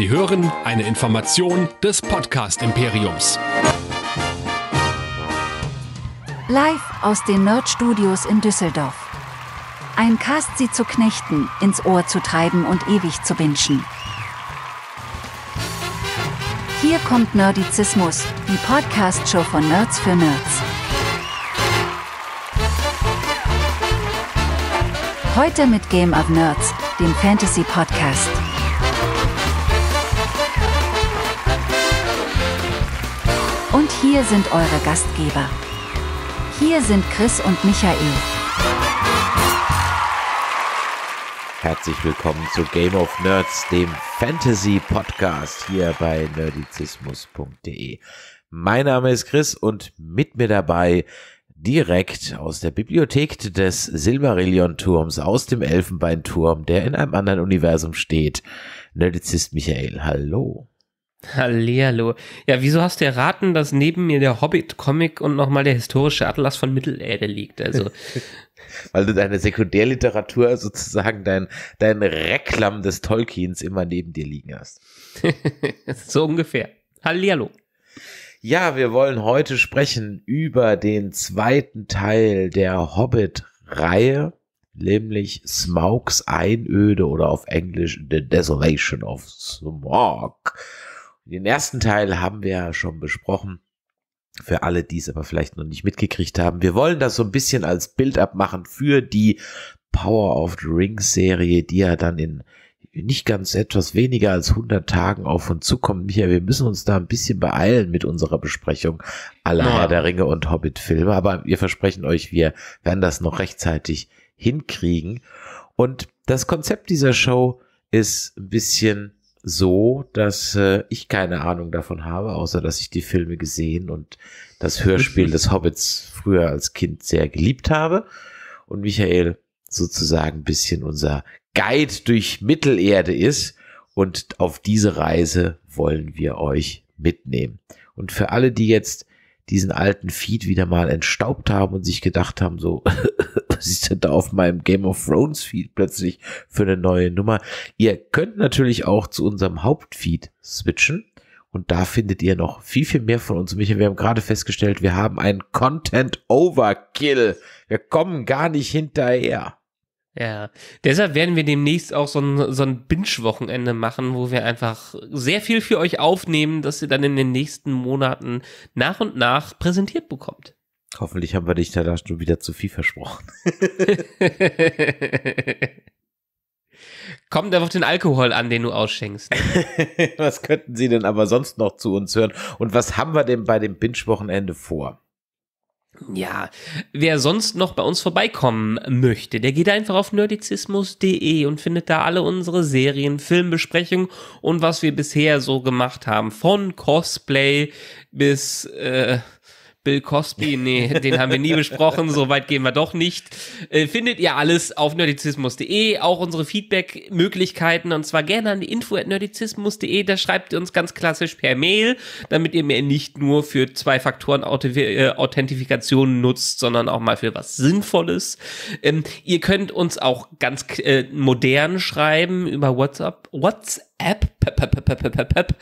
Sie hören eine Information des Podcast Imperiums. Live aus den Nerd Studios in Düsseldorf. Ein Cast sie zu knechten, ins Ohr zu treiben und ewig zu binschen. Hier kommt Nerdizismus, die Podcast-Show von Nerds für Nerds. Heute mit Game of Nerds, dem Fantasy-Podcast. hier sind eure Gastgeber. Hier sind Chris und Michael. Herzlich willkommen zu Game of Nerds, dem Fantasy Podcast hier bei nerdizismus.de. Mein Name ist Chris und mit mir dabei direkt aus der Bibliothek des Silmarillion-Turms, aus dem Elfenbeinturm, der in einem anderen Universum steht. Nerdizist Michael, hallo. Hallihallo. Ja, wieso hast du erraten, dass neben mir der Hobbit-Comic und nochmal der historische Atlas von Mittelerde liegt? Also. Weil du deine Sekundärliteratur also sozusagen dein, dein Reklam des Tolkiens immer neben dir liegen hast. so ungefähr. Hallihallo. Ja, wir wollen heute sprechen über den zweiten Teil der Hobbit-Reihe, nämlich Smaugs Einöde oder auf Englisch The Desolation of Smaug den ersten Teil haben wir ja schon besprochen. Für alle, die es aber vielleicht noch nicht mitgekriegt haben. Wir wollen das so ein bisschen als Build-up machen für die Power of the Rings Serie, die ja dann in nicht ganz etwas weniger als 100 Tagen auf uns zukommt. Michael, wir müssen uns da ein bisschen beeilen mit unserer Besprechung aller ja. Herr der Ringe und Hobbit-Filme. Aber wir versprechen euch, wir werden das noch rechtzeitig hinkriegen. Und das Konzept dieser Show ist ein bisschen so, dass äh, ich keine Ahnung davon habe, außer dass ich die Filme gesehen und das Hörspiel des Hobbits früher als Kind sehr geliebt habe. Und Michael sozusagen ein bisschen unser Guide durch Mittelerde ist. Und auf diese Reise wollen wir euch mitnehmen. Und für alle, die jetzt diesen alten Feed wieder mal entstaubt haben und sich gedacht haben, so, was ist denn da auf meinem Game of Thrones Feed plötzlich für eine neue Nummer? Ihr könnt natürlich auch zu unserem Hauptfeed switchen. Und da findet ihr noch viel, viel mehr von uns. Michael, wir haben gerade festgestellt, wir haben einen Content Overkill. Wir kommen gar nicht hinterher. Ja, deshalb werden wir demnächst auch so ein, so ein Binge-Wochenende machen, wo wir einfach sehr viel für euch aufnehmen, dass ihr dann in den nächsten Monaten nach und nach präsentiert bekommt. Hoffentlich haben wir dich da schon wieder zu viel versprochen. Kommt einfach den Alkohol an, den du ausschenkst. was könnten Sie denn aber sonst noch zu uns hören? Und was haben wir denn bei dem Binge-Wochenende vor? ja, wer sonst noch bei uns vorbeikommen möchte, der geht einfach auf nerdizismus.de und findet da alle unsere Serien, Filmbesprechungen und was wir bisher so gemacht haben. Von Cosplay bis äh, Bill Cosby, nee, den haben wir nie besprochen, so weit gehen wir doch nicht. Äh, findet ihr alles auf nerdizismus.de, auch unsere Feedback-Möglichkeiten und zwar gerne an info.nerdizismus.de, da schreibt ihr uns ganz klassisch per Mail, damit ihr mir nicht nur für zwei Faktoren äh, Authentifikation nutzt, sondern auch mal für was Sinnvolles. Ähm, ihr könnt uns auch ganz äh, modern schreiben über WhatsApp, WhatsApp App, pep, pep, pep, pep, pep, pep,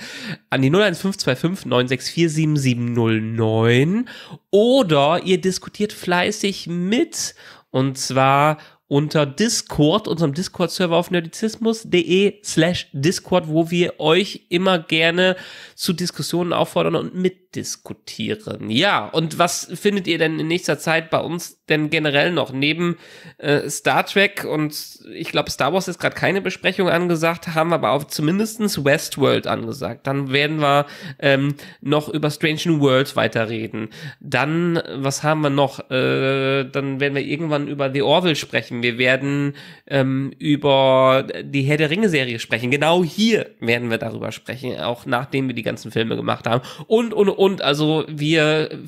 an die 01525 964 7709 oder ihr diskutiert fleißig mit und zwar unter Discord, unserem Discord-Server auf nerdizismus.de slash Discord, wo wir euch immer gerne zu Diskussionen auffordern und mit mitdiskutieren. Ja, und was findet ihr denn in nächster Zeit bei uns denn generell noch? Neben äh, Star Trek und ich glaube, Star Wars ist gerade keine Besprechung angesagt, haben wir aber auch zumindest Westworld angesagt. Dann werden wir ähm, noch über Strange New Worlds weiterreden. Dann, was haben wir noch? Äh, dann werden wir irgendwann über The Orville sprechen. Wir werden ähm, über die Herr der Ringe-Serie sprechen. Genau hier werden wir darüber sprechen, auch nachdem wir die ganzen Filme gemacht haben. Und, und, und also wir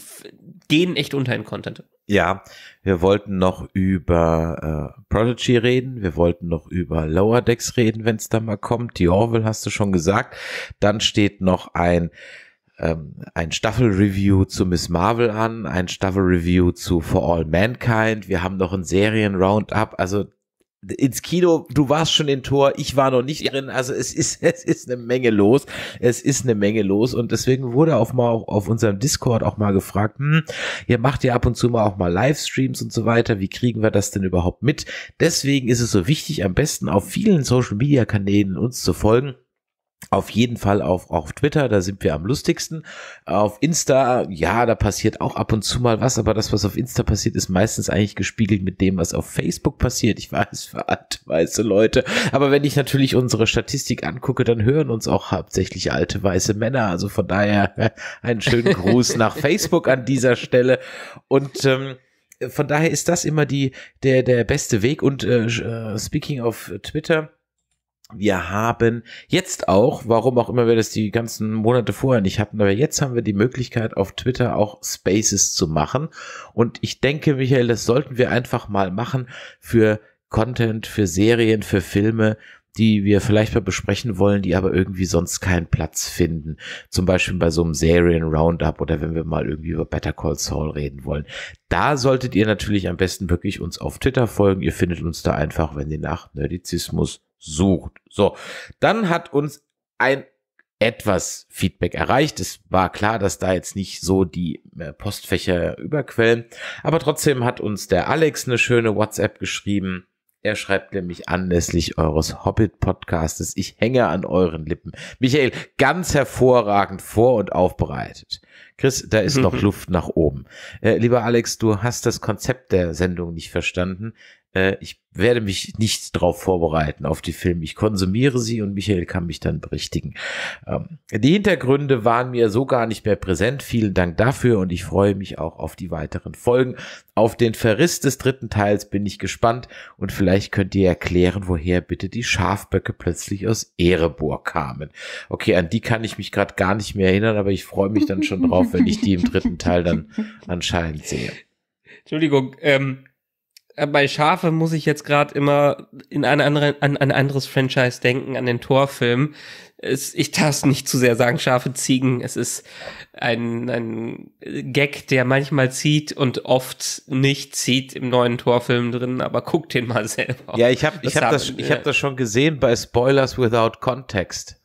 gehen echt unter im Content. Ja, wir wollten noch über äh, Prodigy reden, wir wollten noch über Lower Decks reden, wenn es da mal kommt. Die Orwell hast du schon gesagt. Dann steht noch ein ähm, ein Staffel-Review zu Miss Marvel an, ein Staffel-Review zu For All Mankind. Wir haben noch ein Serien-Roundup. Also ins Kino, du warst schon in Tor, ich war noch nicht drin, also es ist, es ist eine Menge los, es ist eine Menge los und deswegen wurde auch mal auf unserem Discord auch mal gefragt, hm, ihr macht ja ab und zu mal auch mal Livestreams und so weiter, wie kriegen wir das denn überhaupt mit? Deswegen ist es so wichtig, am besten auf vielen Social Media Kanälen uns zu folgen, auf jeden Fall auf, auf Twitter, da sind wir am lustigsten. Auf Insta, ja, da passiert auch ab und zu mal was, aber das, was auf Insta passiert, ist meistens eigentlich gespiegelt mit dem, was auf Facebook passiert. Ich weiß, für alte weiße Leute. Aber wenn ich natürlich unsere Statistik angucke, dann hören uns auch hauptsächlich alte weiße Männer. Also von daher einen schönen Gruß nach Facebook an dieser Stelle. Und ähm, von daher ist das immer die, der, der beste Weg. Und äh, äh speaking of Twitter, wir haben jetzt auch, warum auch immer wir das die ganzen Monate vorher nicht hatten, aber jetzt haben wir die Möglichkeit, auf Twitter auch Spaces zu machen. Und ich denke, Michael, das sollten wir einfach mal machen für Content, für Serien, für Filme, die wir vielleicht mal besprechen wollen, die aber irgendwie sonst keinen Platz finden. Zum Beispiel bei so einem Serien-Roundup oder wenn wir mal irgendwie über Better Call Saul reden wollen. Da solltet ihr natürlich am besten wirklich uns auf Twitter folgen. Ihr findet uns da einfach, wenn ihr nach Nerdizismus sucht. So, dann hat uns ein etwas Feedback erreicht. Es war klar, dass da jetzt nicht so die äh, Postfächer überquellen, aber trotzdem hat uns der Alex eine schöne WhatsApp geschrieben. Er schreibt nämlich anlässlich eures Hobbit-Podcastes, ich hänge an euren Lippen. Michael, ganz hervorragend vor- und aufbereitet. Chris, da ist noch Luft nach oben. Äh, lieber Alex, du hast das Konzept der Sendung nicht verstanden äh, ich werde mich nicht darauf vorbereiten, auf die Filme. Ich konsumiere sie und Michael kann mich dann berichtigen. Ähm, die Hintergründe waren mir so gar nicht mehr präsent. Vielen Dank dafür und ich freue mich auch auf die weiteren Folgen. Auf den Verriss des dritten Teils bin ich gespannt und vielleicht könnt ihr erklären, woher bitte die Schafböcke plötzlich aus Ereburg kamen. Okay, an die kann ich mich gerade gar nicht mehr erinnern, aber ich freue mich dann schon drauf, wenn ich die im dritten Teil dann anscheinend sehe. Entschuldigung, ähm, äh, bei Schafe muss ich jetzt gerade immer in eine andere, an ein anderes Franchise denken, an den Torfilm. ich darf nicht zu sehr sagen, Schafe, Ziegen. Es ist ein, ein Gag, der manchmal zieht und oft nicht zieht im neuen Torfilm drin, aber guck den mal selber. Ja, ich habe ich hab das, ich hab das schon gesehen bei Spoilers Without Context.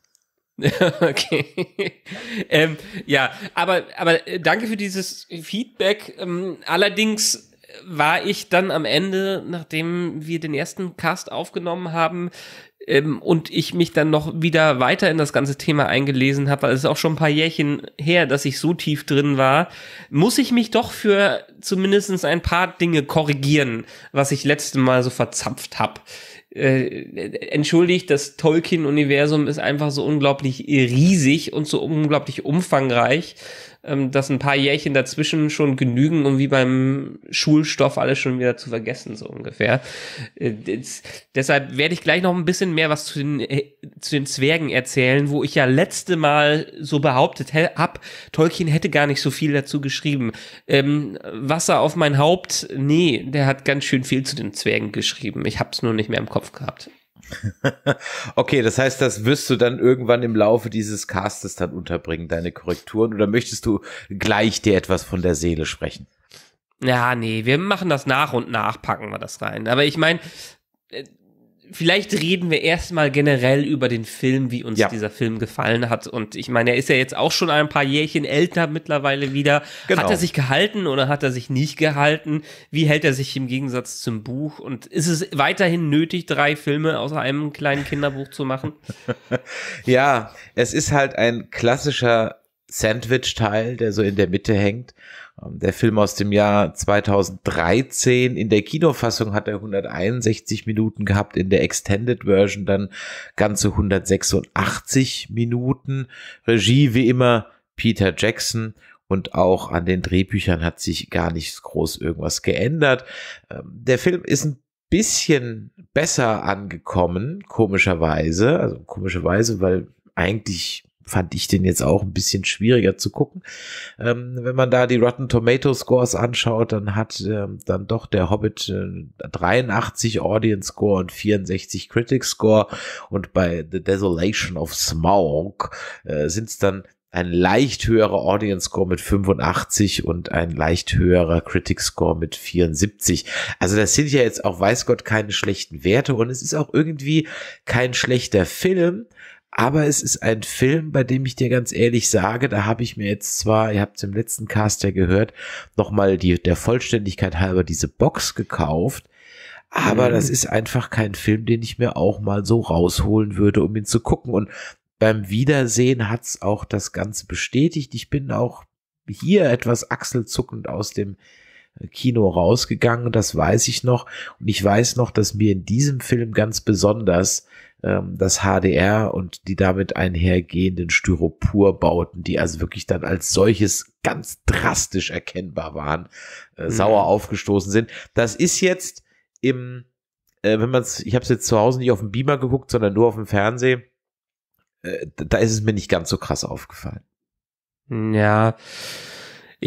Okay. ähm, ja, aber, aber äh, danke für dieses Feedback. Ähm, allerdings war ich dann am Ende, nachdem wir den ersten Cast aufgenommen haben, ähm, und ich mich dann noch wieder weiter in das ganze Thema eingelesen habe, weil es ist auch schon ein paar Jährchen her, dass ich so tief drin war, muss ich mich doch für zumindest ein paar Dinge korrigieren, was ich letzte Mal so verzapft habe. Äh, entschuldigt, das Tolkien-Universum ist einfach so unglaublich riesig und so unglaublich umfangreich ähm, dass ein paar Jährchen dazwischen schon genügen, um wie beim Schulstoff alles schon wieder zu vergessen, so ungefähr. Äh, das, deshalb werde ich gleich noch ein bisschen mehr was zu den, äh, zu den Zwergen erzählen, wo ich ja letzte Mal so behauptet habe, Tolkien hätte gar nicht so viel dazu geschrieben. Ähm, Wasser auf mein Haupt, nee, der hat ganz schön viel zu den Zwergen geschrieben. Ich hab's nur nicht mehr im Kopf gehabt. okay, das heißt, das wirst du dann irgendwann im Laufe dieses Castes dann unterbringen, deine Korrekturen, oder möchtest du gleich dir etwas von der Seele sprechen? Ja, nee, wir machen das nach und nach, packen wir das rein. Aber ich meine, äh, vielleicht reden wir erstmal generell über den Film, wie uns ja. dieser Film gefallen hat. Und ich meine, er ist ja jetzt auch schon ein paar Jährchen älter mittlerweile wieder. Genau. Hat er sich gehalten oder hat er sich nicht gehalten? Wie hält er sich im Gegensatz zum Buch? Und ist es weiterhin nötig, drei Filme aus einem kleinen Kinderbuch zu machen? ja, es ist halt ein klassischer Sandwich-Teil, der so in der Mitte hängt. Ähm, der Film aus dem Jahr 2013 in der Kinofassung hat er 161 Minuten gehabt, in der Extended Version dann ganze 186 Minuten. Regie wie immer Peter Jackson und auch an den Drehbüchern hat sich gar nicht groß irgendwas geändert. Ähm, der Film ist ein bisschen besser angekommen, komischerweise, also komischerweise, weil eigentlich fand ich den jetzt auch ein bisschen schwieriger zu gucken. Ähm, wenn man da die Rotten Tomato Scores anschaut, dann hat äh, dann doch der Hobbit äh, 83 Audience Score und 64 Critic Score und bei The Desolation of Smaug äh, sind es dann ein leicht höherer Audience Score mit 85 und ein leicht höherer Critic Score mit 74. Also das sind ja jetzt auch weiß Gott keine schlechten Werte und es ist auch irgendwie kein schlechter Film, aber es ist ein Film, bei dem ich dir ganz ehrlich sage, da habe ich mir jetzt zwar, ihr habt es im letzten Cast ja gehört, nochmal der Vollständigkeit halber diese Box gekauft. Aber mhm. das ist einfach kein Film, den ich mir auch mal so rausholen würde, um ihn zu gucken. Und beim Wiedersehen hat es auch das Ganze bestätigt. Ich bin auch hier etwas achselzuckend aus dem Kino rausgegangen, das weiß ich noch. Und ich weiß noch, dass mir in diesem Film ganz besonders ähm, das HDR und die damit einhergehenden Styroporbauten, die also wirklich dann als solches ganz drastisch erkennbar waren, äh, mhm. sauer aufgestoßen sind. Das ist jetzt im, äh, wenn man es, ich habe es jetzt zu Hause nicht auf dem Beamer geguckt, sondern nur auf dem Fernsehen, äh, da ist es mir nicht ganz so krass aufgefallen. Ja,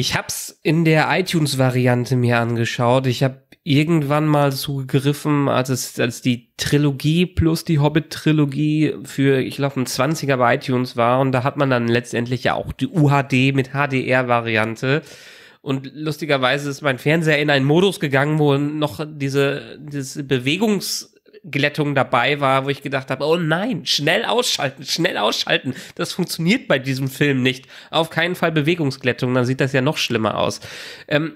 ich hab's in der iTunes-Variante mir angeschaut. Ich hab irgendwann mal zugegriffen, als es als die Trilogie plus die Hobbit-Trilogie für, ich glaube, ein 20er bei iTunes war. Und da hat man dann letztendlich ja auch die UHD mit HDR-Variante. Und lustigerweise ist mein Fernseher in einen Modus gegangen, wo noch diese, diese Bewegungs- Glättung dabei war, wo ich gedacht habe, oh nein, schnell ausschalten, schnell ausschalten. Das funktioniert bei diesem Film nicht. Auf keinen Fall Bewegungsglättung, dann sieht das ja noch schlimmer aus. Ähm,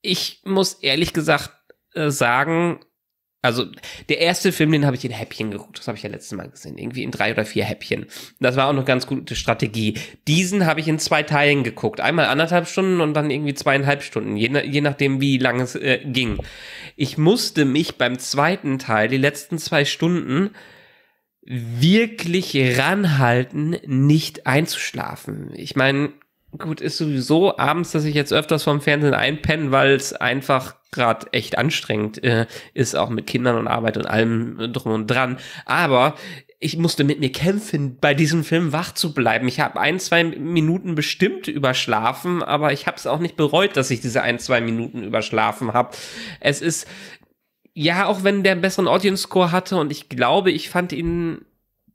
ich muss ehrlich gesagt äh, sagen, also der erste Film, den habe ich in Häppchen geguckt. Das habe ich ja letztes Mal gesehen. Irgendwie in drei oder vier Häppchen. Das war auch eine ganz gute Strategie. Diesen habe ich in zwei Teilen geguckt. Einmal anderthalb Stunden und dann irgendwie zweieinhalb Stunden. Je, je nachdem, wie lang es äh, ging. Ich musste mich beim zweiten Teil, die letzten zwei Stunden, wirklich ranhalten, nicht einzuschlafen. Ich meine, gut ist sowieso abends, dass ich jetzt öfters vom Fernsehen einpenne, weil es einfach gerade echt anstrengend äh, ist, auch mit Kindern und Arbeit und allem drum und dran. Aber ich musste mit mir kämpfen, bei diesem Film wach zu bleiben. Ich habe ein, zwei Minuten bestimmt überschlafen, aber ich habe es auch nicht bereut, dass ich diese ein, zwei Minuten überschlafen habe. Es ist, ja, auch wenn der einen besseren Audience-Score hatte und ich glaube, ich fand ihn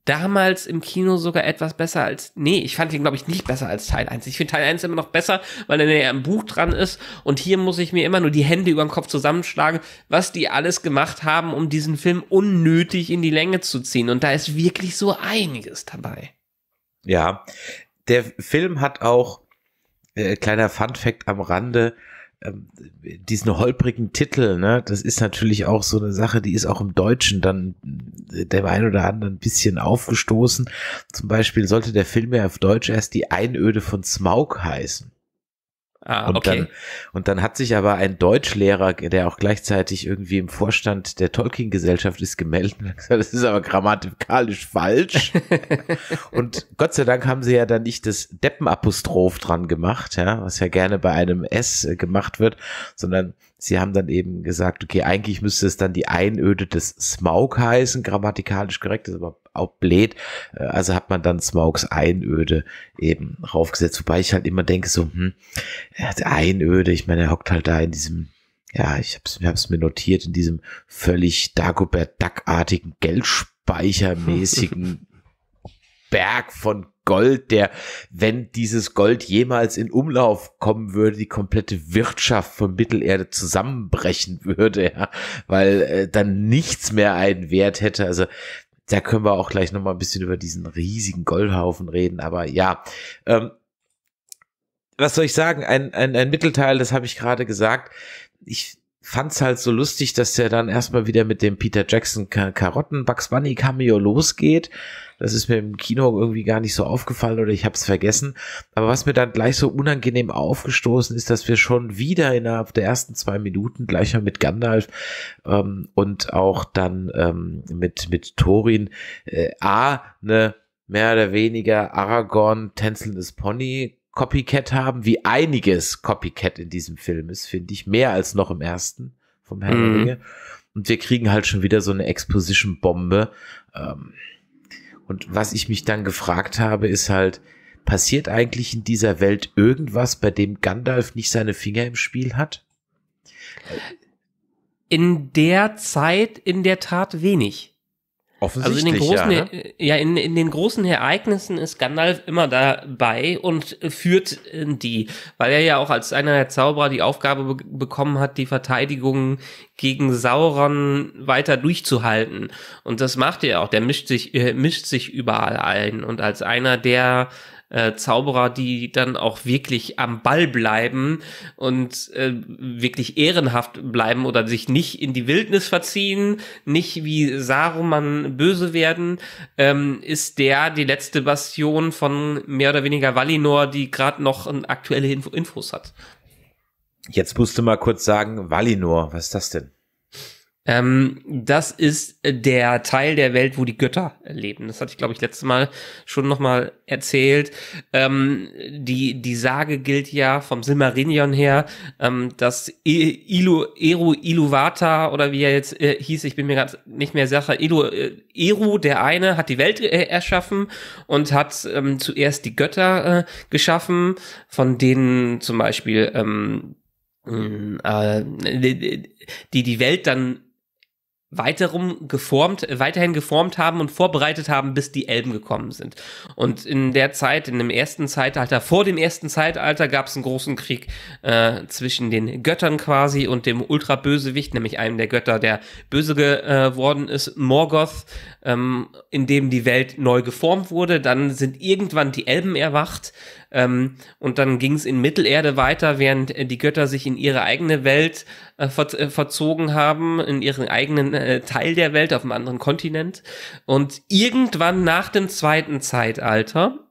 damals im Kino sogar etwas besser als, nee, ich fand ihn, glaube ich, nicht besser als Teil 1. Ich finde Teil 1 immer noch besser, weil er näher im Buch dran ist und hier muss ich mir immer nur die Hände über den Kopf zusammenschlagen, was die alles gemacht haben, um diesen Film unnötig in die Länge zu ziehen. Und da ist wirklich so einiges dabei. Ja, der Film hat auch, äh, kleiner Fun Fact am Rande, ähm, diesen holprigen Titel, ne, das ist natürlich auch so eine Sache, die ist auch im Deutschen dann äh, dem einen oder anderen ein bisschen aufgestoßen. Zum Beispiel sollte der Film ja auf Deutsch erst die Einöde von Smaug heißen. Ah, und, okay. dann, und dann hat sich aber ein Deutschlehrer, der auch gleichzeitig irgendwie im Vorstand der Tolkien-Gesellschaft ist, gemeldet und gesagt, das ist aber grammatikalisch falsch. und Gott sei Dank haben sie ja dann nicht das Deppenapostroph dran gemacht, ja, was ja gerne bei einem S äh, gemacht wird, sondern Sie haben dann eben gesagt, okay, eigentlich müsste es dann die Einöde des Smaug heißen, grammatikalisch korrekt, ist aber auch blöd. Äh, also hat man dann Smaugs Einöde eben raufgesetzt, wobei ich halt immer denke so, hm, er hat Einöde, ich meine, er hockt halt da in diesem, ja, ich hab's, ich mir notiert, in diesem völlig Dagobert Duck-artigen Geldspeichermäßigen Berg von Gold, der, wenn dieses Gold jemals in Umlauf kommen würde, die komplette Wirtschaft von Mittelerde zusammenbrechen würde, ja, weil äh, dann nichts mehr einen Wert hätte. Also da können wir auch gleich nochmal ein bisschen über diesen riesigen Goldhaufen reden, aber ja, ähm, was soll ich sagen? Ein, ein, ein Mittelteil, das habe ich gerade gesagt. Ich fand's halt so lustig, dass der dann erstmal wieder mit dem Peter Jackson Karotten Bugs Bunny Cameo losgeht. Das ist mir im Kino irgendwie gar nicht so aufgefallen oder ich hab's vergessen. Aber was mir dann gleich so unangenehm aufgestoßen ist, dass wir schon wieder innerhalb der ersten zwei Minuten gleich mal mit Gandalf ähm, und auch dann ähm, mit mit Thorin äh, a eine mehr oder weniger Aragorn tänzelndes Pony Copycat haben, wie einiges Copycat in diesem Film ist, finde ich, mehr als noch im ersten vom Herrn mhm. Ringe. Und wir kriegen halt schon wieder so eine Exposition-Bombe. Ähm, und was ich mich dann gefragt habe, ist halt, passiert eigentlich in dieser Welt irgendwas, bei dem Gandalf nicht seine Finger im Spiel hat? In der Zeit in der Tat wenig. Offensichtlich, also in den großen, ja, ne? ja in, in, den großen Ereignissen ist Gandalf immer dabei und führt äh, die, weil er ja auch als einer der Zauberer die Aufgabe be bekommen hat, die Verteidigung gegen Sauron weiter durchzuhalten. Und das macht er auch. Der mischt sich, äh, mischt sich überall ein und als einer der äh, Zauberer, die dann auch wirklich am Ball bleiben und äh, wirklich ehrenhaft bleiben oder sich nicht in die Wildnis verziehen, nicht wie Saruman böse werden, ähm, ist der die letzte Bastion von mehr oder weniger Valinor, die gerade noch aktuelle Infos hat. Jetzt musst du mal kurz sagen, Valinor, was ist das denn? Ähm, das ist der Teil der Welt, wo die Götter leben. Das hatte ich, glaube ich, letztes Mal schon nochmal erzählt. Ähm, die, die Sage gilt ja vom Silmarillion her, ähm, dass I Ilu, Eru Iluvata oder wie er jetzt äh, hieß, ich bin mir gerade nicht mehr sicher, Ilu, äh, Eru, der eine, hat die Welt äh, erschaffen und hat ähm, zuerst die Götter äh, geschaffen, von denen zum Beispiel ähm, äh, die die Welt dann weiterum geformt, weiterhin geformt haben und vorbereitet haben, bis die Elben gekommen sind. Und in der Zeit, in dem ersten Zeitalter, vor dem ersten Zeitalter gab es einen großen Krieg äh, zwischen den Göttern quasi und dem Ultrabösewicht, nämlich einem der Götter, der böse geworden äh, ist, Morgoth, ähm, in dem die Welt neu geformt wurde. Dann sind irgendwann die Elben erwacht ähm, und dann ging es in Mittelerde weiter, während äh, die Götter sich in ihre eigene Welt äh, ver äh, verzogen haben, in ihren eigenen äh, Teil der Welt auf einem anderen Kontinent. Und irgendwann nach dem zweiten Zeitalter,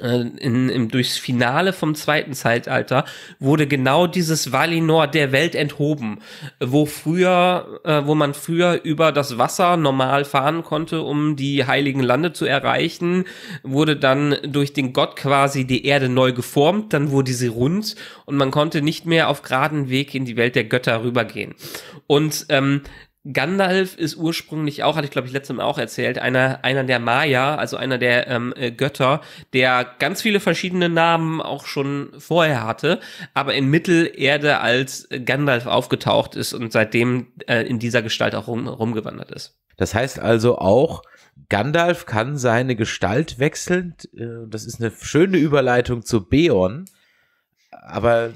äh, in, in, durchs Finale vom zweiten Zeitalter wurde genau dieses Valinor der Welt enthoben, wo früher, äh, wo man früher über das Wasser normal fahren konnte, um die heiligen Lande zu erreichen, wurde dann durch den Gott quasi die Erde neu geformt, dann wurde sie rund und man konnte nicht mehr auf geraden Weg in die Welt der Götter rübergehen. Und ähm, Gandalf ist ursprünglich auch, hatte ich glaube ich letztes Mal auch erzählt, einer, einer der Maya, also einer der ähm, äh, Götter, der ganz viele verschiedene Namen auch schon vorher hatte, aber in Mittelerde als Gandalf aufgetaucht ist und seitdem äh, in dieser Gestalt auch rum, rumgewandert ist. Das heißt also auch, Gandalf kann seine Gestalt wechseln. Äh, das ist eine schöne Überleitung zu Beorn. Aber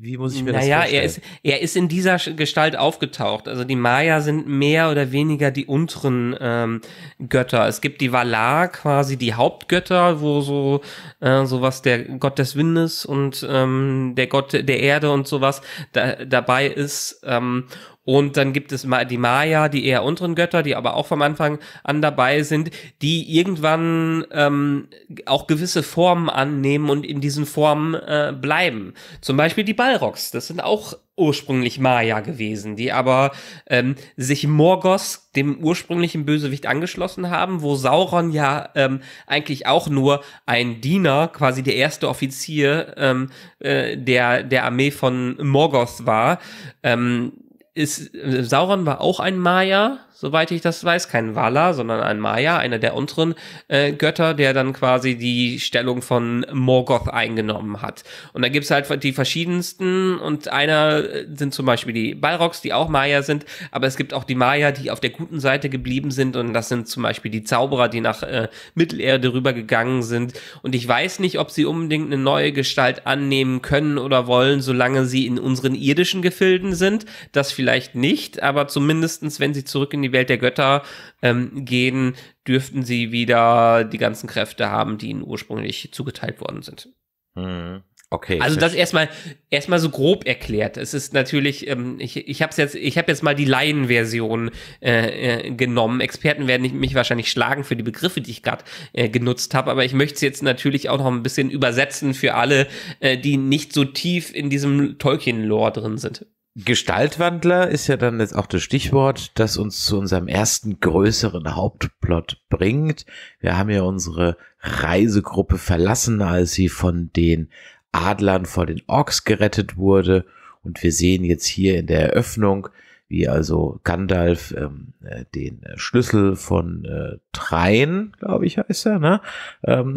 wie muss ich mir naja, das vorstellen? Naja, er ist, er ist in dieser Gestalt aufgetaucht. Also die Maya sind mehr oder weniger die unteren ähm, Götter. Es gibt die Valar, quasi die Hauptgötter, wo so äh, sowas der Gott des Windes und ähm, der Gott der Erde und sowas da, dabei ist. Ähm, und dann gibt es die Maya, die eher unteren Götter, die aber auch vom Anfang an dabei sind, die irgendwann ähm, auch gewisse Formen annehmen und in diesen Formen äh, bleiben. Zum Beispiel die Balrogs, das sind auch ursprünglich Maya gewesen, die aber ähm, sich Morgos, dem ursprünglichen Bösewicht, angeschlossen haben, wo Sauron ja ähm, eigentlich auch nur ein Diener, quasi der erste Offizier ähm, äh, der, der Armee von Morgoth war. Ähm, ist, äh, Sauron war auch ein Maya, soweit ich das weiß, kein Vala, sondern ein Maya, einer der unteren äh, Götter, der dann quasi die Stellung von Morgoth eingenommen hat. Und da gibt es halt die verschiedensten und einer äh, sind zum Beispiel die Balrogs, die auch Maya sind, aber es gibt auch die Maya, die auf der guten Seite geblieben sind und das sind zum Beispiel die Zauberer, die nach äh, Mittelerde rübergegangen sind. Und ich weiß nicht, ob sie unbedingt eine neue Gestalt annehmen können oder wollen, solange sie in unseren irdischen Gefilden sind. Das vielleicht nicht, aber zumindestens, wenn sie zurück in die die Welt der Götter ähm, gehen, dürften sie wieder die ganzen Kräfte haben, die ihnen ursprünglich zugeteilt worden sind. Mhm. Okay. Also das erstmal erstmal so grob erklärt. Es ist natürlich, ähm, ich, ich habe jetzt, ich habe jetzt mal die Laienversion äh, äh genommen. Experten werden mich wahrscheinlich schlagen für die Begriffe, die ich gerade äh, genutzt habe, aber ich möchte es jetzt natürlich auch noch ein bisschen übersetzen für alle, äh, die nicht so tief in diesem Tolkien-Lore drin sind. Gestaltwandler ist ja dann jetzt auch das Stichwort, das uns zu unserem ersten größeren Hauptplot bringt. Wir haben ja unsere Reisegruppe verlassen, als sie von den Adlern vor den Orks gerettet wurde. Und wir sehen jetzt hier in der Eröffnung, wie also Gandalf ähm, äh, den Schlüssel von äh, Trein, glaube ich, heißt er, ne? Ähm,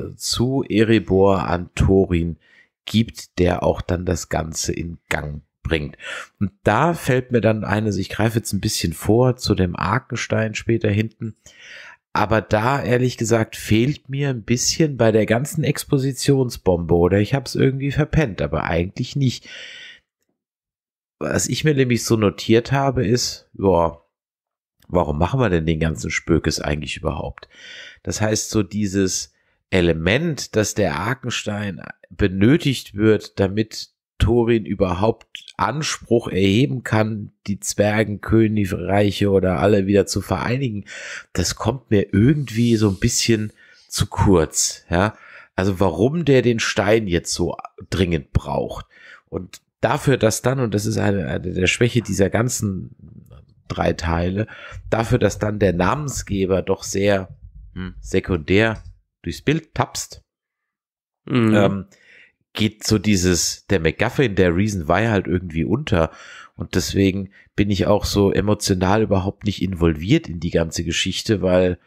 mhm. zu Erebor an Thorin gibt, der auch dann das Ganze in Gang bringt. Und da fällt mir dann eine, also ich greife jetzt ein bisschen vor zu dem Arkenstein später hinten, aber da ehrlich gesagt fehlt mir ein bisschen bei der ganzen Expositionsbombe oder ich habe es irgendwie verpennt, aber eigentlich nicht. Was ich mir nämlich so notiert habe, ist, ja, warum machen wir denn den ganzen Spökes eigentlich überhaupt? Das heißt, so dieses Element, dass der Arkenstein benötigt wird, damit Thorin überhaupt Anspruch erheben kann, die Zwergenkönigreiche oder alle wieder zu vereinigen, das kommt mir irgendwie so ein bisschen zu kurz, ja. Also warum der den Stein jetzt so dringend braucht. Und dafür, dass dann, und das ist eine, eine der Schwäche dieser ganzen drei Teile, dafür, dass dann der Namensgeber doch sehr hm, sekundär durchs Bild tapst, mhm. ähm, geht so dieses, der McGuffin, der Reason Why halt irgendwie unter. Und deswegen bin ich auch so emotional überhaupt nicht involviert in die ganze Geschichte, weil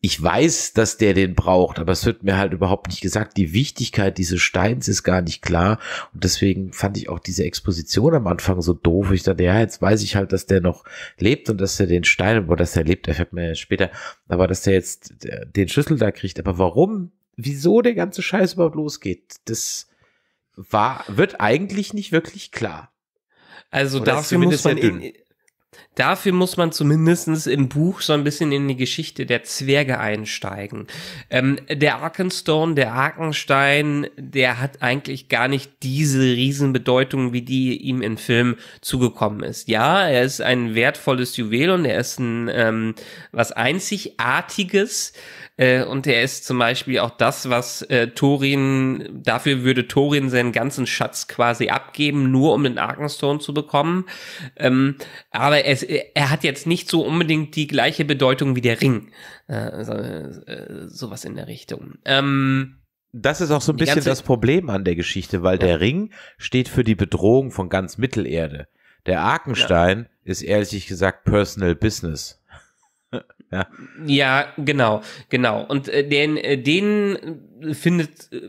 ich weiß, dass der den braucht, aber es wird mir halt überhaupt nicht gesagt. Die Wichtigkeit dieses Steins ist gar nicht klar. Und deswegen fand ich auch diese Exposition am Anfang so doof. Ich dachte, ja, jetzt weiß ich halt, dass der noch lebt und dass er den Stein, wo dass er lebt, erfährt man ja später, aber dass der jetzt äh, den Schlüssel da kriegt. Aber warum wieso der ganze Scheiß überhaupt losgeht, das war, wird eigentlich nicht wirklich klar. Also Oder dafür muss man in, Dafür muss man zumindestens im Buch so ein bisschen in die Geschichte der Zwerge einsteigen. Ähm, der Arkenstone, der Arkenstein, der hat eigentlich gar nicht diese Riesenbedeutung, wie die ihm im Film zugekommen ist. Ja, er ist ein wertvolles Juwel und er ist ein ähm, was Einzigartiges. Äh, und er ist zum Beispiel auch das, was äh, Thorin, dafür würde Thorin seinen ganzen Schatz quasi abgeben, nur um den Arkenstone zu bekommen. Ähm, aber es, er hat jetzt nicht so unbedingt die gleiche Bedeutung wie der Ring. Äh, so, äh, sowas in der Richtung. Ähm, das ist auch so ein bisschen das Problem an der Geschichte, weil ja. der Ring steht für die Bedrohung von ganz Mittelerde. Der Arkenstein ja. ist ehrlich gesagt Personal Business. Ja, ja genau, genau. Und äh, den, äh, den äh, findet äh,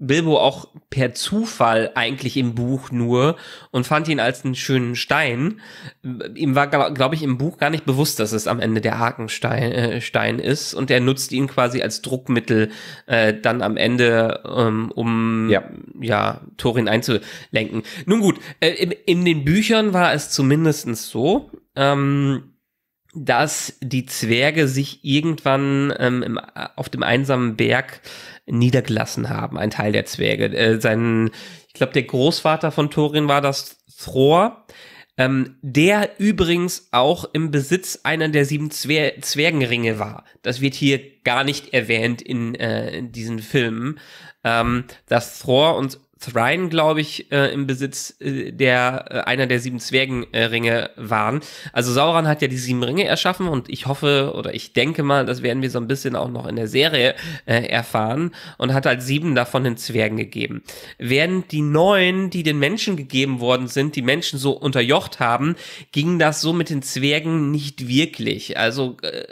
Bilbo auch per Zufall eigentlich im Buch nur und fand ihn als einen schönen Stein. Äh, ihm war, glaube ich, im Buch gar nicht bewusst, dass es am Ende der Hakenstein äh, Stein ist und er nutzt ihn quasi als Druckmittel äh, dann am Ende, ähm, um ja. ja Thorin einzulenken. Nun gut, äh, in, in, den Büchern war es zumindest so. Ähm, dass die Zwerge sich irgendwann ähm, im, auf dem einsamen Berg niedergelassen haben, ein Teil der Zwerge. Äh, sein, ich glaube, der Großvater von Thorin war das Thror, ähm, der übrigens auch im Besitz einer der sieben Zwer Zwergenringe war. Das wird hier gar nicht erwähnt in, äh, in diesen Filmen. Ähm, das Thror und Thrain, glaube ich, äh, im Besitz äh, der äh, einer der sieben Zwergenringe waren. Also Sauron hat ja die sieben Ringe erschaffen und ich hoffe oder ich denke mal, das werden wir so ein bisschen auch noch in der Serie äh, erfahren und hat halt sieben davon den Zwergen gegeben. Während die neun, die den Menschen gegeben worden sind, die Menschen so unterjocht haben, ging das so mit den Zwergen nicht wirklich. Also äh,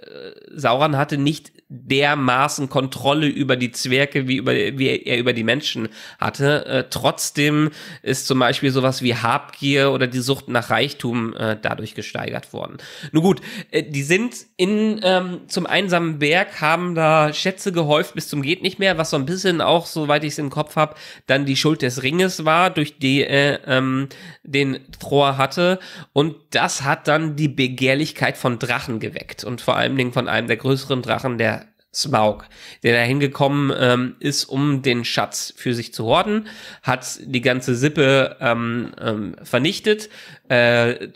Sauron hatte nicht dermaßen Kontrolle über die Zwerge, wie, über, wie er über die Menschen hatte. Äh, trotzdem ist zum Beispiel sowas wie Habgier oder die Sucht nach Reichtum äh, dadurch gesteigert worden. Nun gut, äh, die sind in ähm, zum einsamen Berg, haben da Schätze gehäuft bis zum geht nicht mehr, was so ein bisschen auch, soweit ich es im Kopf habe, dann die Schuld des Ringes war, durch die äh, ähm, den Thor hatte. Und das hat dann die Begehrlichkeit von Drachen geweckt und vor allen Dingen von einem der größeren Drachen, der Smaug, der da hingekommen ähm, ist, um den Schatz für sich zu horten, hat die ganze Sippe ähm, ähm, vernichtet. Äh,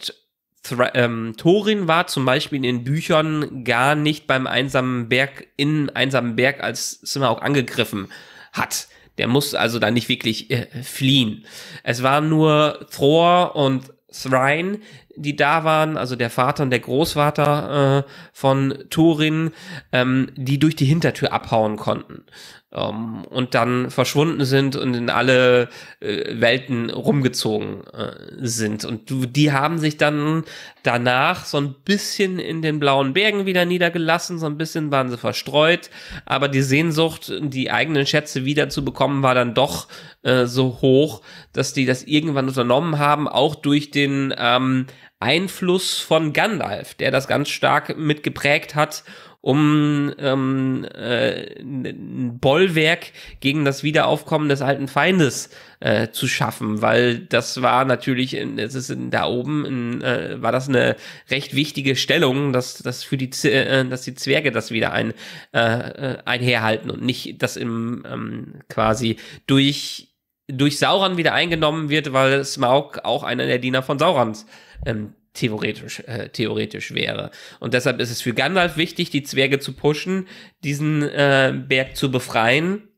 Thra ähm, Thorin war zum Beispiel in den Büchern gar nicht beim einsamen Berg, in einsamen Berg als Smaug angegriffen hat. Der musste also da nicht wirklich äh, fliehen. Es waren nur Thor und Shrine, die da waren, also der Vater und der Großvater äh, von Thorin, ähm, die durch die Hintertür abhauen konnten um, ähm, und dann verschwunden sind und in alle äh, Welten rumgezogen äh, sind. Und die haben sich dann danach so ein bisschen in den blauen Bergen wieder niedergelassen, so ein bisschen waren sie verstreut, aber die Sehnsucht, die eigenen Schätze wieder zu bekommen, war dann doch äh, so hoch, dass die das irgendwann unternommen haben, auch durch den ähm, Einfluss von Gandalf, der das ganz stark mitgeprägt hat um ähm, äh, ein Bollwerk gegen das Wiederaufkommen des alten Feindes äh, zu schaffen, weil das war natürlich, es ist in, da oben, in, äh, war das eine recht wichtige Stellung, dass, dass für die, äh, dass die Zwerge das wieder ein, äh, äh, einherhalten und nicht, dass im ähm, quasi durch durch Sauron wieder eingenommen wird, weil Smaug auch einer der Diener von Saurons ähm, theoretisch, äh, theoretisch wäre. Und deshalb ist es für Gandalf wichtig, die Zwerge zu pushen, diesen äh, Berg zu befreien,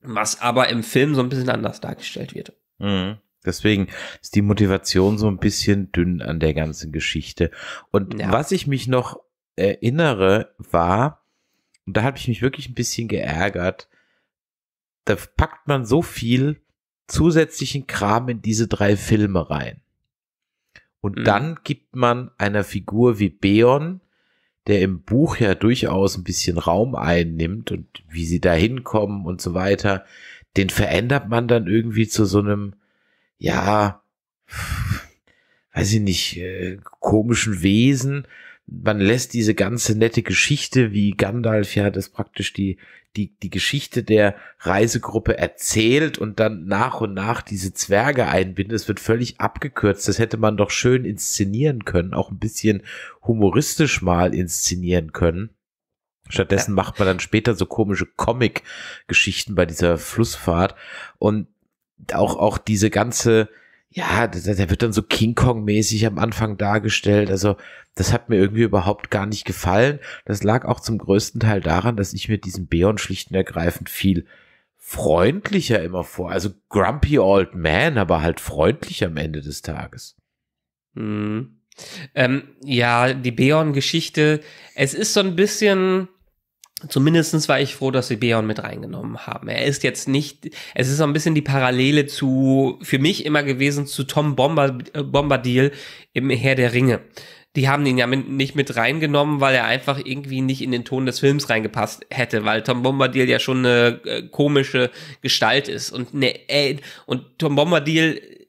was aber im Film so ein bisschen anders dargestellt wird. Mhm. Deswegen ist die Motivation so ein bisschen dünn an der ganzen Geschichte. Und ja. was ich mich noch erinnere, war, und da habe ich mich wirklich ein bisschen geärgert, da packt man so viel zusätzlichen Kram in diese drei Filme rein. Und mhm. dann gibt man einer Figur wie Beon, der im Buch ja durchaus ein bisschen Raum einnimmt und wie sie da hinkommen und so weiter, den verändert man dann irgendwie zu so einem, ja, weiß ich nicht, äh, komischen Wesen. Man lässt diese ganze nette Geschichte, wie Gandalf ja das praktisch die, die, die Geschichte der Reisegruppe erzählt und dann nach und nach diese Zwerge einbindet. Es wird völlig abgekürzt. Das hätte man doch schön inszenieren können, auch ein bisschen humoristisch mal inszenieren können. Stattdessen ja. macht man dann später so komische Comic-Geschichten bei dieser Flussfahrt und auch, auch diese ganze ja, der, der wird dann so King Kong-mäßig am Anfang dargestellt. Also das hat mir irgendwie überhaupt gar nicht gefallen. Das lag auch zum größten Teil daran, dass ich mir diesen Beon schlicht und ergreifend viel freundlicher immer vor. Also grumpy old man, aber halt freundlich am Ende des Tages. Mhm. Ähm, ja, die Beon-Geschichte, es ist so ein bisschen Zumindest war ich froh, dass sie Beon mit reingenommen haben. Er ist jetzt nicht, es ist so ein bisschen die Parallele zu, für mich immer gewesen, zu Tom Bomber, äh, Bombadil im Herr der Ringe. Die haben ihn ja mit, nicht mit reingenommen, weil er einfach irgendwie nicht in den Ton des Films reingepasst hätte, weil Tom Bombadil ja schon eine äh, komische Gestalt ist. Und, ne, äh, und Tom Bombadil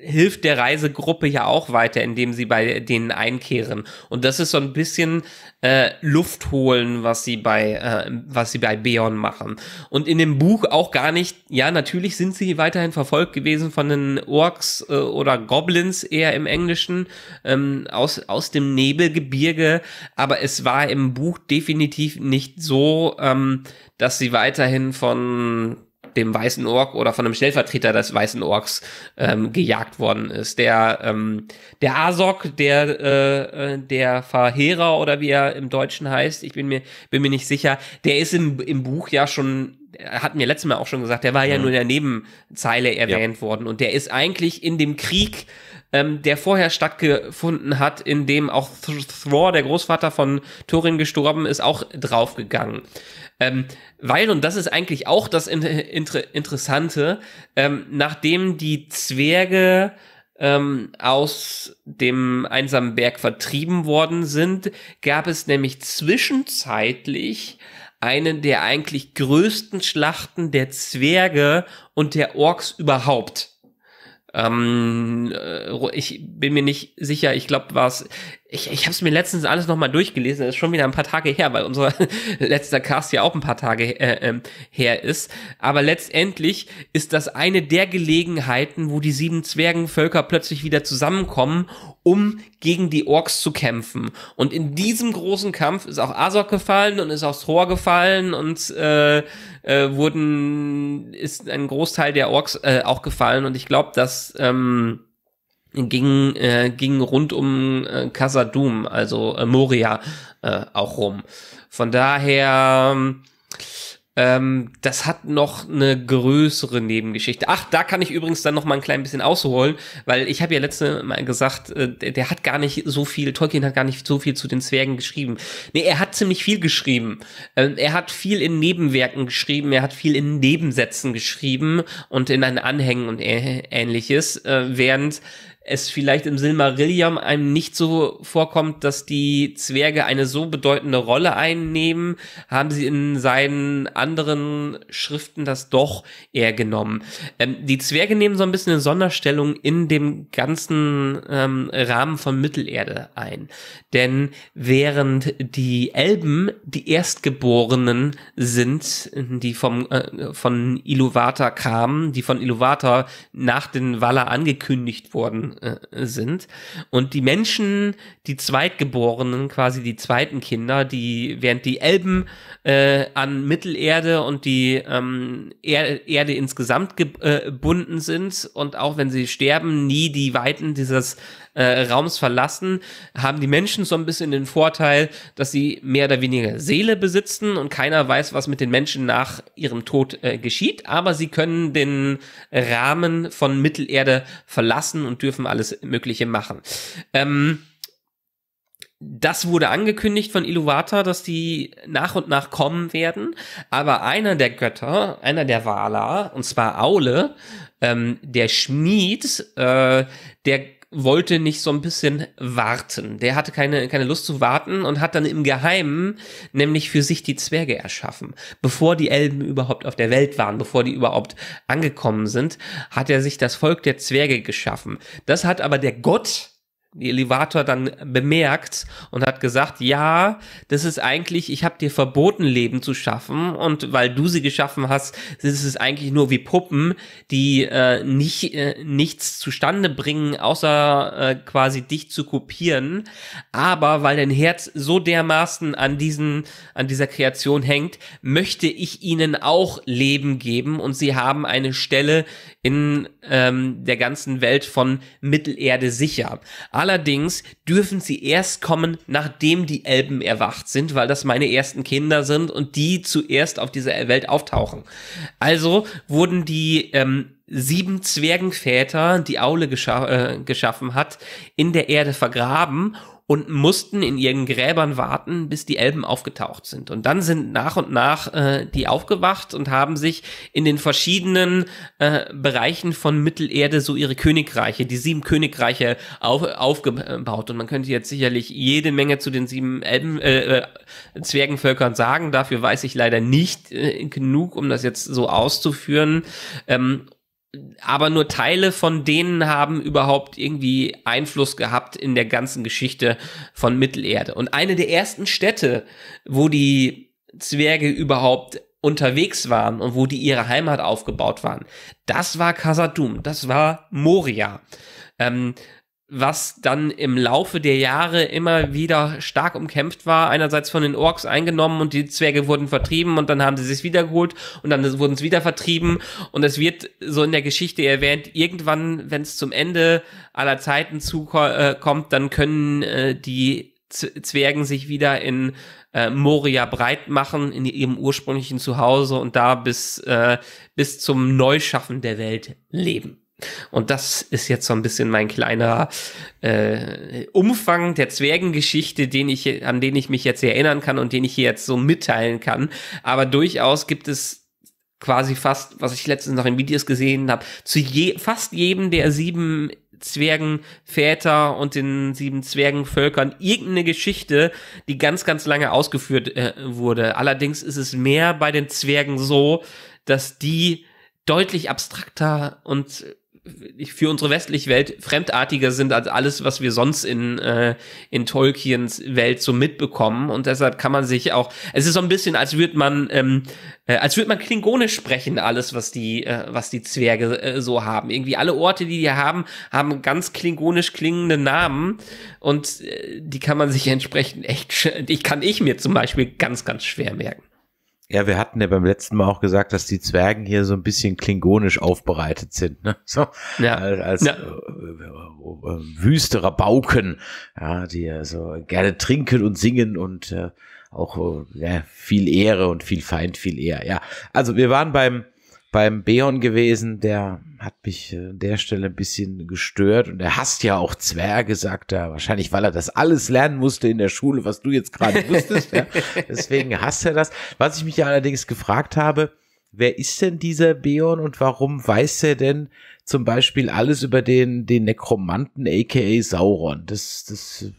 hilft der Reisegruppe ja auch weiter, indem sie bei denen einkehren. Und das ist so ein bisschen äh, Luft holen, was sie bei äh, was sie bei Beon machen. Und in dem Buch auch gar nicht. Ja, natürlich sind sie weiterhin verfolgt gewesen von den Orks äh, oder Goblins eher im Englischen ähm, aus aus dem Nebelgebirge. Aber es war im Buch definitiv nicht so, ähm, dass sie weiterhin von dem weißen Ork oder von einem Stellvertreter des weißen Orks ähm, gejagt worden ist. Der, ähm, der Asok, der, äh, äh, der Verheerer oder wie er im Deutschen heißt, ich bin mir, bin mir nicht sicher, der ist im, im Buch ja schon hat mir letztes Mal auch schon gesagt, der war ja mhm. nur in der Nebenzeile erwähnt ja. worden und der ist eigentlich in dem Krieg, ähm, der vorher stattgefunden hat, in dem auch Thror, der Großvater von Thorin gestorben ist, auch draufgegangen. Ähm, weil, und das ist eigentlich auch das Inter Interessante, ähm, nachdem die Zwerge ähm, aus dem einsamen Berg vertrieben worden sind, gab es nämlich zwischenzeitlich einen der eigentlich größten Schlachten der Zwerge und der Orks überhaupt. Ähm, äh, ich bin mir nicht sicher, ich glaube, war es ich, ich habe es mir letztens alles nochmal durchgelesen, das ist schon wieder ein paar Tage her, weil unser letzter Cast ja auch ein paar Tage äh, ähm, her ist. Aber letztendlich ist das eine der Gelegenheiten, wo die sieben Zwergenvölker plötzlich wieder zusammenkommen, um gegen die Orks zu kämpfen. Und in diesem großen Kampf ist auch Azog gefallen und ist auch Thor gefallen und äh, äh, wurden ist ein Großteil der Orks äh, auch gefallen. Und ich glaube, dass ähm, ging, äh, ging rund um äh, Casa Doom, also äh, Moria, äh, auch rum. Von daher, ähm, ähm, das hat noch eine größere Nebengeschichte. Ach, da kann ich übrigens dann noch mal ein klein bisschen ausholen, weil ich habe ja letzte Mal gesagt, äh, der, der, hat gar nicht so viel, Tolkien hat gar nicht so viel zu den Zwergen geschrieben. Nee, er hat ziemlich viel geschrieben. Ähm, er hat viel in Nebenwerken geschrieben, er hat viel in Nebensätzen geschrieben und in einen Anhängen und ähnliches, äh, während es vielleicht im Silmarillion einem nicht so vorkommt, dass die Zwerge eine so bedeutende Rolle einnehmen, haben sie in seinen anderen Schriften das doch eher genommen. Ähm, die Zwerge nehmen so ein bisschen eine Sonderstellung in dem ganzen ähm, Rahmen von Mittelerde ein. Denn während die Elben die Erstgeborenen sind, die vom, äh, von Iluvata kamen, die von Iluvata nach den Waller angekündigt wurden, äh, sind. Und die Menschen, die Zweitgeborenen, quasi die zweiten Kinder, die während die Elben äh, an Mittelerde und die ähm, er Erde insgesamt äh, gebunden sind und auch wenn sie sterben, nie die Weiten dieses äh, Raums verlassen, haben die Menschen so ein bisschen den Vorteil, dass sie mehr oder weniger Seele besitzen und keiner weiß, was mit den Menschen nach ihrem Tod äh, geschieht, aber sie können den Rahmen von Mittelerde verlassen und dürfen alles Mögliche machen. Ähm, das wurde angekündigt von Iluvata, dass die nach und nach kommen werden. Aber einer der Götter, einer der Valar, und zwar Aule, ähm, der Schmied, äh, der wollte nicht so ein bisschen warten. Der hatte keine, keine Lust zu warten und hat dann im Geheimen nämlich für sich die Zwerge erschaffen. Bevor die Elben überhaupt auf der Welt waren, bevor die überhaupt angekommen sind, hat er sich das Volk der Zwerge geschaffen. Das hat aber der Gott Elevator dann bemerkt und hat gesagt, ja, das ist eigentlich, ich habe dir verboten, Leben zu schaffen und weil du sie geschaffen hast, ist es eigentlich nur wie Puppen, die äh, nicht, äh, nichts zustande bringen, außer äh, quasi dich zu kopieren. Aber weil dein Herz so dermaßen an, diesen, an dieser Kreation hängt, möchte ich ihnen auch Leben geben und sie haben eine Stelle in ähm, der ganzen Welt von Mittelerde sicher. Allerdings dürfen sie erst kommen, nachdem die Elben erwacht sind, weil das meine ersten Kinder sind und die zuerst auf dieser Welt auftauchen. Also wurden die ähm, sieben Zwergenväter, die Aule gescha äh, geschaffen hat, in der Erde vergraben und mussten in ihren Gräbern warten, bis die Elben aufgetaucht sind. Und dann sind nach und nach äh, die aufgewacht und haben sich in den verschiedenen äh, Bereichen von Mittelerde so ihre Königreiche, die sieben Königreiche auf, aufgebaut. Und man könnte jetzt sicherlich jede Menge zu den sieben Elben, äh, äh, Zwergenvölkern sagen. Dafür weiß ich leider nicht äh, genug, um das jetzt so auszuführen. Ähm, aber nur Teile von denen haben überhaupt irgendwie Einfluss gehabt in der ganzen Geschichte von Mittelerde. Und eine der ersten Städte, wo die Zwerge überhaupt unterwegs waren und wo die ihre Heimat aufgebaut waren, das war khazad das war Moria. Ähm, was dann im Laufe der Jahre immer wieder stark umkämpft war. Einerseits von den Orks eingenommen und die Zwerge wurden vertrieben und dann haben sie sich wiedergeholt und dann wurden sie wieder vertrieben. Und es wird so in der Geschichte erwähnt, irgendwann, wenn es zum Ende aller Zeiten zukommt, äh, dann können äh, die Zwergen sich wieder in äh, Moria breit machen, in ihrem ursprünglichen Zuhause und da bis, äh, bis zum Neuschaffen der Welt leben. Und das ist jetzt so ein bisschen mein kleiner äh, Umfang der Zwergengeschichte, den ich, an den ich mich jetzt erinnern kann und den ich hier jetzt so mitteilen kann. Aber durchaus gibt es quasi fast, was ich letztens noch in Videos gesehen habe, zu je, fast jedem der sieben Zwergenväter und den sieben Zwergenvölkern irgendeine Geschichte, die ganz, ganz lange ausgeführt äh, wurde. Allerdings ist es mehr bei den Zwergen so, dass die deutlich abstrakter und für unsere westliche Welt fremdartiger sind als alles, was wir sonst in, äh, in Tolkiens Welt so mitbekommen. Und deshalb kann man sich auch, es ist so ein bisschen, als würde man, ähm, äh, als würde man Klingonisch sprechen, alles, was die, äh, was die Zwerge äh, so haben. Irgendwie alle Orte, die die haben, haben ganz klingonisch klingende Namen und äh, die kann man sich entsprechend echt, die kann ich mir zum Beispiel ganz, ganz schwer merken. Ja, wir hatten ja beim letzten Mal auch gesagt, dass die Zwergen hier so ein bisschen klingonisch aufbereitet sind, ne? So ja. als, als ja. Äh, äh, äh, wüsterer Bauken, ja, die so also gerne trinken und singen und äh, auch ja, viel Ehre und viel Feind, viel eher. Ja, also wir waren beim beim Beon gewesen, der hat mich äh, an der Stelle ein bisschen gestört und er hasst ja auch Zwerge, sagt er, wahrscheinlich weil er das alles lernen musste in der Schule, was du jetzt gerade wusstest, ja. deswegen hasst er das. Was ich mich ja allerdings gefragt habe, wer ist denn dieser Beon und warum weiß er denn zum Beispiel alles über den, den Nekromanten aka Sauron? Das, das,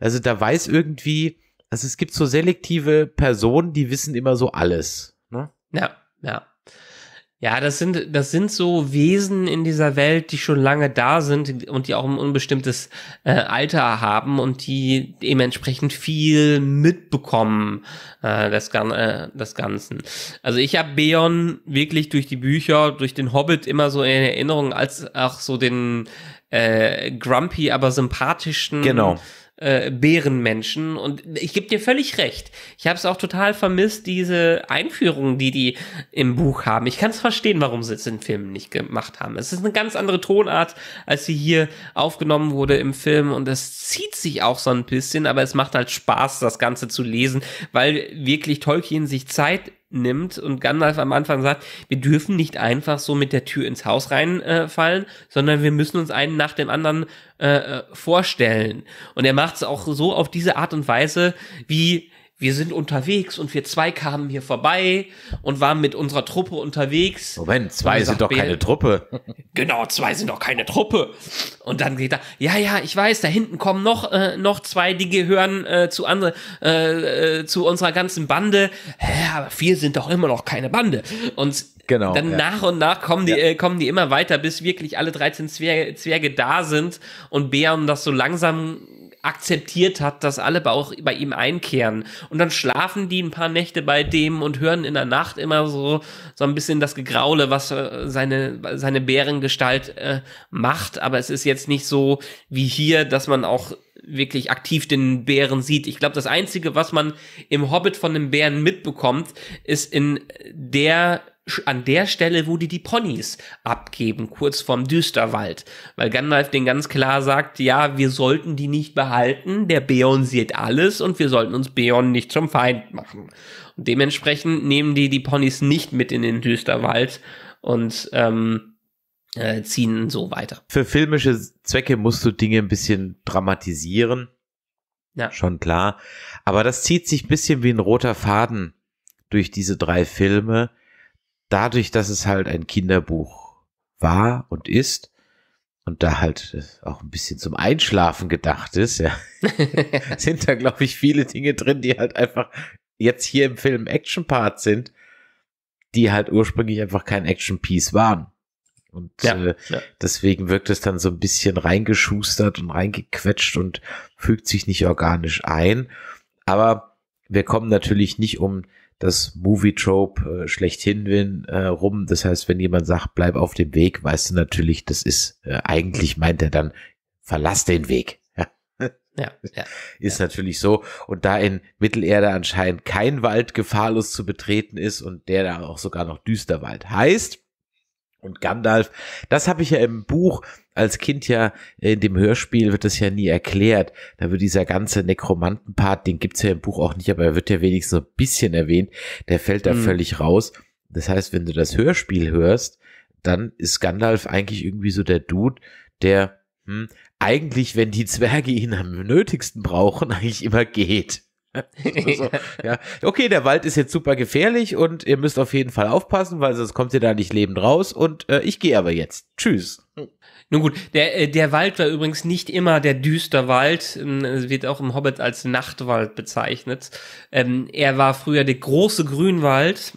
also da weiß irgendwie, also es gibt so selektive Personen, die wissen immer so alles, ne? Ja, ja. Ja, das sind, das sind so Wesen in dieser Welt, die schon lange da sind und die auch ein unbestimmtes äh, Alter haben und die dementsprechend viel mitbekommen, äh, das, Gan äh, das Ganzen. Also ich habe Beon wirklich durch die Bücher, durch den Hobbit immer so in Erinnerung als auch so den äh, grumpy, aber sympathischen genau äh, Bärenmenschen. Und ich gebe dir völlig recht. Ich habe es auch total vermisst, diese Einführungen, die die im Buch haben. Ich kann es verstehen, warum sie es in Filmen nicht gemacht haben. Es ist eine ganz andere Tonart, als sie hier aufgenommen wurde im Film. Und es zieht sich auch so ein bisschen, aber es macht halt Spaß, das Ganze zu lesen, weil wirklich Tolkien sich Zeit nimmt und Gandalf am Anfang sagt, wir dürfen nicht einfach so mit der Tür ins Haus reinfallen, äh, sondern wir müssen uns einen nach dem anderen äh, äh vorstellen. Und er macht es auch so auf diese Art und Weise, wie wir sind unterwegs und wir zwei kamen hier vorbei und waren mit unserer Truppe unterwegs. Moment, zwei sind doch keine Truppe. Genau, zwei sind doch keine Truppe. Und dann geht er, ja, ja, ich weiß, da hinten kommen noch, äh, noch zwei, die gehören äh, zu andere, äh, äh zu unserer ganzen Bande. Hä, aber vier sind doch immer noch keine Bande. Und genau, dann ja. nach und nach kommen die, ja. äh, kommen die immer weiter, bis wirklich alle 13 Zwerge, Zwerge da sind und Bären das so langsam akzeptiert hat, dass alle bei, auch bei ihm einkehren. Und dann schlafen die ein paar Nächte bei dem und hören in der Nacht immer so, so ein bisschen das Gegraule, was äh, seine, seine Bärengestalt äh, macht. Aber es ist jetzt nicht so wie hier, dass man auch wirklich aktiv den Bären sieht. Ich glaube, das Einzige, was man im Hobbit von dem Bären mitbekommt, ist in der an der Stelle, wo die die Ponys abgeben, kurz vorm Düsterwald. Weil Gandalf den ganz klar sagt, ja, wir sollten die nicht behalten, der Beon sieht alles und wir sollten uns Beon nicht zum Feind machen. Und dementsprechend nehmen die die Ponys nicht mit in den Düsterwald und ähm, äh, ziehen so weiter. Für filmische Zwecke musst du Dinge ein bisschen dramatisieren. Ja. Schon klar. Aber das zieht sich ein bisschen wie ein roter Faden durch diese drei Filme dadurch, dass es halt ein Kinderbuch war und ist und da halt auch ein bisschen zum Einschlafen gedacht ist, ja, sind da, glaube ich, viele Dinge drin, die halt einfach jetzt hier im Film Action-Part sind, die halt ursprünglich einfach kein Action-Piece waren. Und ja, äh, ja. deswegen wirkt es dann so ein bisschen reingeschustert und reingequetscht und fügt sich nicht organisch ein. Aber wir kommen natürlich nicht um das Movie-Trope äh, schlechthin äh, rum. Das heißt, wenn jemand sagt, bleib auf dem Weg, weißt du natürlich, das ist, äh, eigentlich meint er dann, verlass den Weg. Ja, ja, ist ja. natürlich so. Und da in Mittelerde anscheinend kein Wald gefahrlos zu betreten ist und der da auch sogar noch Düsterwald heißt, und Gandalf. Das habe ich ja im Buch als Kind ja, äh, in dem Hörspiel wird das ja nie erklärt. Da wird dieser ganze Nekromantenpart, den gibt's ja im Buch auch nicht, aber er wird ja wenigstens so ein bisschen erwähnt. Der fällt da mhm. völlig raus. Das heißt, wenn du das Hörspiel hörst, dann ist Gandalf eigentlich irgendwie so der Dude, der hm, eigentlich, wenn die Zwerge ihn am nötigsten brauchen, eigentlich immer geht. so, also, ja. Okay, der Wald ist jetzt super gefährlich und ihr müsst auf jeden Fall aufpassen, weil sonst kommt ihr da nicht lebend raus und äh, ich gehe aber jetzt. Tschüss. Nun gut, der, äh, der Wald war übrigens nicht immer der düster Wald, ähm, es wird auch im Hobbit als Nachtwald bezeichnet. Ähm, er war früher der große Grünwald,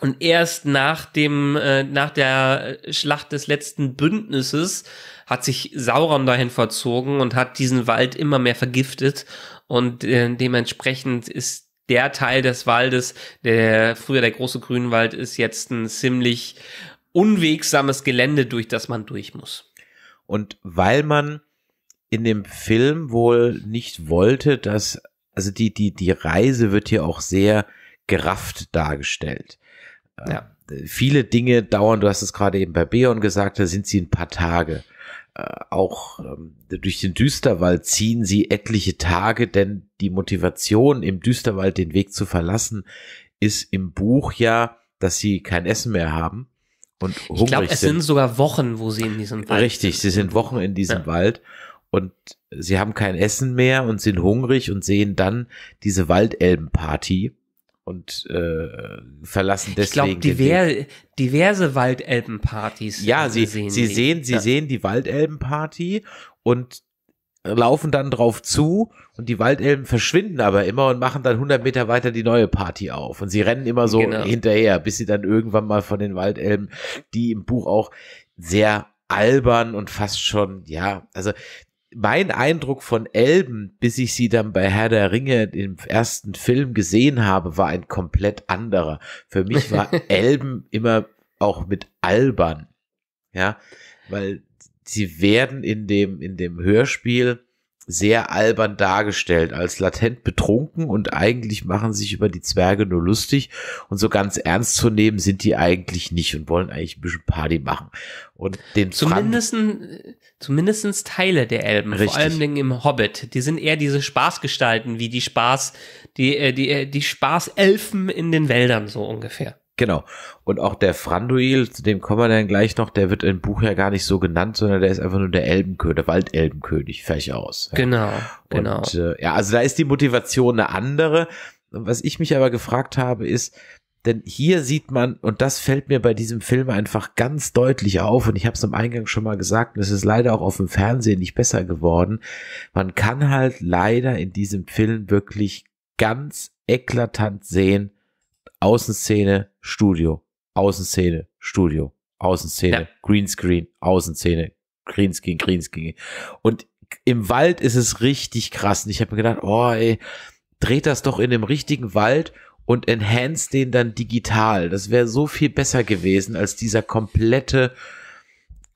und erst nach dem, äh, nach der Schlacht des letzten Bündnisses hat sich Sauron dahin verzogen und hat diesen Wald immer mehr vergiftet und äh, dementsprechend ist der Teil des Waldes, der früher der große Grünwald ist, jetzt ein ziemlich unwegsames Gelände, durch das man durch muss. Und weil man in dem Film wohl nicht wollte, dass, also die, die, die Reise wird hier auch sehr gerafft dargestellt. Ja. Äh, viele Dinge dauern, du hast es gerade eben bei Beon gesagt, da sind sie ein paar Tage. Äh, auch ähm, durch den Düsterwald ziehen sie etliche Tage, denn die Motivation, im Düsterwald den Weg zu verlassen, ist im Buch ja, dass sie kein Essen mehr haben und hungrig ich glaube, es sind. sogar Wochen, wo sie in diesem Wald Richtig, sind. sie sind Wochen in diesem ja. Wald und sie haben kein Essen mehr und sind hungrig und sehen dann diese Waldelbenparty und äh, verlassen deswegen. Ich glaube, diver diverse Waldelbenpartys. Ja, sie, sehen sie, sehen, sie sehen die Waldelbenparty und laufen dann drauf zu und die Waldelben verschwinden aber immer und machen dann 100 Meter weiter die neue Party auf und sie rennen immer so genau. hinterher, bis sie dann irgendwann mal von den Waldelben, die im Buch auch sehr albern und fast schon, ja, also mein Eindruck von Elben, bis ich sie dann bei Herr der Ringe im ersten Film gesehen habe, war ein komplett anderer. Für mich war Elben immer auch mit albern. Ja, weil sie werden in dem, in dem Hörspiel sehr albern dargestellt, als latent betrunken und eigentlich machen sich über die Zwerge nur lustig und so ganz ernst zu nehmen sind die eigentlich nicht und wollen eigentlich ein bisschen Party machen. Und den zumindest, äh, zumindest Teile der Elben, richtig. vor allem im Hobbit, die sind eher diese Spaßgestalten wie die Spaß, die, äh, die, äh, die Spaßelfen in den Wäldern so ungefähr. Genau. Und auch der Franduil, zu dem kommen wir dann gleich noch, der wird im Buch ja gar nicht so genannt, sondern der ist einfach nur der Elbenkönig, der Waldelbenkönig, fertig aus. Ja. Genau, genau. Und, äh, ja, also da ist die Motivation eine andere. Was ich mich aber gefragt habe, ist, denn hier sieht man, und das fällt mir bei diesem Film einfach ganz deutlich auf, und ich habe es am Eingang schon mal gesagt, und es ist leider auch auf dem Fernsehen nicht besser geworden, man kann halt leider in diesem Film wirklich ganz eklatant sehen, Außenszene, Studio, Außenszene, Studio, Außenszene, ja. Greenscreen, Außenszene, Greenscreen, Greenscreen. Und im Wald ist es richtig krass. Und ich habe mir gedacht, oh ey, dreht das doch in dem richtigen Wald und enhance den dann digital. Das wäre so viel besser gewesen als dieser komplette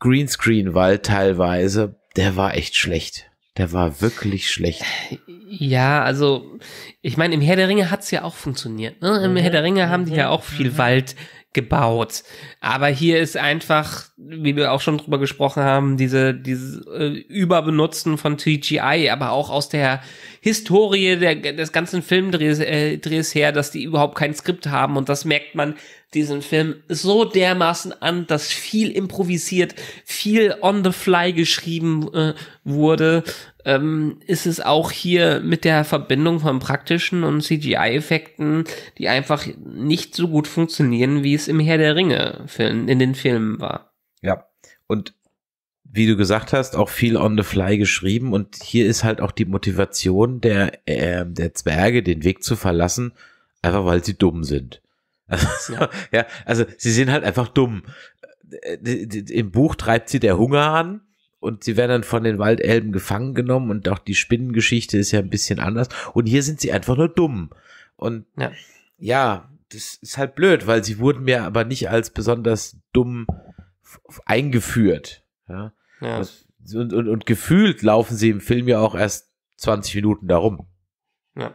Greenscreen-Wald teilweise. Der war echt schlecht. Der war wirklich schlecht. Ja, also, ich meine, im Herr der Ringe hat's ja auch funktioniert. Ne? Im mhm. Herr der Ringe haben die mhm. ja auch viel mhm. Wald gebaut. Aber hier ist einfach, wie wir auch schon drüber gesprochen haben, diese, dieses äh, Überbenutzen von TGI, aber auch aus der Historie der, des ganzen Filmdrehs äh, Drehs her, dass die überhaupt kein Skript haben und das merkt man diesen Film so dermaßen an, dass viel improvisiert, viel on the fly geschrieben äh, wurde ähm, ist es auch hier mit der Verbindung von praktischen und CGI-Effekten, die einfach nicht so gut funktionieren, wie es im Herr der Ringe in, in den Filmen war. Ja, und wie du gesagt hast, auch viel on the fly geschrieben und hier ist halt auch die Motivation der, äh, der Zwerge, den Weg zu verlassen, einfach weil sie dumm sind. Also, ja. ja, also sie sind halt einfach dumm. Äh, Im Buch treibt sie der Hunger an und sie werden dann von den Waldelben gefangen genommen und auch die Spinnengeschichte ist ja ein bisschen anders. Und hier sind sie einfach nur dumm. Und ja, ja das ist halt blöd, weil sie wurden mir aber nicht als besonders dumm eingeführt. Ja. ja. Und, und, und gefühlt laufen sie im Film ja auch erst 20 Minuten darum. Ja.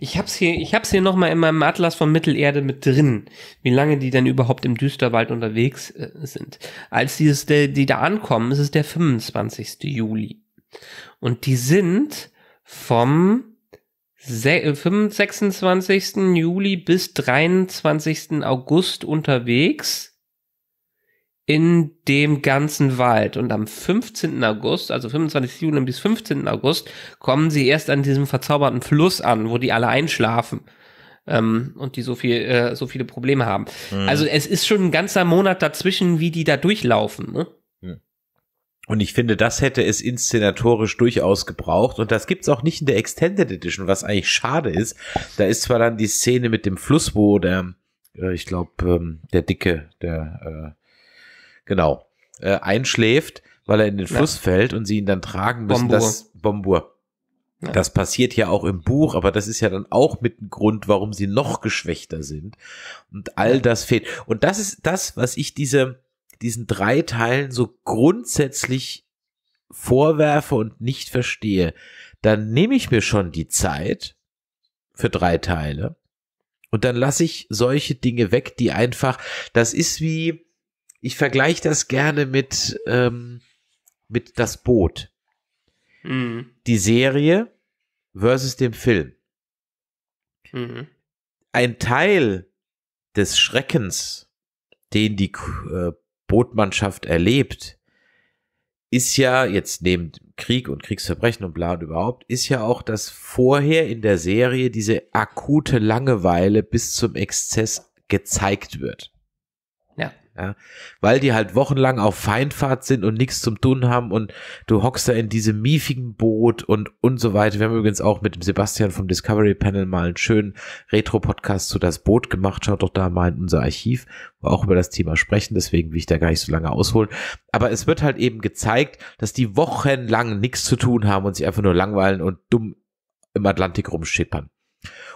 Ich hab's hier, ich hab's hier nochmal in meinem Atlas von Mittelerde mit drin, wie lange die denn überhaupt im Düsterwald unterwegs äh, sind. Als dieses, die, die da ankommen, ist es der 25. Juli. Und die sind vom 26. Äh, Juli bis 23. August unterwegs in dem ganzen Wald. Und am 15. August, also 25. Juni bis 15. August, kommen sie erst an diesem verzauberten Fluss an, wo die alle einschlafen. Ähm, und die so viel, äh, so viele Probleme haben. Mhm. Also es ist schon ein ganzer Monat dazwischen, wie die da durchlaufen. Ne? Und ich finde, das hätte es inszenatorisch durchaus gebraucht. Und das gibt es auch nicht in der Extended Edition, was eigentlich schade ist. Da ist zwar dann die Szene mit dem Fluss, wo der, äh, ich glaube, ähm, der Dicke, der äh, genau, äh, einschläft, weil er in den Fluss ja. fällt und sie ihn dann tragen müssen. Bombur. Das Bombur. Ja. Das passiert ja auch im Buch, aber das ist ja dann auch mit dem Grund, warum sie noch geschwächter sind. Und all das fehlt. Und das ist das, was ich diese, diesen drei Teilen so grundsätzlich vorwerfe und nicht verstehe. Dann nehme ich mir schon die Zeit für drei Teile und dann lasse ich solche Dinge weg, die einfach, das ist wie, ich vergleiche das gerne mit, ähm, mit das Boot. Mhm. Die Serie versus dem Film. Mhm. Ein Teil des Schreckens, den die äh, Bootmannschaft erlebt, ist ja jetzt neben Krieg und Kriegsverbrechen und bla und überhaupt, ist ja auch, dass vorher in der Serie diese akute Langeweile bis zum Exzess gezeigt wird. Ja, weil die halt wochenlang auf Feindfahrt sind und nichts zum tun haben und du hockst da in diesem miefigen Boot und und so weiter. Wir haben übrigens auch mit dem Sebastian vom Discovery Panel mal einen schönen Retro-Podcast zu das Boot gemacht. Schaut doch da mal in unser Archiv, wo wir auch über das Thema sprechen. Deswegen will ich da gar nicht so lange ausholen. Aber es wird halt eben gezeigt, dass die wochenlang nichts zu tun haben und sich einfach nur langweilen und dumm im Atlantik rumschippern.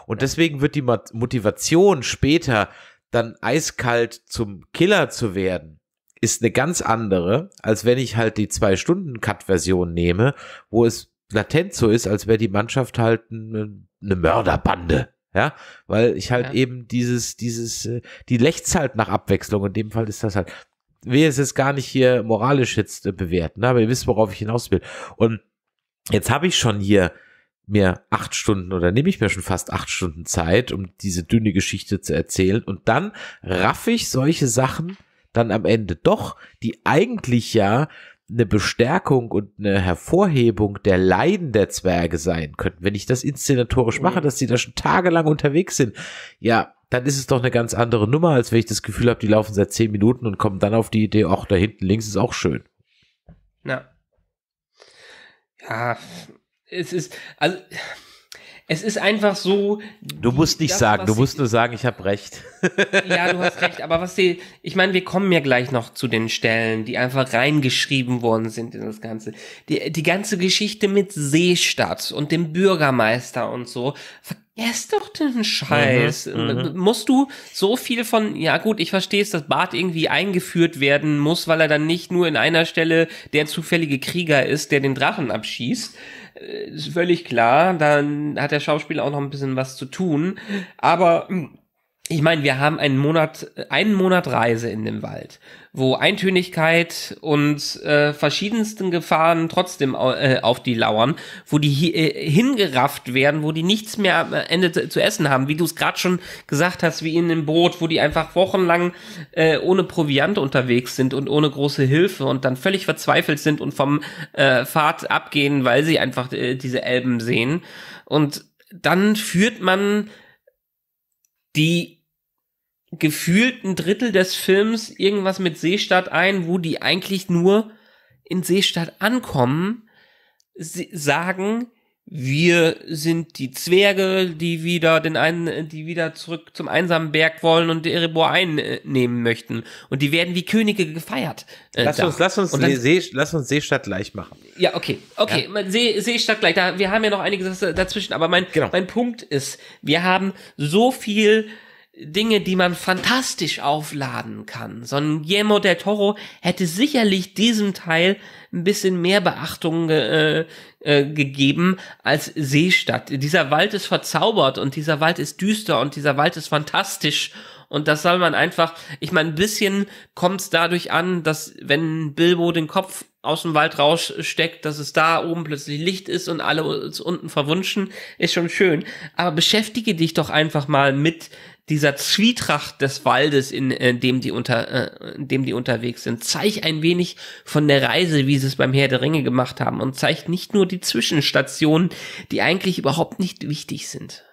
Und deswegen wird die Motivation später dann eiskalt zum Killer zu werden, ist eine ganz andere, als wenn ich halt die Zwei-Stunden-Cut-Version nehme, wo es latent so ist, als wäre die Mannschaft halt eine, eine Mörderbande. Ja, weil ich halt ja. eben dieses, dieses, äh, die lächzt halt nach Abwechslung. In dem Fall ist das halt, wie es jetzt gar nicht hier moralisch jetzt äh, bewerten, ne? aber ihr wisst, worauf ich hinaus will. Und jetzt habe ich schon hier mir acht Stunden oder nehme ich mir schon fast acht Stunden Zeit, um diese dünne Geschichte zu erzählen. Und dann raff ich solche Sachen dann am Ende doch, die eigentlich ja eine Bestärkung und eine Hervorhebung der Leiden der Zwerge sein könnten. Wenn ich das inszenatorisch mache, dass die da schon tagelang unterwegs sind, ja, dann ist es doch eine ganz andere Nummer, als wenn ich das Gefühl habe, die laufen seit zehn Minuten und kommen dann auf die Idee, ach, da hinten links ist auch schön. Ja. Ja, es ist, also, es ist einfach so. Du musst nicht das, sagen, du musst nur sagen, ich habe recht. ja, du hast recht. Aber was die, ich meine, wir kommen ja gleich noch zu den Stellen, die einfach reingeschrieben worden sind in das Ganze. Die, die ganze Geschichte mit Seestadt und dem Bürgermeister und so. Vergesst doch den Scheiß. Mhm, mhm. musst du so viel von, ja gut, ich verstehe es, dass Bart irgendwie eingeführt werden muss, weil er dann nicht nur in einer Stelle der zufällige Krieger ist, der den Drachen abschießt. Äh, ist völlig klar. Dann hat der Schauspieler auch noch ein bisschen was zu tun. Aber hm, ich meine, wir haben einen Monat, einen Monat Reise in dem Wald wo Eintönigkeit und äh, verschiedensten Gefahren trotzdem äh, auf die lauern, wo die äh, hingerafft werden, wo die nichts mehr am Ende zu essen haben, wie du es gerade schon gesagt hast, wie in dem Boot, wo die einfach wochenlang äh, ohne Proviant unterwegs sind und ohne große Hilfe und dann völlig verzweifelt sind und vom äh, Pfad abgehen, weil sie einfach äh, diese Elben sehen. Und dann führt man die gefühlt ein Drittel des Films irgendwas mit Seestadt ein, wo die eigentlich nur in Seestadt ankommen, sagen, wir sind die Zwerge, die wieder den einen, die wieder zurück zum einsamen Berg wollen und Erebor einnehmen möchten. Und die werden wie Könige gefeiert. Äh, lass, uns, lass, uns dann, See, lass uns Seestadt gleich machen. Ja, okay. Okay, ja. See, Seestadt gleich. Da, wir haben ja noch einiges äh, dazwischen, aber mein, genau. mein Punkt ist, wir haben so viel Dinge, die man fantastisch aufladen kann, sondern Guillermo del Toro hätte sicherlich diesem Teil ein bisschen mehr Beachtung äh, äh, gegeben als Seestadt. Dieser Wald ist verzaubert und dieser Wald ist düster und dieser Wald ist fantastisch und das soll man einfach, ich meine, ein bisschen kommt es dadurch an, dass wenn Bilbo den Kopf aus dem Wald raussteckt, dass es da oben plötzlich Licht ist und alle uns unten verwunschen, ist schon schön. Aber beschäftige dich doch einfach mal mit dieser Zwietracht des Waldes, in, äh, dem, die unter, äh, in dem die unterwegs sind, zeigt ein wenig von der Reise, wie sie es beim Herr der Ringe gemacht haben und zeigt nicht nur die Zwischenstationen, die eigentlich überhaupt nicht wichtig sind.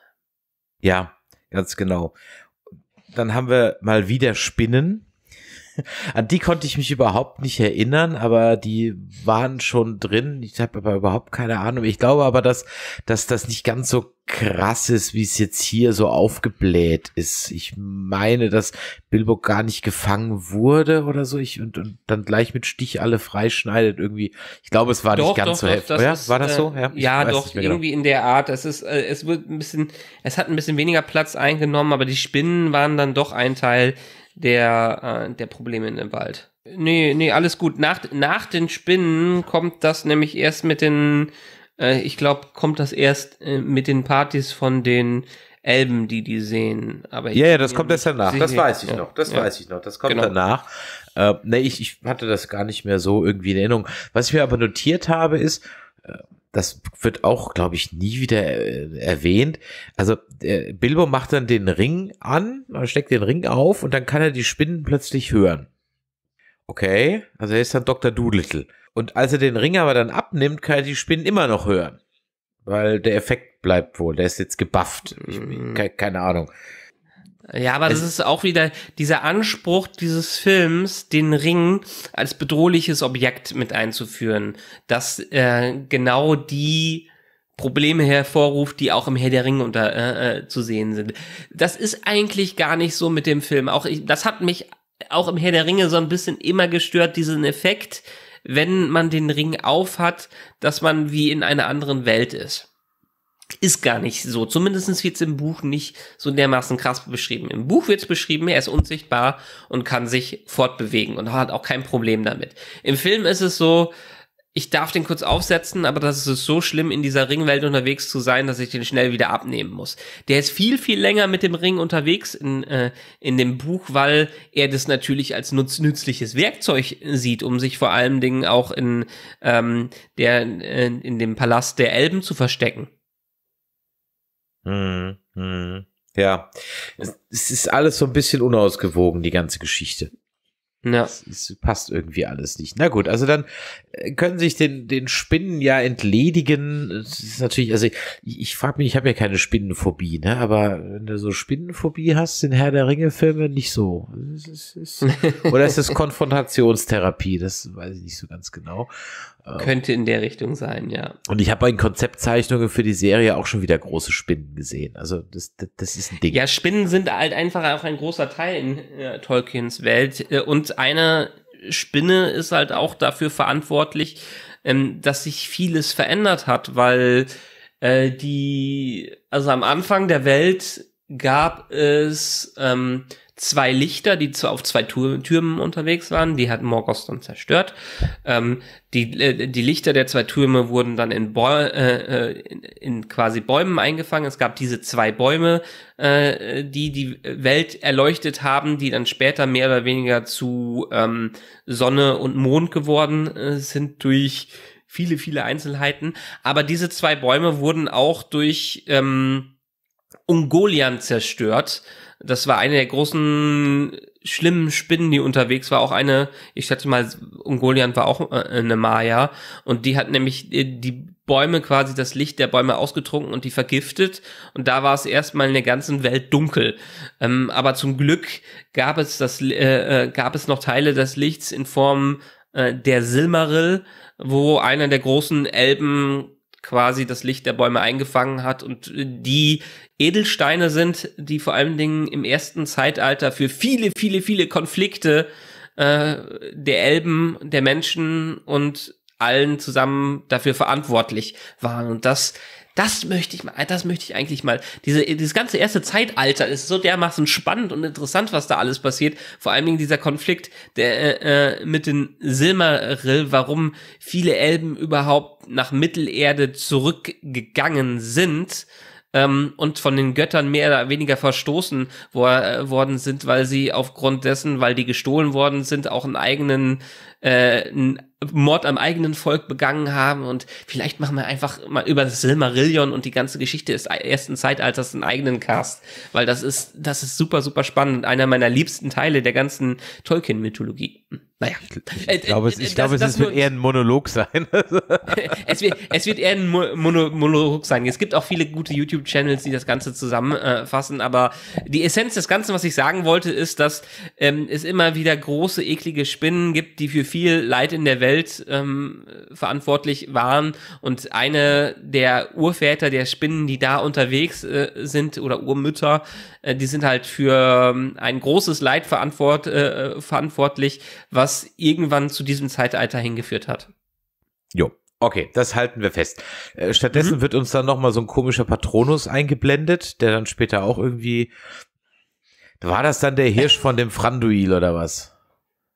Ja, ganz genau. Dann haben wir mal wieder Spinnen. An die konnte ich mich überhaupt nicht erinnern, aber die waren schon drin. Ich habe aber überhaupt keine Ahnung. Ich glaube aber, dass, dass das nicht ganz so krass ist, wie es jetzt hier so aufgebläht ist. Ich meine, dass Bilbo gar nicht gefangen wurde oder so. Ich und, und dann gleich mit Stich alle freischneidet irgendwie. Ich glaube, es war doch, nicht ganz doch, so heftig. Ja, war das so? Äh, ja, ja doch genau. irgendwie genau. in der Art. Es ist, äh, es wird ein bisschen, es hat ein bisschen weniger Platz eingenommen, aber die Spinnen waren dann doch ein Teil der, äh, der Probleme in dem Wald. Nee, nee, alles gut. Nach, nach den Spinnen kommt das nämlich erst mit den, äh, ich glaube, kommt das erst äh, mit den Partys von den Elben, die die sehen. Aber ja, ja, das kommt erst danach. Das weiß ich ja. noch. Das ja. weiß ich noch. Das kommt genau. danach. Äh, nee, ich, ich hatte das gar nicht mehr so irgendwie in Erinnerung. Was ich mir aber notiert habe, ist, äh, das wird auch, glaube ich, nie wieder äh, erwähnt. Also äh, Bilbo macht dann den Ring an, äh, steckt den Ring auf und dann kann er die Spinnen plötzlich hören. Okay, also er ist dann Dr. Doolittle. Und als er den Ring aber dann abnimmt, kann er die Spinnen immer noch hören. Weil der Effekt bleibt wohl, der ist jetzt gebufft. Ich, mhm. keine, keine Ahnung. Ja, aber es das äh, ist auch wieder dieser Anspruch dieses Films, den Ring als bedrohliches Objekt mit einzuführen, das äh, genau die Probleme hervorruft, die auch im Herr der Ringe unter äh, äh, zu sehen sind. Das ist eigentlich gar nicht so mit dem Film. Auch ich, das hat mich auch im Herr der Ringe so ein bisschen immer gestört, diesen Effekt, wenn man den Ring aufhat, dass man wie in einer anderen Welt ist ist gar nicht so. Zumindest wird es im Buch nicht so dermaßen krass beschrieben. Im Buch wird es beschrieben, er ist unsichtbar und kann sich fortbewegen und hat auch kein Problem damit. Im Film ist es so, ich darf den kurz aufsetzen, aber das ist so schlimm, in dieser Ringwelt unterwegs zu sein, dass ich den schnell wieder abnehmen muss. Der ist viel, viel länger mit dem Ring unterwegs in, äh, in dem Buch, weil er das natürlich als nutz nützliches Werkzeug sieht, um sich vor allen Dingen auch in, ähm, der, in, äh, in dem Palast der Elben zu verstecken. Hm, hm. Ja, es, es ist alles so ein bisschen unausgewogen, die ganze Geschichte. Ja. Es, passt irgendwie alles nicht. Na gut, also dann äh, können sich den, den Spinnen ja entledigen. Das ist natürlich, also ich, ich frage mich, ich habe ja keine Spinnenphobie, ne? Aber wenn du so Spinnenphobie hast, sind Herr der Ringe-Filme nicht so. Ist, ist, oder ist es Konfrontationstherapie? Das weiß ich nicht so ganz genau. Ähm, Könnte in der Richtung sein, ja. Und ich habe bei den Konzeptzeichnungen für die Serie auch schon wieder große Spinnen gesehen. Also das, das, das ist ein Ding. Ja, Spinnen sind halt einfach auch ein großer Teil in äh, Tolkiens Welt. Äh, und eine Spinne ist halt auch dafür verantwortlich, ähm, dass sich vieles verändert hat, weil äh, die, also am Anfang der Welt gab es ähm, zwei Lichter, die zu, auf zwei Türmen unterwegs waren. Die hat Morgoth dann zerstört. Ähm, die, äh, die Lichter der zwei Türme wurden dann in, Bäu äh, in, äh, in, quasi Bäumen eingefangen. Es gab diese zwei Bäume, äh, die die Welt erleuchtet haben, die dann später mehr oder weniger zu ähm, Sonne und Mond geworden äh, sind durch viele, viele Einzelheiten. Aber diese zwei Bäume wurden auch durch ähm, Ungolian zerstört das war eine der großen schlimmen Spinnen, die unterwegs war. Auch eine, ich schätze mal, Ungoliant war auch äh, eine Maya. Und die hat nämlich äh, die Bäume quasi das Licht der Bäume ausgetrunken und die vergiftet. Und da war es erstmal in der ganzen Welt dunkel. Ähm, aber zum Glück gab es das, äh, äh gab es noch Teile des Lichts in Form äh, der Silmaril, wo einer der großen Elben quasi das Licht der Bäume eingefangen hat und die Edelsteine sind, die vor allen Dingen im ersten Zeitalter für viele, viele, viele Konflikte äh, der Elben, der Menschen und allen zusammen dafür verantwortlich waren. Und das das möchte ich mal, das möchte ich eigentlich mal. Diese, dieses ganze erste Zeitalter ist so dermaßen spannend und interessant, was da alles passiert. Vor allen Dingen dieser Konflikt der, äh, äh mit den Silmarill, warum viele Elben überhaupt nach Mittelerde zurückgegangen sind. Ähm, und von den Göttern mehr oder weniger verstoßen wo, äh, worden sind, weil sie aufgrund dessen, weil die gestohlen worden sind, auch einen eigenen, äh, einen Mord am eigenen Volk begangen haben und vielleicht machen wir einfach mal über das Silmarillion und die ganze Geschichte des ersten Zeitalters einen eigenen Cast, weil das ist das ist super super spannend, einer meiner liebsten Teile der ganzen Tolkien Mythologie. Naja. Ich äh, äh, glaube, es, ich äh, glaube, es, das, das wird eher ein Monolog sein. Also es, wird, es wird eher ein Mono, Monolog sein. Es gibt auch viele gute YouTube-Channels, die das Ganze zusammenfassen, aber die Essenz des Ganzen, was ich sagen wollte, ist, dass ähm, es immer wieder große, eklige Spinnen gibt, die für viel Leid in der Welt ähm, verantwortlich waren. Und eine der Urväter der Spinnen, die da unterwegs äh, sind, oder Urmütter, äh, die sind halt für ähm, ein großes Leid verantwort, äh, verantwortlich was irgendwann zu diesem Zeitalter hingeführt hat. Jo. Okay, das halten wir fest. Äh, stattdessen mhm. wird uns dann nochmal so ein komischer Patronus eingeblendet, der dann später auch irgendwie. War das dann der Hirsch von dem Franduil oder was?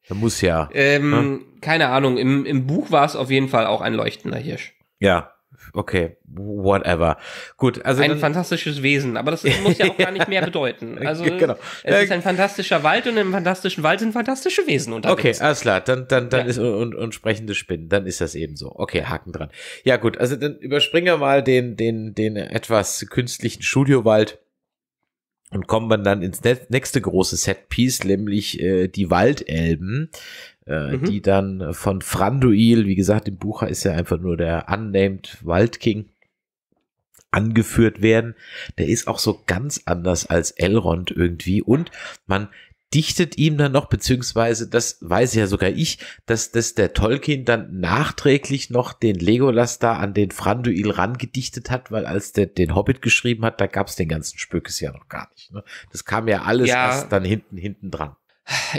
Der muss ja. Ähm, ne? Keine Ahnung, im, im Buch war es auf jeden Fall auch ein leuchtender Hirsch. Ja, okay, whatever. Gut, also ein fantastisches Wesen, aber das muss ja auch gar nicht mehr bedeuten. Also genau. es ist äh, ein fantastischer Wald und im fantastischen Wald sind fantastische Wesen unterwegs. Okay, alles klar, dann dann dann ja. ist und, und sprechende Spinnen, dann ist das eben so. Okay, Haken dran. Ja gut, also dann überspringen wir mal den den den etwas künstlichen Studiowald und kommen wir dann ins nächste große Setpiece, nämlich äh, die Waldelben, äh, mhm. die dann äh, von Franduil, wie gesagt, im Bucher ist ja einfach nur der unnamed Waldking, angeführt werden. Der ist auch so ganz anders als Elrond irgendwie und man dichtet ihm dann noch, beziehungsweise das weiß ja sogar ich, dass, dass der Tolkien dann nachträglich noch den Legolas da an den Franduil rangedichtet hat, weil als der den Hobbit geschrieben hat, da gab es den ganzen Spökes ja noch gar nicht. Ne? Das kam ja alles ja. erst dann hinten, hinten dran.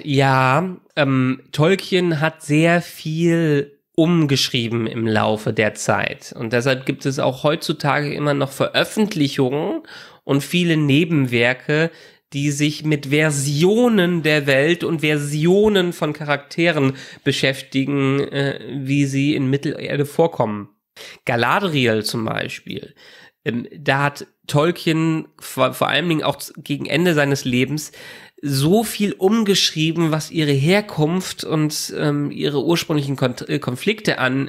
Ja, ähm, Tolkien hat sehr viel umgeschrieben im Laufe der Zeit. Und deshalb gibt es auch heutzutage immer noch Veröffentlichungen und viele Nebenwerke, die sich mit Versionen der Welt und Versionen von Charakteren beschäftigen, äh, wie sie in Mittelerde vorkommen. Galadriel zum Beispiel. Ähm, da hat Tolkien vor, vor allen Dingen auch gegen Ende seines Lebens so viel umgeschrieben, was ihre Herkunft und ähm, ihre ursprünglichen Kon äh, Konflikte anging,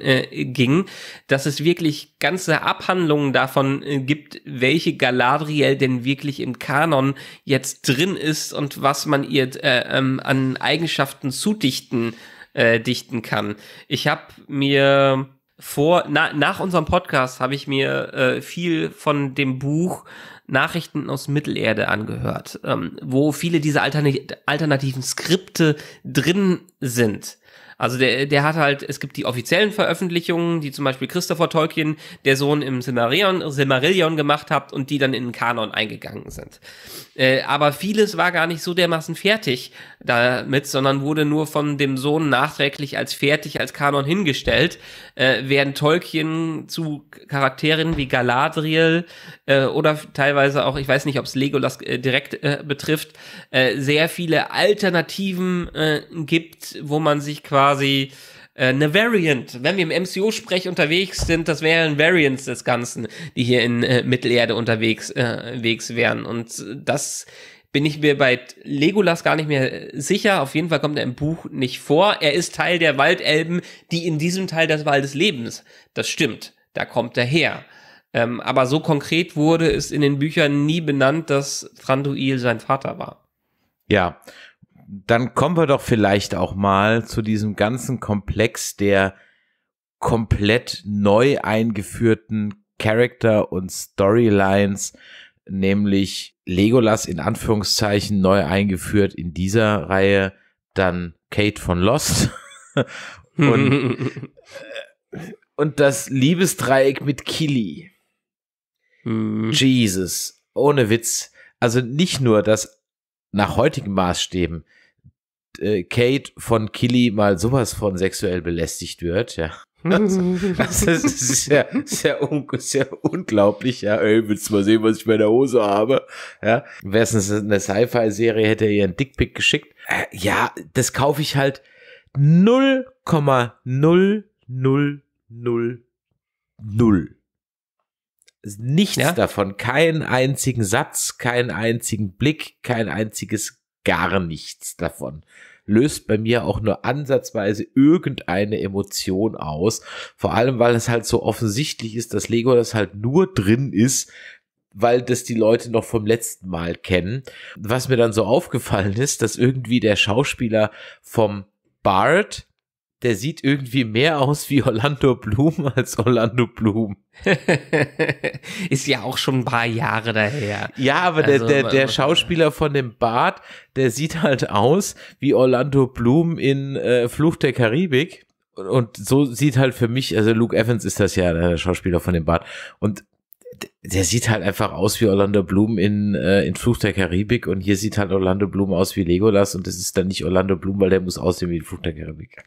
äh, dass es wirklich ganze Abhandlungen davon äh, gibt, welche Galadriel denn wirklich im Kanon jetzt drin ist und was man ihr äh, ähm, an Eigenschaften zudichten äh, dichten kann. Ich habe mir vor na, nach unserem Podcast habe ich mir äh, viel von dem Buch Nachrichten aus Mittelerde angehört, ähm, wo viele dieser alternat alternativen Skripte drin sind. Also der, der hat halt, es gibt die offiziellen Veröffentlichungen, die zum Beispiel Christopher Tolkien, der Sohn im Silmarillion, Silmarillion gemacht hat und die dann in den Kanon eingegangen sind. Äh, aber vieles war gar nicht so dermaßen fertig, damit, sondern wurde nur von dem Sohn nachträglich als fertig, als Kanon hingestellt, äh, während Tolkien zu Charakteren wie Galadriel äh, oder teilweise auch, ich weiß nicht, ob es Legolas äh, direkt äh, betrifft, äh, sehr viele Alternativen äh, gibt, wo man sich quasi äh, eine Variant. Wenn wir im MCO-Sprech unterwegs sind, das wären Variants des Ganzen, die hier in äh, Mittelerde unterwegs äh, wären. Und das bin ich mir bei Legolas gar nicht mehr äh, sicher. Auf jeden Fall kommt er im Buch nicht vor. Er ist Teil der Waldelben, die in diesem Teil des Waldes leben. Das stimmt. Da kommt er her. Ähm, aber so konkret wurde es in den Büchern nie benannt, dass Thranduil sein Vater war. Ja. Dann kommen wir doch vielleicht auch mal zu diesem ganzen Komplex der komplett neu eingeführten Charakter und Storylines, nämlich Legolas in Anführungszeichen neu eingeführt in dieser Reihe, dann Kate von Lost und, äh, und das Liebesdreieck mit Killy. Mhm. Jesus, ohne Witz. Also nicht nur, dass nach heutigen Maßstäben äh, Kate von Killy mal sowas von sexuell belästigt wird, ja. Das, das ist sehr, sehr, sehr unglaublich. Ja, ey, willst du mal sehen, was ich bei der Hose habe? Ja, wäre es eine Sci-Fi-Serie, hätte er ihr einen Dickpick geschickt. Äh, ja, das kaufe ich halt 0,0000. Nichts ja? davon, keinen einzigen Satz, keinen einzigen Blick, kein einziges gar nichts davon löst bei mir auch nur ansatzweise irgendeine Emotion aus. Vor allem, weil es halt so offensichtlich ist, dass Lego das halt nur drin ist, weil das die Leute noch vom letzten Mal kennen. Was mir dann so aufgefallen ist, dass irgendwie der Schauspieler vom Bart der sieht irgendwie mehr aus wie Orlando Bloom als Orlando Bloom. ist ja auch schon ein paar Jahre daher. Ja, aber also, der, der, der äh, Schauspieler von dem Bart, der sieht halt aus wie Orlando Bloom in äh, Fluch der Karibik. Und so sieht halt für mich, also Luke Evans ist das ja der Schauspieler von dem Bart. Und der sieht halt einfach aus wie Orlando Bloom in, äh, in Fluch der Karibik und hier sieht halt Orlando Bloom aus wie Legolas und das ist dann nicht Orlando Bloom, weil der muss aussehen wie in Fluch der Karibik.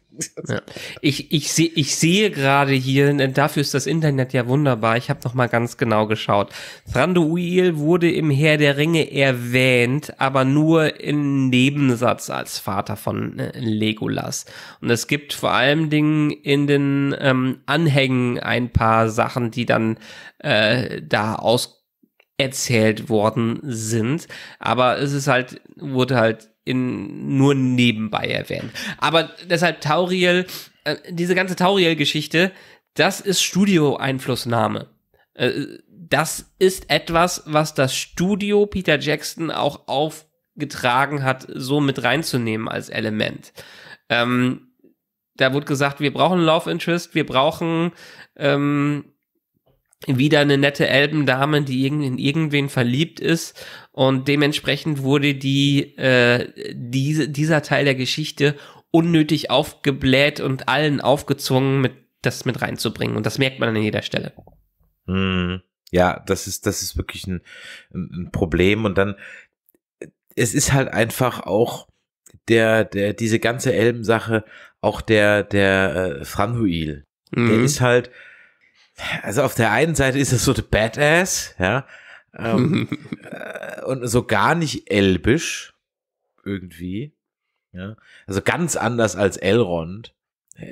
Ja. Ich, ich, seh, ich sehe gerade hier, äh, dafür ist das Internet ja wunderbar, ich habe mal ganz genau geschaut. Thranduil wurde im Herr der Ringe erwähnt, aber nur im Nebensatz als Vater von äh, Legolas. Und es gibt vor allen Dingen in den ähm, Anhängen ein paar Sachen, die dann äh, da ja aus erzählt worden sind, aber es ist halt wurde halt in nur nebenbei erwähnt. Aber deshalb Tauriel, äh, diese ganze Tauriel-Geschichte, das ist Studio-Einflussnahme. Äh, das ist etwas, was das Studio Peter Jackson auch aufgetragen hat, so mit reinzunehmen als Element. Ähm, da wurde gesagt, wir brauchen Love Interest, wir brauchen ähm, wieder eine nette Elbendame, die in irgendwen verliebt ist. Und dementsprechend wurde die, äh, diese, dieser Teil der Geschichte unnötig aufgebläht und allen aufgezwungen, mit, das mit reinzubringen. Und das merkt man an jeder Stelle. Hm. Ja, das ist, das ist wirklich ein, ein Problem. Und dann, es ist halt einfach auch der, der, diese ganze Elbensache, auch der, der äh, Franhuil. Mhm. Der ist halt, also auf der einen Seite ist es so der Badass, ja, ähm, äh, und so gar nicht elbisch irgendwie, ja, also ganz anders als Elrond,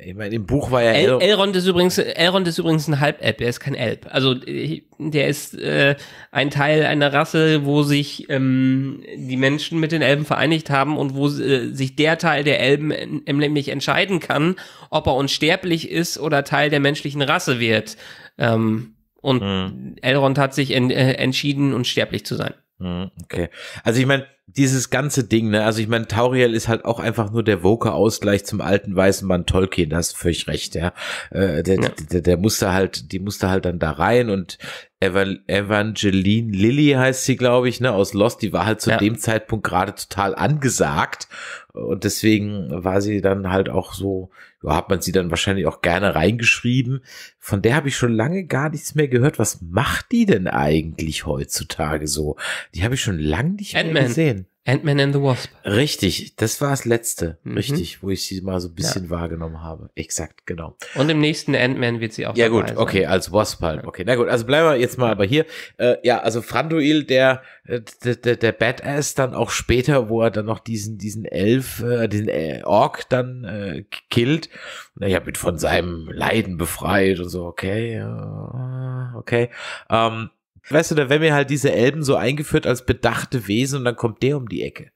ich meine, im Buch war ja El Elrond ist übrigens Elrond ist übrigens ein Halb-Elb, der ist kein Elb. Also äh, der ist äh, ein Teil einer Rasse, wo sich ähm, die Menschen mit den Elben vereinigt haben und wo äh, sich der Teil der Elben nämlich entscheiden kann, ob er unsterblich ist oder Teil der menschlichen Rasse wird. Ähm, und mhm. Elrond hat sich en äh, entschieden, unsterblich zu sein. Hm, okay. Also ich meine, dieses ganze Ding, ne? Also ich meine, Tauriel ist halt auch einfach nur der Woke-Ausgleich zum alten weißen Mann Tolkien, da hast völlig recht, ja. Äh, der, ja. Der, der musste halt, die musste halt dann da rein und Evan Evangeline Lilly heißt sie, glaube ich, ne, aus Lost, die war halt zu ja. dem Zeitpunkt gerade total angesagt und deswegen war sie dann halt auch so, ja, hat man sie dann wahrscheinlich auch gerne reingeschrieben. Von der habe ich schon lange gar nichts mehr gehört. Was macht die denn eigentlich heutzutage so? Die habe ich schon lange nicht mehr gesehen. Ant-Man and the Wasp. Richtig, das war das letzte, mhm. richtig, wo ich sie mal so ein bisschen ja. wahrgenommen habe. Exakt, genau. Und im nächsten Ant-Man wird sie auch. Ja gut, sein. okay, als Wasp halt. Okay, na gut, also bleiben wir jetzt mal aber hier. Äh, ja, also Franduil, der, äh, der, der, der Badass dann auch später, wo er dann noch diesen, diesen Elf, äh, diesen äh, Ork dann äh, killt. Naja, mit von seinem Leiden befreit und so, okay, okay. Ähm, Weißt du, da werden mir halt diese Elben so eingeführt als bedachte Wesen und dann kommt der um die Ecke.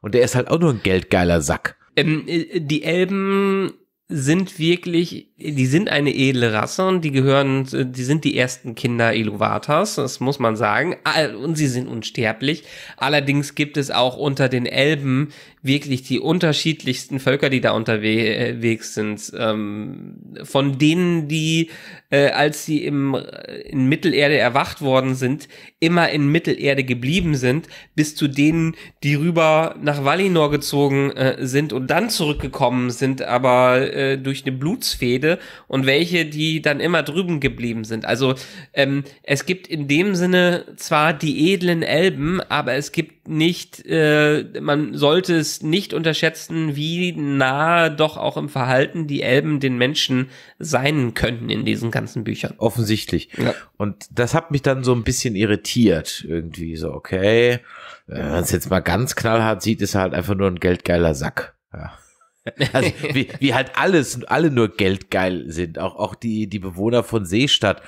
Und der ist halt auch nur ein geldgeiler Sack. Ähm, äh, die Elben sind wirklich, die sind eine edle Rasse und die gehören, die sind die ersten Kinder Iluvatas, das muss man sagen. Und sie sind unsterblich. Allerdings gibt es auch unter den Elben wirklich die unterschiedlichsten Völker, die da unterwegs äh, sind. Ähm, von denen, die äh, als sie im, in Mittelerde erwacht worden sind, immer in Mittelerde geblieben sind, bis zu denen, die rüber nach Valinor gezogen äh, sind und dann zurückgekommen sind, aber äh, durch eine Blutsfehde und welche, die dann immer drüben geblieben sind. Also ähm, es gibt in dem Sinne zwar die edlen Elben, aber es gibt nicht, äh, man sollte es nicht unterschätzen, wie nah doch auch im Verhalten die Elben den Menschen sein könnten in diesen ganzen Büchern. Offensichtlich. Ja. Und das hat mich dann so ein bisschen irritiert. Irgendwie so, okay, wenn man es jetzt mal ganz knallhart sieht, ist er halt einfach nur ein geldgeiler Sack. Ja. Also, wie, wie halt alles, alle nur geldgeil sind. Auch, auch die, die Bewohner von Seestadt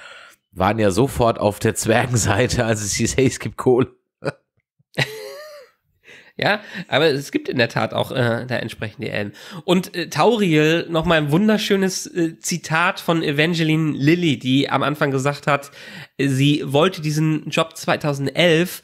waren ja sofort auf der Zwergenseite, als es hieß, hey, es gibt Kohle. Ja, aber es gibt in der Tat auch äh, da entsprechende Elben. Und äh, Tauriel, nochmal ein wunderschönes äh, Zitat von Evangeline Lilly, die am Anfang gesagt hat, sie wollte diesen Job 2011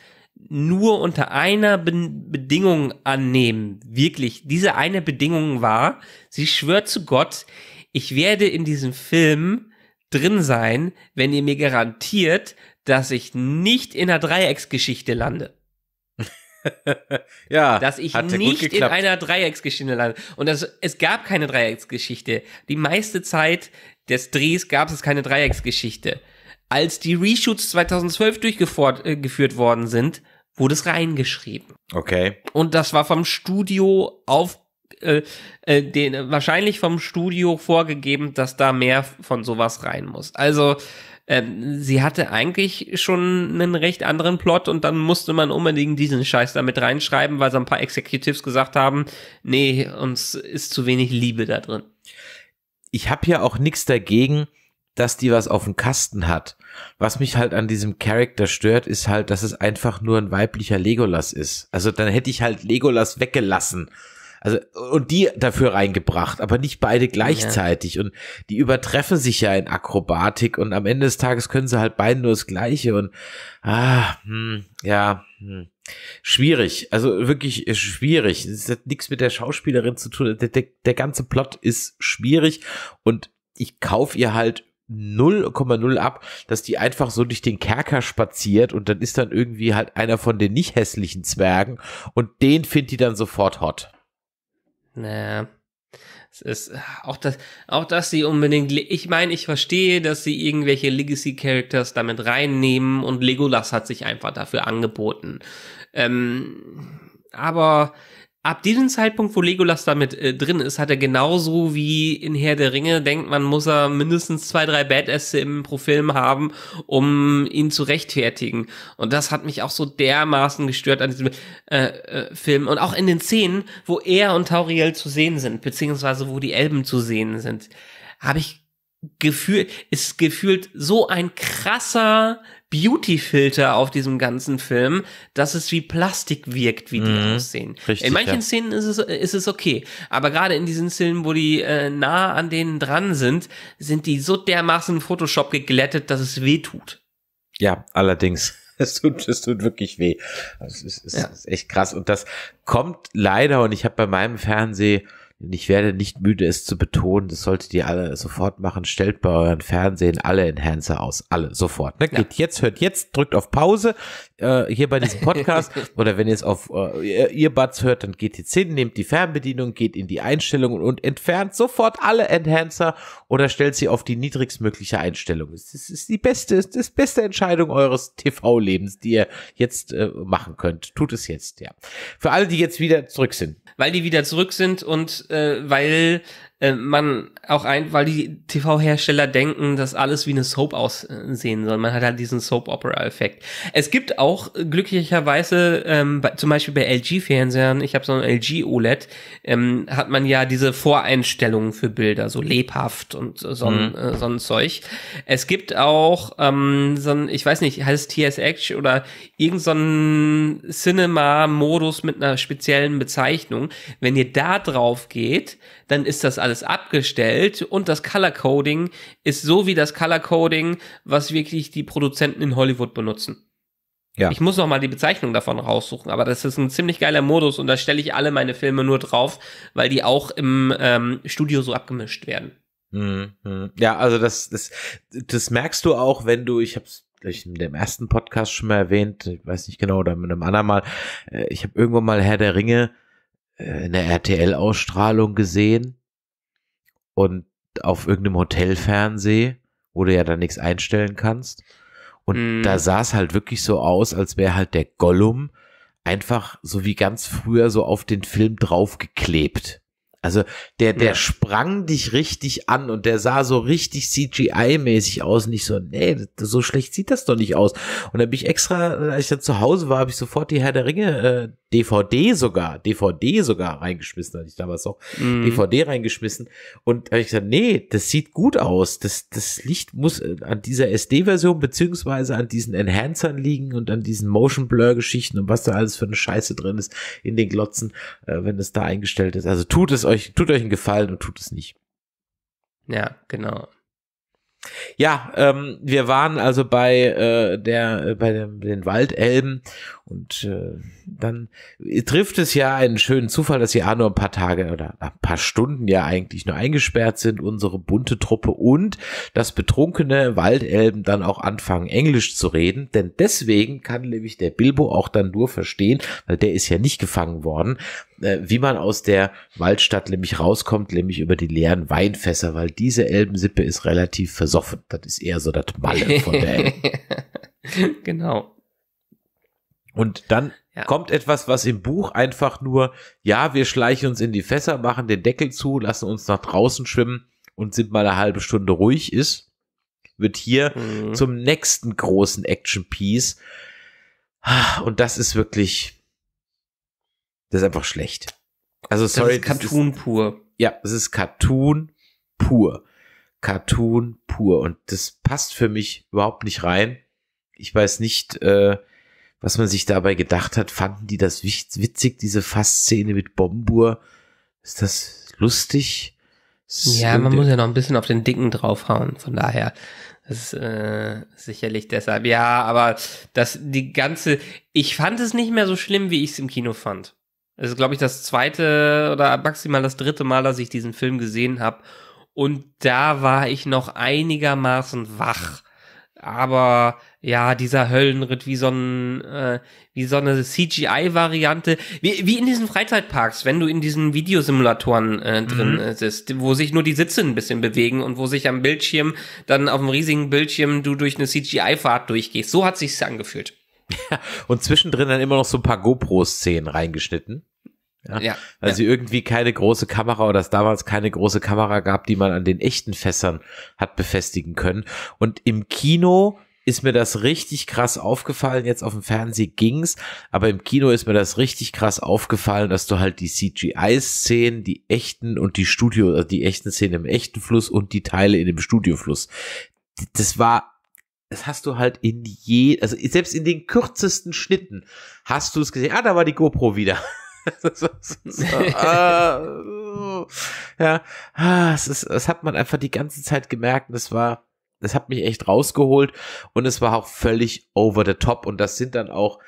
nur unter einer Be Bedingung annehmen. Wirklich, diese eine Bedingung war, sie schwört zu Gott, ich werde in diesem Film drin sein, wenn ihr mir garantiert, dass ich nicht in einer Dreiecksgeschichte lande. ja. Dass ich nicht in einer Dreiecksgeschichte lande. Und das, es gab keine Dreiecksgeschichte. Die meiste Zeit des Drehs gab es keine Dreiecksgeschichte. Als die Reshoots 2012 durchgeführt äh, worden sind, wurde es reingeschrieben. Okay. Und das war vom Studio auf äh, äh, den wahrscheinlich vom Studio vorgegeben, dass da mehr von sowas rein muss. Also ähm, sie hatte eigentlich schon einen recht anderen Plot und dann musste man unbedingt diesen Scheiß damit reinschreiben, weil so ein paar Executives gesagt haben, nee, uns ist zu wenig Liebe da drin. Ich habe ja auch nichts dagegen, dass die was auf dem Kasten hat. Was mich halt an diesem Charakter stört, ist halt, dass es einfach nur ein weiblicher Legolas ist. Also dann hätte ich halt Legolas weggelassen also, und die dafür reingebracht, aber nicht beide gleichzeitig. Ja. Und die übertreffen sich ja in Akrobatik und am Ende des Tages können sie halt beiden nur das Gleiche und ah, hm, ja, hm. Schwierig, also wirklich schwierig. Es hat nichts mit der Schauspielerin zu tun. Der, der, der ganze Plot ist schwierig und ich kaufe ihr halt 0,0 ab, dass die einfach so durch den Kerker spaziert und dann ist dann irgendwie halt einer von den nicht hässlichen Zwergen und den findet die dann sofort hot. Naja. Es ist äh, auch das, auch dass sie unbedingt, ich meine, ich verstehe, dass sie irgendwelche Legacy Characters damit reinnehmen und Legolas hat sich einfach dafür angeboten. Ähm, aber ab diesem Zeitpunkt, wo Legolas damit äh, drin ist, hat er genauso wie in Herr der Ringe, denkt man, muss er mindestens zwei, drei Badässe im Profilm haben, um ihn zu rechtfertigen. Und das hat mich auch so dermaßen gestört an diesem äh, äh, Film. Und auch in den Szenen, wo er und Tauriel zu sehen sind, beziehungsweise wo die Elben zu sehen sind, habe ich gefühlt, ist gefühlt so ein krasser Beauty-Filter auf diesem ganzen Film, dass es wie Plastik wirkt, wie die mhm, aussehen. Richtig, in manchen ja. Szenen ist es, ist es okay. Aber gerade in diesen Szenen, wo die äh, nah an denen dran sind, sind die so dermaßen Photoshop geglättet, dass es weh tut. Ja, allerdings es tut, es tut wirklich weh. Also es ist, es ist echt krass. Und das kommt leider, und ich habe bei meinem Fernseher ich werde nicht müde, es zu betonen. Das solltet ihr alle sofort machen. Stellt bei euren Fernsehen alle Enhancer aus. Alle, sofort. Ne? Geht ja. jetzt, hört jetzt, drückt auf Pause äh, hier bei diesem Podcast. oder wenn ihr es auf äh, Earbuds hört, dann geht jetzt hin, nehmt die Fernbedienung, geht in die Einstellungen und entfernt sofort alle Enhancer oder stellt sie auf die niedrigstmögliche Einstellung. Das ist die beste, das ist die beste Entscheidung eures TV-Lebens, die ihr jetzt äh, machen könnt. Tut es jetzt, ja. Für alle, die jetzt wieder zurück sind. Weil die wieder zurück sind und äh, weil äh, man auch ein, weil die TV-Hersteller denken, dass alles wie eine Soap aussehen soll. Man hat halt diesen Soap-Opera-Effekt. Es gibt auch glücklicherweise, ähm, bei, zum Beispiel bei LG-Fernsehern, ich habe so ein LG OLED, ähm, hat man ja diese Voreinstellungen für Bilder, so lebhaft und so, mhm. äh, so ein Zeug. Es gibt auch ähm, so ein, ich weiß nicht, heißt TSH oder irgend so ein Cinema-Modus mit einer speziellen Bezeichnung. Wenn ihr da drauf geht, dann ist das alles abgestellt und das Color Coding ist so wie das Color Coding, was wirklich die Produzenten in Hollywood benutzen. Ja. Ich muss noch mal die Bezeichnung davon raussuchen, aber das ist ein ziemlich geiler Modus und da stelle ich alle meine Filme nur drauf, weil die auch im ähm, Studio so abgemischt werden. Mhm. Mhm. Ja, also das, das, das merkst du auch, wenn du, ich habe es in dem ersten Podcast schon mal erwähnt, ich weiß nicht genau, oder mit einem anderen Mal, äh, ich habe irgendwo mal Herr der Ringe äh, eine RTL-Ausstrahlung gesehen und auf irgendeinem Hotelfernseh, wo du ja dann nichts einstellen kannst. Und mm. da sah es halt wirklich so aus, als wäre halt der Gollum einfach so wie ganz früher so auf den Film draufgeklebt. Also der, der ja. sprang dich richtig an und der sah so richtig CGI-mäßig aus. Und ich so, nee, so schlecht sieht das doch nicht aus. Und da bin ich extra, als ich dann zu Hause war, habe ich sofort die Herr der Ringe äh, DVD sogar, DVD sogar reingeschmissen, hatte ich damals auch, mm. DVD reingeschmissen. Und habe ich gesagt, nee, das sieht gut aus. Das, das Licht muss äh, an dieser SD-Version beziehungsweise an diesen Enhancern liegen und an diesen Motion Blur-Geschichten und was da alles für eine Scheiße drin ist in den Glotzen, äh, wenn es da eingestellt ist. Also tut es euch, tut euch einen Gefallen und tut es nicht. Ja, genau. Ja, ähm, wir waren also bei äh, der äh, bei dem, den Waldelben und äh, dann trifft es ja einen schönen Zufall, dass sie ja nur ein paar Tage oder ein paar Stunden ja eigentlich nur eingesperrt sind, unsere bunte Truppe und das betrunkene Waldelben dann auch anfangen Englisch zu reden, denn deswegen kann nämlich der Bilbo auch dann nur verstehen, weil der ist ja nicht gefangen worden, äh, wie man aus der Waldstadt nämlich rauskommt, nämlich über die leeren Weinfässer, weil diese Elbensippe ist relativ versoffen. Das ist eher so das Malle von der Elbe. genau. Und dann ja. kommt etwas, was im Buch einfach nur, ja, wir schleichen uns in die Fässer, machen den Deckel zu, lassen uns nach draußen schwimmen und sind mal eine halbe Stunde ruhig ist, wird hier mhm. zum nächsten großen Action Piece. Und das ist wirklich, das ist einfach schlecht. Also sorry. Das ist Cartoon das ist, pur. Ja, es ist Cartoon pur. Cartoon pur. Und das passt für mich überhaupt nicht rein. Ich weiß nicht, äh, was man sich dabei gedacht hat. Fanden die das witzig, diese Fassszene mit Bombur? Ist das lustig? Ist ja, man muss ja noch ein bisschen auf den Dicken draufhauen. Von daher ist äh, sicherlich deshalb. Ja, aber das die ganze. Ich fand es nicht mehr so schlimm, wie ich es im Kino fand. Es ist, glaube ich, das zweite oder maximal das dritte Mal, dass ich diesen Film gesehen habe. Und da war ich noch einigermaßen wach. Aber ja, dieser Höllenritt wie so, ein, äh, wie so eine CGI-Variante, wie, wie in diesen Freizeitparks, wenn du in diesen Videosimulatoren äh, drin mhm. sitzt, wo sich nur die Sitze ein bisschen bewegen und wo sich am Bildschirm, dann auf dem riesigen Bildschirm du durch eine CGI-Fahrt durchgehst. So hat sich's angefühlt. Ja, und zwischendrin dann immer noch so ein paar GoPro-Szenen reingeschnitten. Ja, ja, also ja. irgendwie keine große Kamera oder es damals keine große Kamera gab, die man an den echten Fässern hat befestigen können. Und im Kino ist mir das richtig krass aufgefallen. Jetzt auf dem Fernseher ging's, aber im Kino ist mir das richtig krass aufgefallen, dass du halt die CGI-Szenen, die echten und die Studio, also die echten Szenen im echten Fluss und die Teile in dem Studiofluss. Das war das hast du halt in je, also selbst in den kürzesten Schnitten hast du es gesehen. Ah, da war die GoPro wieder. Ah, ja, ah, es ist, es hat man einfach die ganze Zeit gemerkt Das war, das hat mich echt rausgeholt und es war auch völlig over the top und das sind dann auch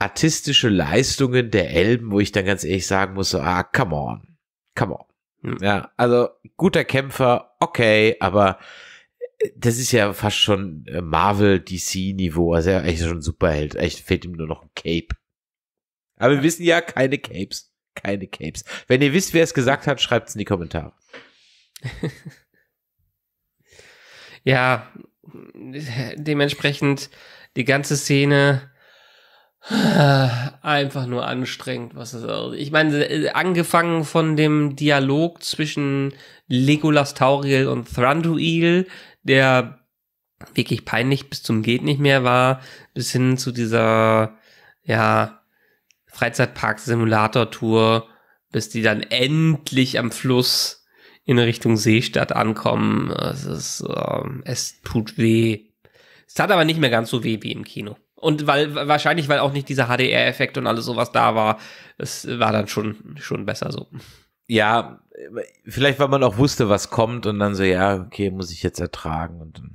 artistische Leistungen der Elben, wo ich dann ganz ehrlich sagen muss, so, ah, come on, come on. Hm. Ja, also guter Kämpfer, okay, aber das ist ja fast schon äh, Marvel DC Niveau, also er ist ja schon Superheld. Echt fehlt ihm nur noch ein Cape. Aber wir wissen ja keine Capes, keine Capes. Wenn ihr wisst, wer es gesagt hat, schreibt es in die Kommentare. ja, dementsprechend die ganze Szene äh, einfach nur anstrengend, was ist das? Ich meine, äh, angefangen von dem Dialog zwischen Legolas Tauriel und Thranduil, der wirklich peinlich bis zum geht nicht mehr war, bis hin zu dieser ja Freizeitpark Simulator Tour, bis die dann endlich am Fluss in Richtung Seestadt ankommen. Es ist ähm, es tut weh. Es tat aber nicht mehr ganz so weh wie im Kino. Und weil wahrscheinlich weil auch nicht dieser HDR Effekt und alles sowas da war, es war dann schon schon besser so. Ja, vielleicht, weil man auch wusste, was kommt und dann so, ja, okay, muss ich jetzt ertragen und dann,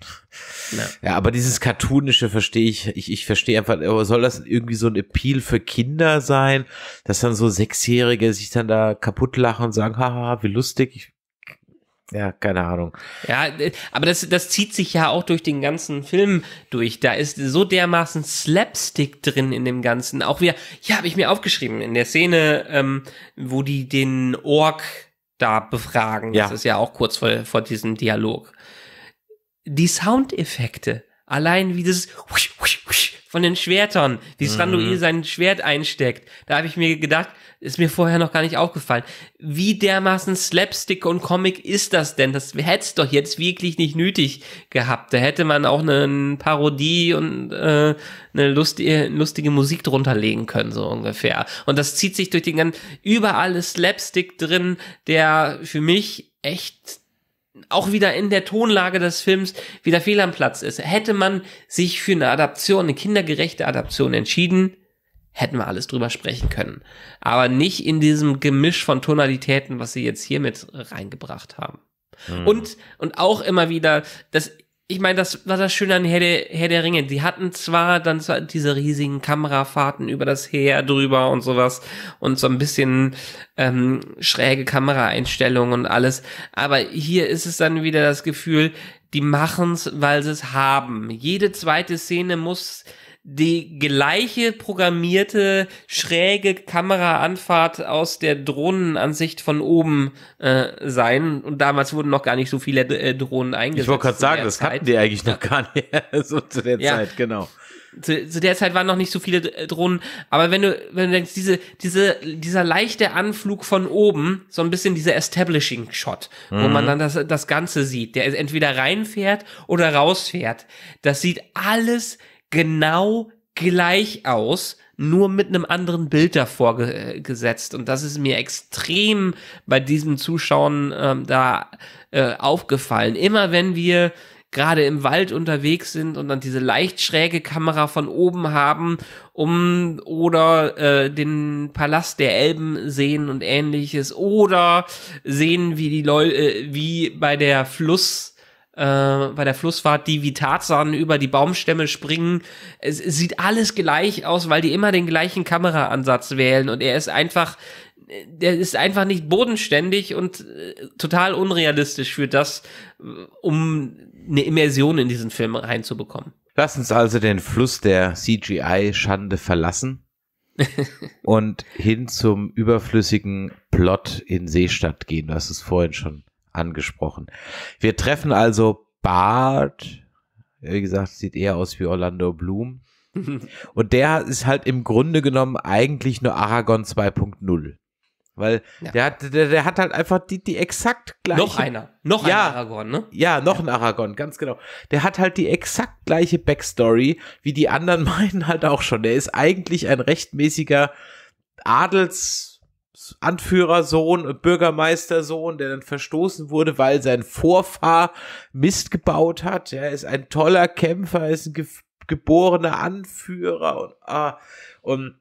ja. ja. aber dieses Cartoonische verstehe ich, ich, ich verstehe einfach, soll das irgendwie so ein Appeal für Kinder sein, dass dann so Sechsjährige sich dann da kaputt lachen und sagen, haha, wie lustig, ich, ja, keine Ahnung. Ja, äh, aber das, das zieht sich ja auch durch den ganzen Film durch. Da ist so dermaßen Slapstick drin in dem Ganzen. Auch wieder, hier habe ich mir aufgeschrieben, in der Szene, ähm, wo die den Ork da befragen. Ja. Das ist ja auch kurz vor, vor diesem Dialog. Die Soundeffekte, allein wie das von den Schwertern, wie Sanduil mhm. sein Schwert einsteckt, da habe ich mir gedacht, ist mir vorher noch gar nicht aufgefallen. Wie dermaßen Slapstick und Comic ist das denn? Das hätte doch jetzt wirklich nicht nötig gehabt. Da hätte man auch eine Parodie und äh, eine lustige, lustige Musik drunter legen können, so ungefähr. Und das zieht sich durch den ganzen, überall ist Slapstick drin, der für mich echt auch wieder in der Tonlage des Films wieder fehl am Platz ist. Hätte man sich für eine Adaption, eine kindergerechte Adaption entschieden, hätten wir alles drüber sprechen können. Aber nicht in diesem Gemisch von Tonalitäten, was sie jetzt hier mit reingebracht haben. Mhm. Und, und auch immer wieder, das, ich meine, das war das Schöne an Herr der, Herr der Ringe. Die hatten zwar dann zwar diese riesigen Kamerafahrten über das Heer drüber und sowas und so ein bisschen ähm, schräge Kameraeinstellungen und alles, aber hier ist es dann wieder das Gefühl, die machen's, weil sie es haben. Jede zweite Szene muss die gleiche programmierte schräge Kameraanfahrt aus der Drohnenansicht von oben äh, sein. Und damals wurden noch gar nicht so viele äh, Drohnen eingesetzt. Ich wollte gerade sagen, das Zeit. hatten die eigentlich noch gar nicht so zu der ja. Zeit, genau. Zu, zu der Zeit waren noch nicht so viele äh, Drohnen, aber wenn du, wenn du denkst, diese, diese, dieser leichte Anflug von oben, so ein bisschen dieser Establishing-Shot, mhm. wo man mhm. dann das, das Ganze sieht, der entweder reinfährt oder rausfährt, das sieht alles genau gleich aus, nur mit einem anderen Bild davor ge gesetzt. Und das ist mir extrem bei diesem Zuschauen ähm, da äh, aufgefallen. Immer wenn wir gerade im Wald unterwegs sind und dann diese leicht schräge Kamera von oben haben, um oder äh, den Palast der Elben sehen und ähnliches oder sehen, wie die Leute, äh, wie bei der Fluss äh, bei der Flussfahrt, die wie Tarzan über die Baumstämme springen. Es, es sieht alles gleich aus, weil die immer den gleichen Kameraansatz wählen und er ist einfach der ist einfach nicht bodenständig und äh, total unrealistisch für das, äh, um eine Immersion in diesen Film reinzubekommen. Lass uns also den Fluss der CGI-Schande verlassen und hin zum überflüssigen Plot in Seestadt gehen. Du hast es vorhin schon angesprochen. Wir treffen also Bart, wie gesagt, sieht eher aus wie Orlando Bloom. Und der ist halt im Grunde genommen eigentlich nur Aragon 2.0. Weil ja. der, hat, der, der, hat halt einfach die, die exakt gleiche. Noch einer. Noch ja, ein Aragon, ne? Ja, noch ja. ein Aragon, ganz genau. Der hat halt die exakt gleiche Backstory, wie die anderen meinen halt auch schon. Der ist eigentlich ein rechtmäßiger Adels. Anführersohn, Bürgermeistersohn, der dann verstoßen wurde, weil sein Vorfahr Mist gebaut hat. Er ist ein toller Kämpfer, ist ein ge geborener Anführer und, ah, und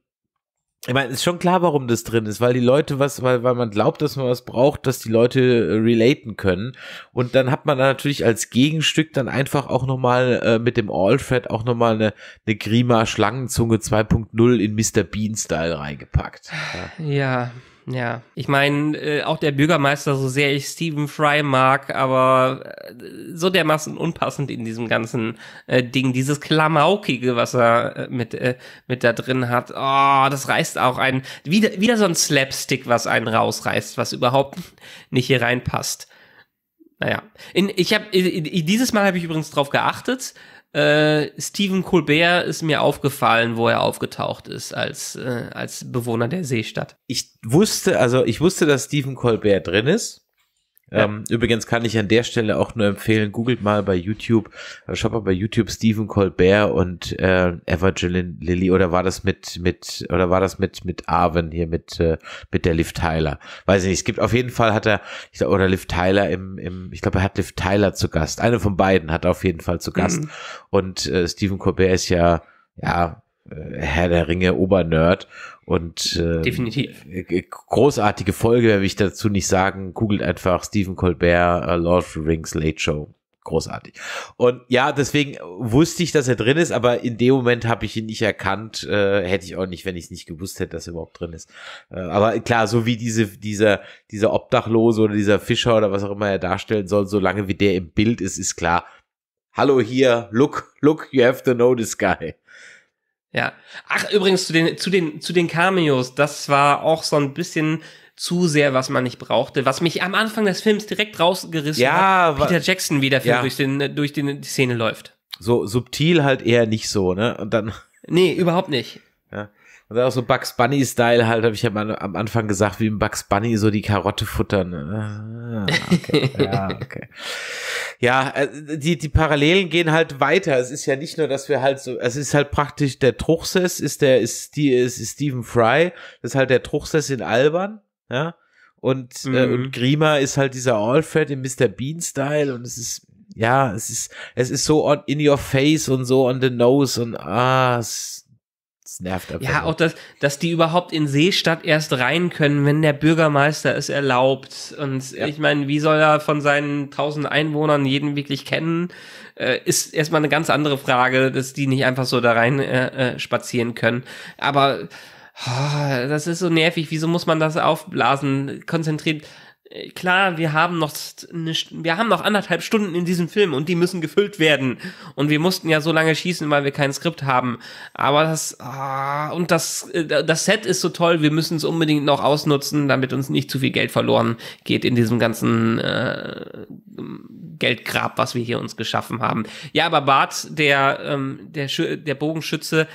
ich meine, ist schon klar, warum das drin ist, weil die Leute was, weil, weil man glaubt, dass man was braucht, dass die Leute äh, relaten können. Und dann hat man da natürlich als Gegenstück dann einfach auch nochmal äh, mit dem Allfred auch nochmal eine, eine Grima Schlangenzunge 2.0 in Mr. Bean Style reingepackt. Ja. ja. Ja, ich meine, äh, auch der Bürgermeister, so sehr ich Stephen Fry mag, aber äh, so dermaßen unpassend in diesem ganzen äh, Ding, dieses Klamaukige, was er äh, mit, äh, mit da drin hat, oh, das reißt auch einen, wieder, wieder so ein Slapstick, was einen rausreißt, was überhaupt nicht hier reinpasst. Naja, in, ich habe dieses Mal habe ich übrigens drauf geachtet, äh, Stephen Colbert ist mir aufgefallen, wo er aufgetaucht ist als, äh, als Bewohner der Seestadt. Ich wusste, also ich wusste, dass Stephen Colbert drin ist. Ja. Ähm, übrigens kann ich an der Stelle auch nur empfehlen, googelt mal bei YouTube, äh, schaut mal bei YouTube Stephen Colbert und äh, Evangeline Lilly oder war das mit, mit, oder war das mit, mit Arwen hier, mit, äh, mit der Liv Tyler? Weiß ich nicht. Es gibt auf jeden Fall hat er, ich glaube, oder Liv Tyler im, im ich glaube, er hat Liv Tyler zu Gast. Eine von beiden hat er auf jeden Fall zu Gast. Mhm. Und äh, Stephen Colbert ist ja, ja, äh, Herr der Ringe Obernerd und ähm, äh, definitiv großartige Folge, will ich dazu nicht sagen. Googelt einfach Stephen Colbert, äh, Lord of the Rings Late Show. Großartig. Und ja, deswegen äh, wusste ich, dass er drin ist, aber in dem Moment habe ich ihn nicht erkannt. Äh, hätte ich auch nicht, wenn ich es nicht gewusst hätte, dass er überhaupt drin ist. Äh, aber klar, so wie diese, dieser, dieser Obdachlose oder dieser Fischer oder was auch immer er darstellen soll, solange wie der im Bild ist, ist klar. Hallo hier, look, look, you have to know this guy. Ja. Ach, übrigens zu den, zu den, zu den Cameos, das war auch so ein bisschen zu sehr, was man nicht brauchte, was mich am Anfang des Films direkt rausgerissen ja, hat. Peter Jackson wieder ja. durch den, durch den, die Szene läuft. So subtil halt eher nicht so, ne? Und dann. Nee, überhaupt nicht. Ja. Und auch so Bugs Bunny-Style halt, habe ich ja mal am Anfang gesagt, wie im Bugs Bunny so die Karotte futtern. Ne? Ah, okay. ja, okay. ja, äh, die, die Parallelen gehen halt weiter. Es ist ja nicht nur, dass wir halt so, es ist halt praktisch der Truchsess, ist der, ist die, ist, Stephen Fry, das ist halt der Truchsess in Albern, ja. Und, äh, mhm. äh, und Grima ist halt dieser Alfred im Mr. Bean-Style und es ist, ja, es ist, es ist so on, in your face und so on the nose und ah, es, das nervt einfach. Ja, auch das, dass die überhaupt in Seestadt erst rein können, wenn der Bürgermeister es erlaubt. Und ja. ich meine, wie soll er von seinen tausend Einwohnern jeden wirklich kennen? Äh, ist erstmal eine ganz andere Frage, dass die nicht einfach so da rein äh, äh spazieren können. Aber oh, das ist so nervig. Wieso muss man das aufblasen? Konzentriert äh, klar, wir haben noch eine, wir haben noch anderthalb Stunden in diesem Film und die müssen gefüllt werden und wir mussten ja so lange schießen, weil wir kein Skript haben, aber das ah, und das äh, das Set ist so toll, wir müssen es unbedingt noch ausnutzen, damit uns nicht zu viel Geld verloren geht in diesem ganzen äh, Geldgrab, was wir hier uns geschaffen haben. Ja, aber Bart, der ähm, der der Bogenschütze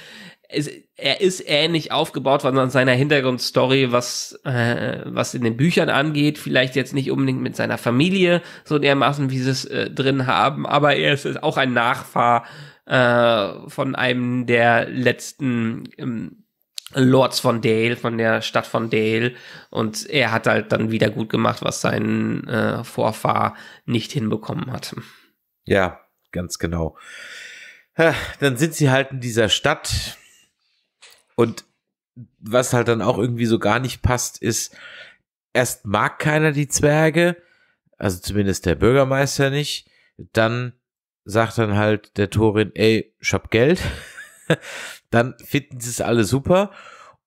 es, er ist ähnlich aufgebaut, von seiner Hintergrundstory, was, äh, was in den Büchern angeht, vielleicht jetzt nicht unbedingt mit seiner Familie so dermaßen, wie sie es äh, drin haben, aber er ist, ist auch ein Nachfahr äh, von einem der letzten ähm, Lords von Dale, von der Stadt von Dale. Und er hat halt dann wieder gut gemacht, was sein äh, Vorfahr nicht hinbekommen hat. Ja, ganz genau. Äh, dann sind sie halt in dieser Stadt und was halt dann auch irgendwie so gar nicht passt, ist, erst mag keiner die Zwerge, also zumindest der Bürgermeister nicht, dann sagt dann halt der Torin, ey, ich hab Geld, dann finden sie es alle super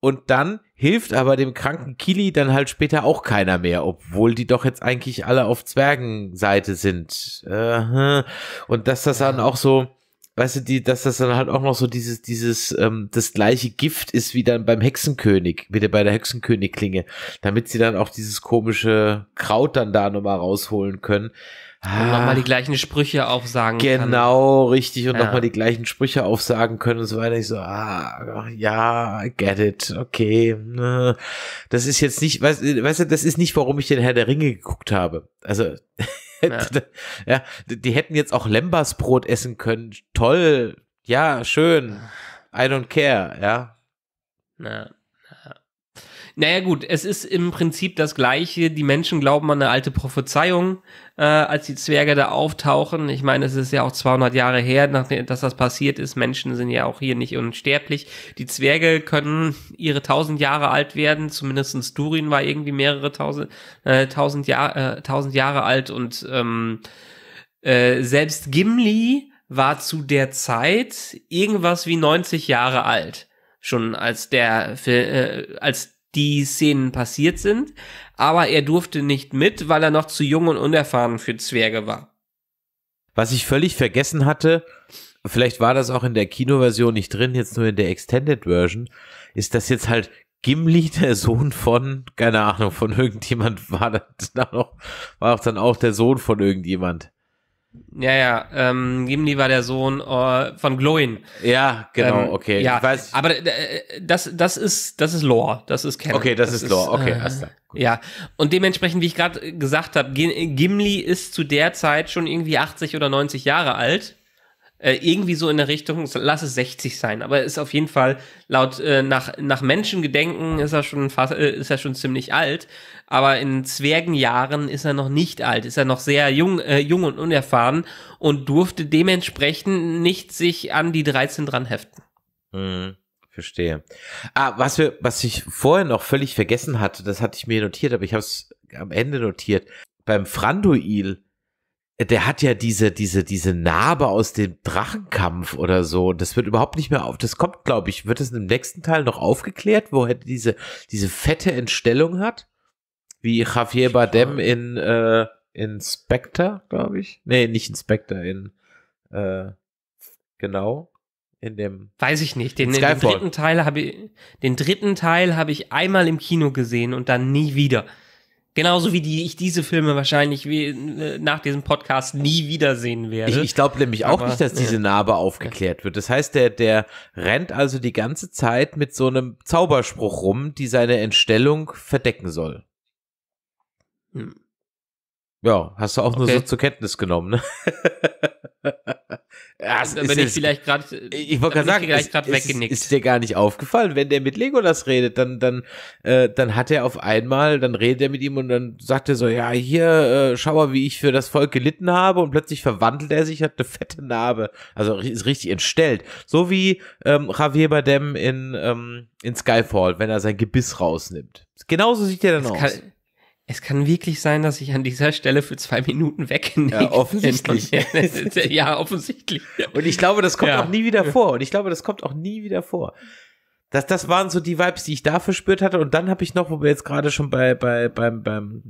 und dann hilft aber dem kranken Kili dann halt später auch keiner mehr, obwohl die doch jetzt eigentlich alle auf Zwergenseite sind. Und dass das dann auch so, weißt du, die, dass das dann halt auch noch so dieses, dieses, ähm, das gleiche Gift ist wie dann beim Hexenkönig, wieder bei der Hexenkönigklinge, damit sie dann auch dieses komische Kraut dann da nochmal rausholen können. Ah, und nochmal die gleichen Sprüche aufsagen genau, können. Genau, richtig, und ja. nochmal die gleichen Sprüche aufsagen können und so weiter. Ich so, ah, ja, I get it, okay. Das ist jetzt nicht, weißt, weißt du, das ist nicht, warum ich den Herr der Ringe geguckt habe. Also, Ja. ja, die hätten jetzt auch Lembas Brot essen können. Toll. Ja, schön. I don't care, ja. Na. Naja gut, es ist im Prinzip das Gleiche. Die Menschen glauben an eine alte Prophezeiung, äh, als die Zwerge da auftauchen. Ich meine, es ist ja auch 200 Jahre her, nachdem, dass das passiert ist. Menschen sind ja auch hier nicht unsterblich. Die Zwerge können ihre 1000 Jahre alt werden. Zumindest Durin war irgendwie mehrere tausend, äh, tausend, Jahr, äh, tausend Jahre alt. Und ähm, äh, selbst Gimli war zu der Zeit irgendwas wie 90 Jahre alt schon als der äh, als die Szenen passiert sind, aber er durfte nicht mit, weil er noch zu jung und unerfahren für Zwerge war. Was ich völlig vergessen hatte, vielleicht war das auch in der Kinoversion nicht drin, jetzt nur in der Extended Version, ist das jetzt halt Gimli, der Sohn von, keine Ahnung, von irgendjemand war das dann auch, war auch dann auch der Sohn von irgendjemand. Ja, ja, ähm, Gimli war der Sohn äh, von Gloin. Ja, genau, ähm, okay. Ja, ich weiß. aber äh, das, das ist, das ist Lore, das ist Canon. Okay, das, das ist Lore, okay, äh, alles klar. Gut. Ja, und dementsprechend, wie ich gerade gesagt habe, Gimli ist zu der Zeit schon irgendwie 80 oder 90 Jahre alt. Äh, irgendwie so in der Richtung, lass es 60 sein, aber ist auf jeden Fall laut äh, nach, nach Menschengedenken ist er schon fast, äh, ist er schon ziemlich alt, aber in Zwergenjahren ist er noch nicht alt, ist er noch sehr jung, äh, jung und unerfahren und durfte dementsprechend nicht sich an die 13 dran heften. Mhm. Verstehe. Ah, was wir, was ich vorher noch völlig vergessen hatte, das hatte ich mir notiert, aber ich habe es am Ende notiert. Beim Franduil äh, der hat ja diese, diese, diese Narbe aus dem Drachenkampf oder so. Das wird überhaupt nicht mehr auf. Das kommt, glaube ich, wird es im nächsten Teil noch aufgeklärt, wo er diese, diese fette Entstellung hat? Wie Javier Bardem in, äh, in Spectre, glaube ich. Nee, nicht in Spectre, in, äh, genau. In dem. Weiß ich nicht. Den, den dritten Teil habe ich, den dritten Teil habe ich einmal im Kino gesehen und dann nie wieder. Genauso wie die, ich diese Filme wahrscheinlich wie, äh, nach diesem Podcast nie wiedersehen werde. Ich, ich glaube nämlich auch Aber, nicht, dass diese Narbe aufgeklärt wird. Das heißt, der, der rennt also die ganze Zeit mit so einem Zauberspruch rum, die seine Entstellung verdecken soll. Hm. Ja, hast du auch okay. nur so zur Kenntnis genommen, ne? Ja, äh, es, wenn ist, ich vielleicht gerade, ich wollte gerade sagen, vielleicht gerade weggenickt. Ist, ist dir gar nicht aufgefallen, wenn der mit Legolas redet, dann dann äh, dann hat er auf einmal, dann redet er mit ihm und dann sagt er so, ja hier, äh, schau mal, wie ich für das Volk gelitten habe und plötzlich verwandelt er sich, hat eine fette Narbe, also ist richtig entstellt, so wie ähm, Javier Bardem in ähm, in Skyfall, wenn er sein Gebiss rausnimmt. Genauso sieht er dann das aus. Kann, es kann wirklich sein, dass ich an dieser Stelle für zwei Minuten weggenickt ja, offensichtlich. ja, offensichtlich. Und ich glaube, das kommt ja. auch nie wieder vor. Und ich glaube, das kommt auch nie wieder vor. Das, das waren so die Vibes, die ich da verspürt hatte. Und dann habe ich noch, wo wir jetzt gerade schon bei, bei, beim, beim,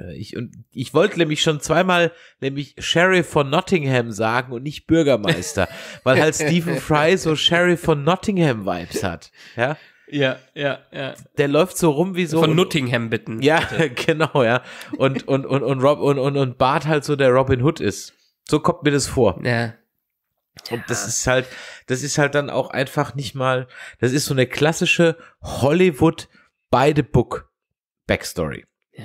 äh, ich, und ich wollte nämlich schon zweimal nämlich Sheriff von Nottingham sagen und nicht Bürgermeister, weil halt Stephen Fry so Sheriff von Nottingham Vibes hat. Ja. Ja, ja, ja. Der läuft so rum wie so. Von Nottingham bitten. Ja, genau, ja. Und, und, und, und Rob und, und, und Bart halt so der Robin Hood ist. So kommt mir das vor. Ja. Und das ist halt, das ist halt dann auch einfach nicht mal, das ist so eine klassische Hollywood by the book Backstory. Ja.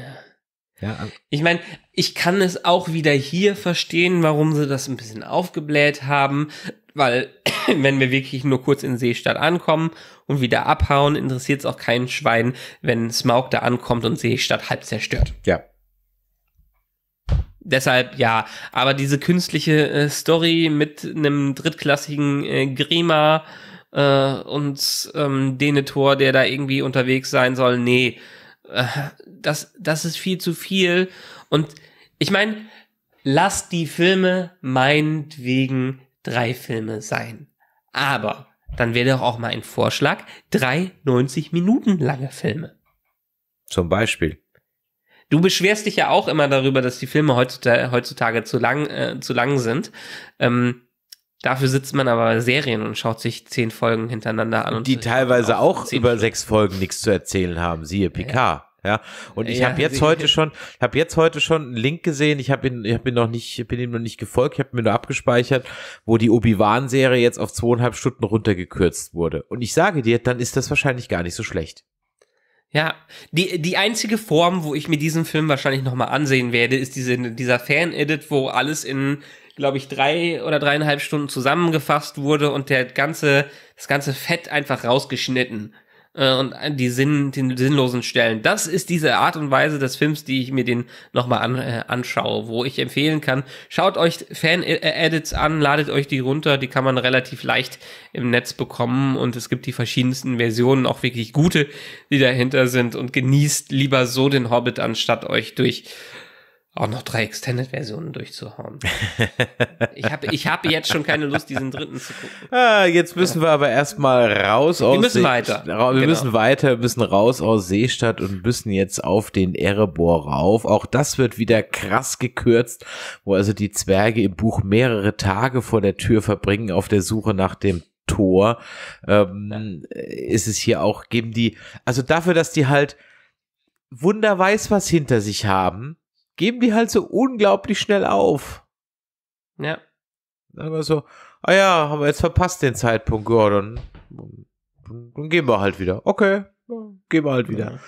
Ja. Ich meine, ich kann es auch wieder hier verstehen, warum sie das ein bisschen aufgebläht haben weil wenn wir wirklich nur kurz in Seestadt ankommen und wieder abhauen, interessiert es auch keinen Schwein, wenn Smaug da ankommt und Seestadt halb zerstört. Ja. Deshalb ja, aber diese künstliche äh, Story mit einem drittklassigen äh, Grima äh, und ähm, Denethor, der da irgendwie unterwegs sein soll, nee, äh, das, das ist viel zu viel. Und ich meine, lasst die Filme meinetwegen drei Filme sein. Aber dann wäre doch auch mal ein Vorschlag, drei 90 Minuten lange Filme. Zum Beispiel. Du beschwerst dich ja auch immer darüber, dass die Filme heutzutage, heutzutage zu, lang, äh, zu lang sind. Ähm, dafür sitzt man aber bei Serien und schaut sich zehn Folgen hintereinander an. Und die teilweise auch über Stunden. sechs Folgen nichts zu erzählen haben, siehe Picard. Ja. Ja, und ich ja, habe jetzt heute schon, habe jetzt heute schon einen Link gesehen. Ich habe ihn, ich habe ihn noch nicht, bin ihm noch nicht gefolgt. Ich habe mir nur abgespeichert, wo die Obi Wan Serie jetzt auf zweieinhalb Stunden runtergekürzt wurde. Und ich sage dir, dann ist das wahrscheinlich gar nicht so schlecht. Ja, die, die einzige Form, wo ich mir diesen Film wahrscheinlich nochmal ansehen werde, ist diese, dieser Fan-Edit, wo alles in, glaube ich, drei oder dreieinhalb Stunden zusammengefasst wurde und der ganze, das ganze Fett einfach rausgeschnitten äh, und die, Sinn, den sinnlosen Stellen. Das ist diese Art und Weise des Films, die ich mir den nochmal an, äh, anschaue, wo ich empfehlen kann, schaut euch Fan-Edits an, ladet euch die runter, die kann man relativ leicht im Netz bekommen und es gibt die verschiedensten Versionen, auch wirklich gute, die dahinter sind und genießt lieber so den Hobbit, anstatt euch durch auch noch drei Extended-Versionen durchzuhauen. ich habe ich hab jetzt schon keine Lust, diesen dritten zu gucken. Ah, jetzt müssen wir aber erstmal raus wir aus. Wir müssen See weiter. wir genau. müssen weiter, müssen raus aus Seestadt und müssen jetzt auf den Erebor rauf. Auch das wird wieder krass gekürzt, wo also die Zwerge im Buch mehrere Tage vor der Tür verbringen auf der Suche nach dem Tor. Ähm, ja. Ist es hier auch, geben die, also dafür, dass die halt Wunder weiß was hinter sich haben, geben die halt so unglaublich schnell auf. Ja. Sagen wir so, ah ja, haben wir jetzt verpasst den Zeitpunkt, ja, dann, dann gehen wir halt wieder. Okay, gehen wir halt wieder.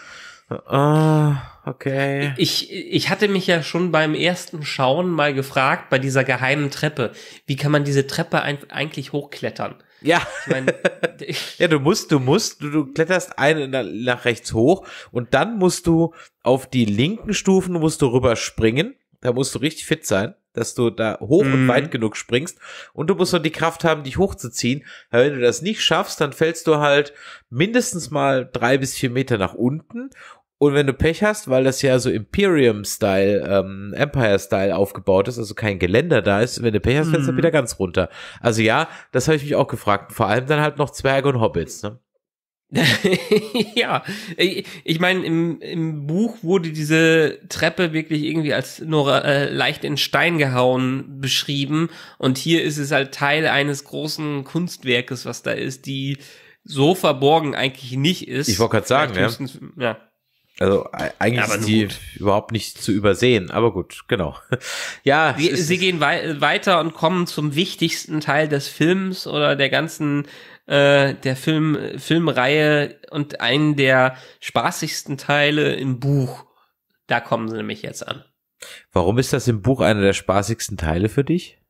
Ja. Ah, okay. Ich, ich hatte mich ja schon beim ersten Schauen mal gefragt, bei dieser geheimen Treppe, wie kann man diese Treppe eigentlich hochklettern? Ja. Ich meine, ja, du musst, du musst, du, du kletterst ein nach rechts hoch und dann musst du auf die linken Stufen musst du rüberspringen. Da musst du richtig fit sein, dass du da hoch mhm. und weit genug springst. Und du musst noch die Kraft haben, dich hochzuziehen. Weil wenn du das nicht schaffst, dann fällst du halt mindestens mal drei bis vier Meter nach unten und wenn du Pech hast, weil das ja so Imperium-Style, ähm, Empire-Style aufgebaut ist, also kein Geländer da ist, wenn du Pech hast, fällst du mhm. wieder ganz runter. Also ja, das habe ich mich auch gefragt. Vor allem dann halt noch Zwerge und Hobbits, ne? ja, ich meine, im, im Buch wurde diese Treppe wirklich irgendwie als nur äh, leicht in Stein gehauen beschrieben und hier ist es halt Teil eines großen Kunstwerkes, was da ist, die so verborgen eigentlich nicht ist. Ich wollte gerade sagen, ja. ja. Also e-, eigentlich ist die gut. überhaupt nicht zu übersehen, aber gut, genau. ja, sie, sie gehen wei weiter und kommen zum wichtigsten Teil des Films oder der ganzen äh, der Film Filmreihe und einen der spaßigsten Teile im Buch. Da kommen sie nämlich jetzt an. Warum ist das im Buch einer der spaßigsten Teile für dich?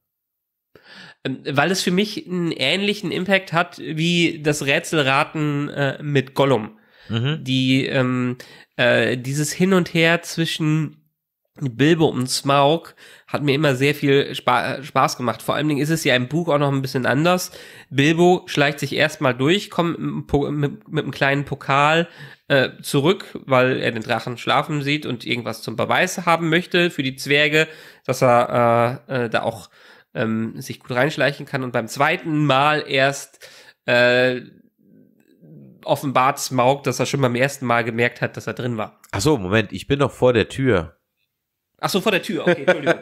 Ähm, weil es für mich einen ähnlichen Impact hat wie das Rätselraten äh, mit Gollum Mhm. die ähm, äh, dieses Hin und Her zwischen Bilbo und Smaug hat mir immer sehr viel Spa äh, Spaß gemacht. Vor allen Dingen ist es ja im Buch auch noch ein bisschen anders. Bilbo schleicht sich erstmal durch, kommt mit, mit, mit einem kleinen Pokal äh, zurück, weil er den Drachen schlafen sieht und irgendwas zum Beweis haben möchte für die Zwerge, dass er äh, äh, da auch ähm, sich gut reinschleichen kann. Und beim zweiten Mal erst äh, offenbart Smaug, dass er schon beim ersten Mal gemerkt hat, dass er drin war. Ach so, Moment, ich bin noch vor der Tür. Ach so, vor der Tür, okay, Entschuldigung.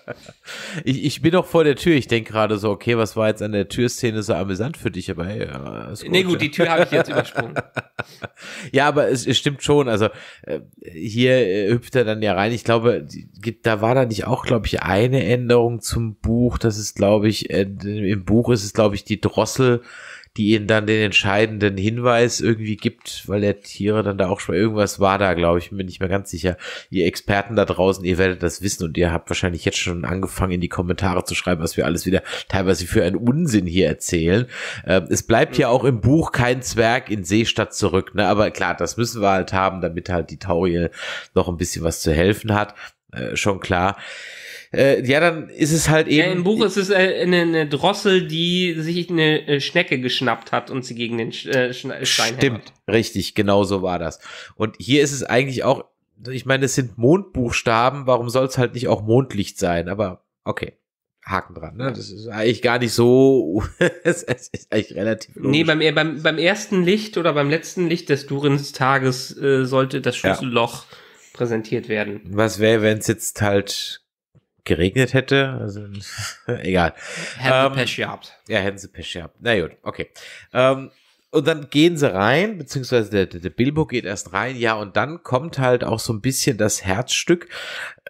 ich, ich bin noch vor der Tür. Ich denke gerade so, okay, was war jetzt an der Türszene so amüsant für dich? Aber hey, ja, gut. Nee, gut, die Tür habe ich jetzt übersprungen. ja, aber es, es, stimmt schon. Also äh, hier äh, hüpft er dann ja rein. Ich glaube, da war da nicht auch, glaube ich, eine Änderung zum Buch. Das ist, glaube ich, äh, im Buch ist es, glaube ich, die Drossel die ihnen dann den entscheidenden Hinweis irgendwie gibt, weil der Tiere dann da auch schon irgendwas war da, glaube ich, bin nicht mehr ganz sicher. Ihr Experten da draußen, ihr werdet das wissen und ihr habt wahrscheinlich jetzt schon angefangen, in die Kommentare zu schreiben, was wir alles wieder teilweise für einen Unsinn hier erzählen. Ähm, es bleibt ja auch im Buch kein Zwerg in Seestadt zurück, ne? Aber klar, das müssen wir halt haben, damit halt die Tauriel noch ein bisschen was zu helfen hat. Äh, schon klar äh, ja, dann ist es halt eben. Ja, Im Buch ist es äh, eine, eine, Drossel, die sich eine äh, Schnecke geschnappt hat und sie gegen den äh, Stein Stimmt, hämmert. richtig, genau so war das. Und hier ist es eigentlich auch, ich meine, es sind Mondbuchstaben, warum soll es halt nicht auch Mondlicht sein? Aber okay. Haken dran. Ne? Das ist eigentlich gar nicht so. es ist eigentlich relativ. Logisch. Nee, beim, äh, beim, beim ersten Licht oder beim letzten Licht des Durins Tages äh, sollte das Schlüsselloch ja. präsentiert werden. Was wäre, wenn es jetzt halt geregnet hätte. Also, egal. Hätten sie ähm, Pech gehabt. Ja, hätten sie Pech gehabt. Na gut, okay. Ähm, und dann gehen sie rein, beziehungsweise der, der, Bilbo geht erst rein, ja, und dann kommt halt auch so ein bisschen das Herzstück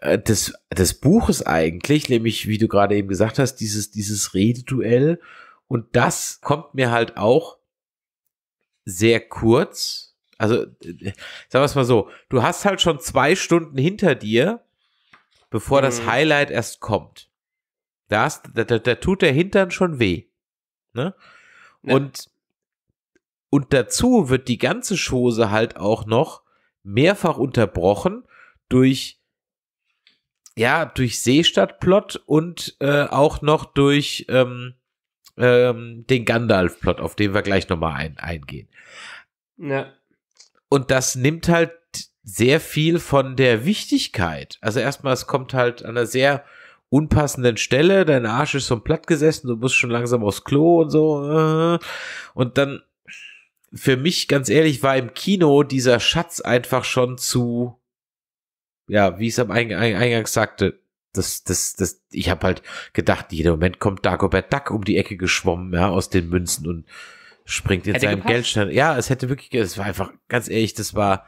äh, des, des Buches eigentlich, nämlich, wie du gerade eben gesagt hast, dieses, dieses Rededuell. Und das kommt mir halt auch sehr kurz. Also, äh, sagen wir es mal so, du hast halt schon zwei Stunden hinter dir, bevor mhm. das Highlight erst kommt. Da, da, da, tut der Hintern schon weh. Ne? Ja. Und, und dazu wird die ganze Chose halt auch noch mehrfach unterbrochen durch ja, durch Seestadtplot und äh, auch noch durch ähm, ähm, den Gandalf-Plot, auf den wir gleich nochmal ein, eingehen. Ja. Und das nimmt halt sehr viel von der Wichtigkeit. Also erstmal, es kommt halt an einer sehr unpassenden Stelle, dein Arsch ist schon platt gesessen, du musst schon langsam aufs Klo und so. Äh. Und dann, für mich ganz ehrlich, war im Kino dieser Schatz einfach schon zu, ja, wie ich es am Eingang, Eing sagte, das, das, das, ich habe halt gedacht, jeder Moment kommt Dagobert Duck um die Ecke geschwommen, ja, aus den Münzen und springt in hätte seinem gepasst. Geldschein. Ja, es hätte wirklich, es war einfach, ganz ehrlich, das war,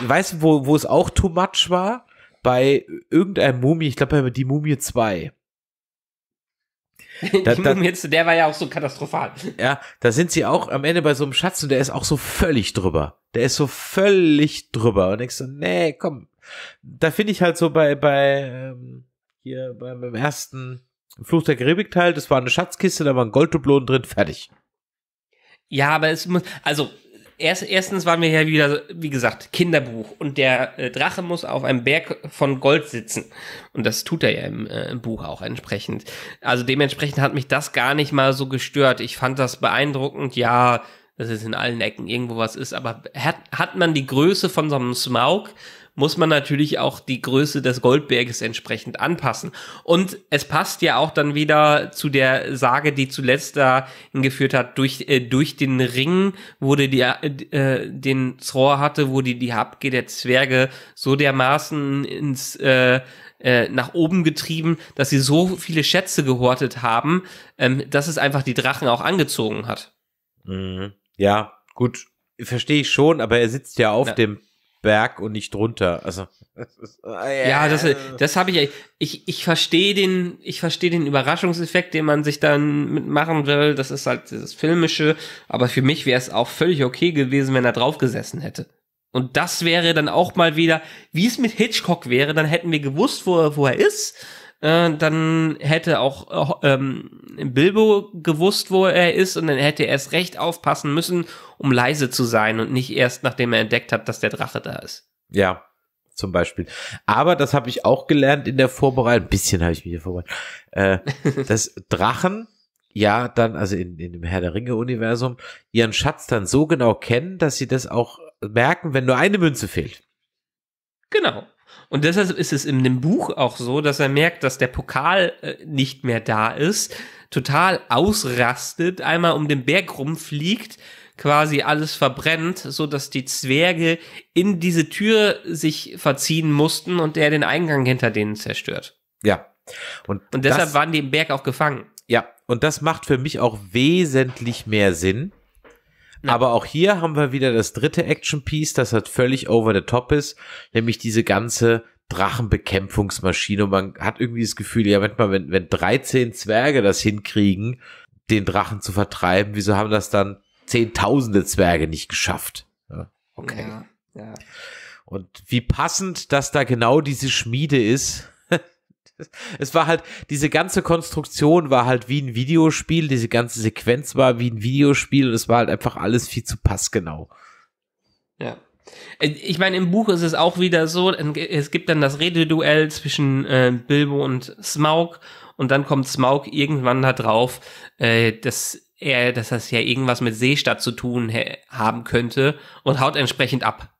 weißt du, wo, wo es auch too much war? Bei irgendeinem Mumie, ich glaube bei Die Mumie 2. Die da, da, Mumie, der war ja auch so katastrophal. Ja, da sind sie auch am Ende bei so einem Schatz und der ist auch so völlig drüber. Der ist so völlig drüber und denkst so, nee, komm. Da finde ich halt so bei, bei, ähm, hier, beim, beim ersten Fluch der Karibik-Teil, das war eine Schatzkiste, da waren Golddublonen drin, fertig. Ja, aber es muss, also Erst, erstens waren wir ja wieder, wie gesagt, Kinderbuch und der äh, Drache muss auf einem Berg von Gold sitzen. Und das tut er ja im, äh, im, Buch auch entsprechend. Also dementsprechend hat mich das gar nicht mal so gestört. Ich fand das beeindruckend, ja, das ist in allen Ecken irgendwo was ist, aber hat, hat man die Größe von so einem Smaug, muss man natürlich auch die Größe des Goldberges entsprechend anpassen. Und es passt ja auch dann wieder zu der Sage, die zuletzt da hingeführt hat, durch, äh, durch den Ring wurde die, äh, äh, den Zrohr hatte, wurde die Habgier der Zwerge so dermaßen ins, äh, äh, nach oben getrieben, dass sie so viele Schätze gehortet haben, ähm, dass es einfach die Drachen auch angezogen hat. Mhm. Ja, gut, verstehe ich schon, aber er sitzt ja auf ja. dem Berg und nicht drunter. Also ah, ja, das, das habe ich. Ich ich verstehe den ich verstehe den Überraschungseffekt, den man sich dann mitmachen will. Das ist halt das filmische. Aber für mich wäre es auch völlig okay gewesen, wenn er drauf gesessen hätte. Und das wäre dann auch mal wieder, wie es mit Hitchcock wäre. Dann hätten wir gewusst, wo er wo er ist äh, dann hätte auch äh, ähm, Bilbo gewusst, wo er ist und dann hätte er erst recht aufpassen müssen, um leise zu sein und nicht erst, nachdem er entdeckt hat, dass der Drache da ist. Ja, zum Beispiel. Aber das habe ich auch gelernt in der Vorbereitung, ein bisschen habe ich mich hier vorbereitet, äh, dass Drachen ja dann, also in, in dem Herr der Ringe-Universum, ihren Schatz dann so genau kennen, dass sie das auch merken, wenn nur eine Münze fehlt. Genau. Und deshalb ist es in dem Buch auch so, dass er merkt, dass der Pokal äh, nicht mehr da ist, total ausrastet, einmal um den Berg rumfliegt, quasi alles verbrennt, so dass die Zwerge in diese Tür sich verziehen mussten und er den Eingang hinter denen zerstört. Ja. Und, und deshalb das, waren die im Berg auch gefangen. Ja, und das macht für mich auch wesentlich mehr Sinn, aber auch hier haben wir wieder das dritte Action-Piece, das halt völlig over the top ist, nämlich diese ganze Drachenbekämpfungsmaschine. Und man hat irgendwie das Gefühl, ja, manchmal, wenn, wenn 13 Zwerge das hinkriegen, den Drachen zu vertreiben, wieso haben das dann zehntausende Zwerge nicht geschafft? Ja, okay. Ja, und wie passend, dass da genau diese Schmiede ist, es war halt, diese ganze Konstruktion war halt wie ein Videospiel, diese ganze Sequenz war wie ein Videospiel und es war halt einfach alles viel zu passgenau. Ja. Äh, ich meine, im Buch ist es auch wieder so, es gibt dann das Rededuell zwischen äh, Bilbo und Smaug und dann kommt Smaug irgendwann da drauf, äh, dass er, dass das ja irgendwas mit Seestadt zu tun haben könnte und haut entsprechend ab.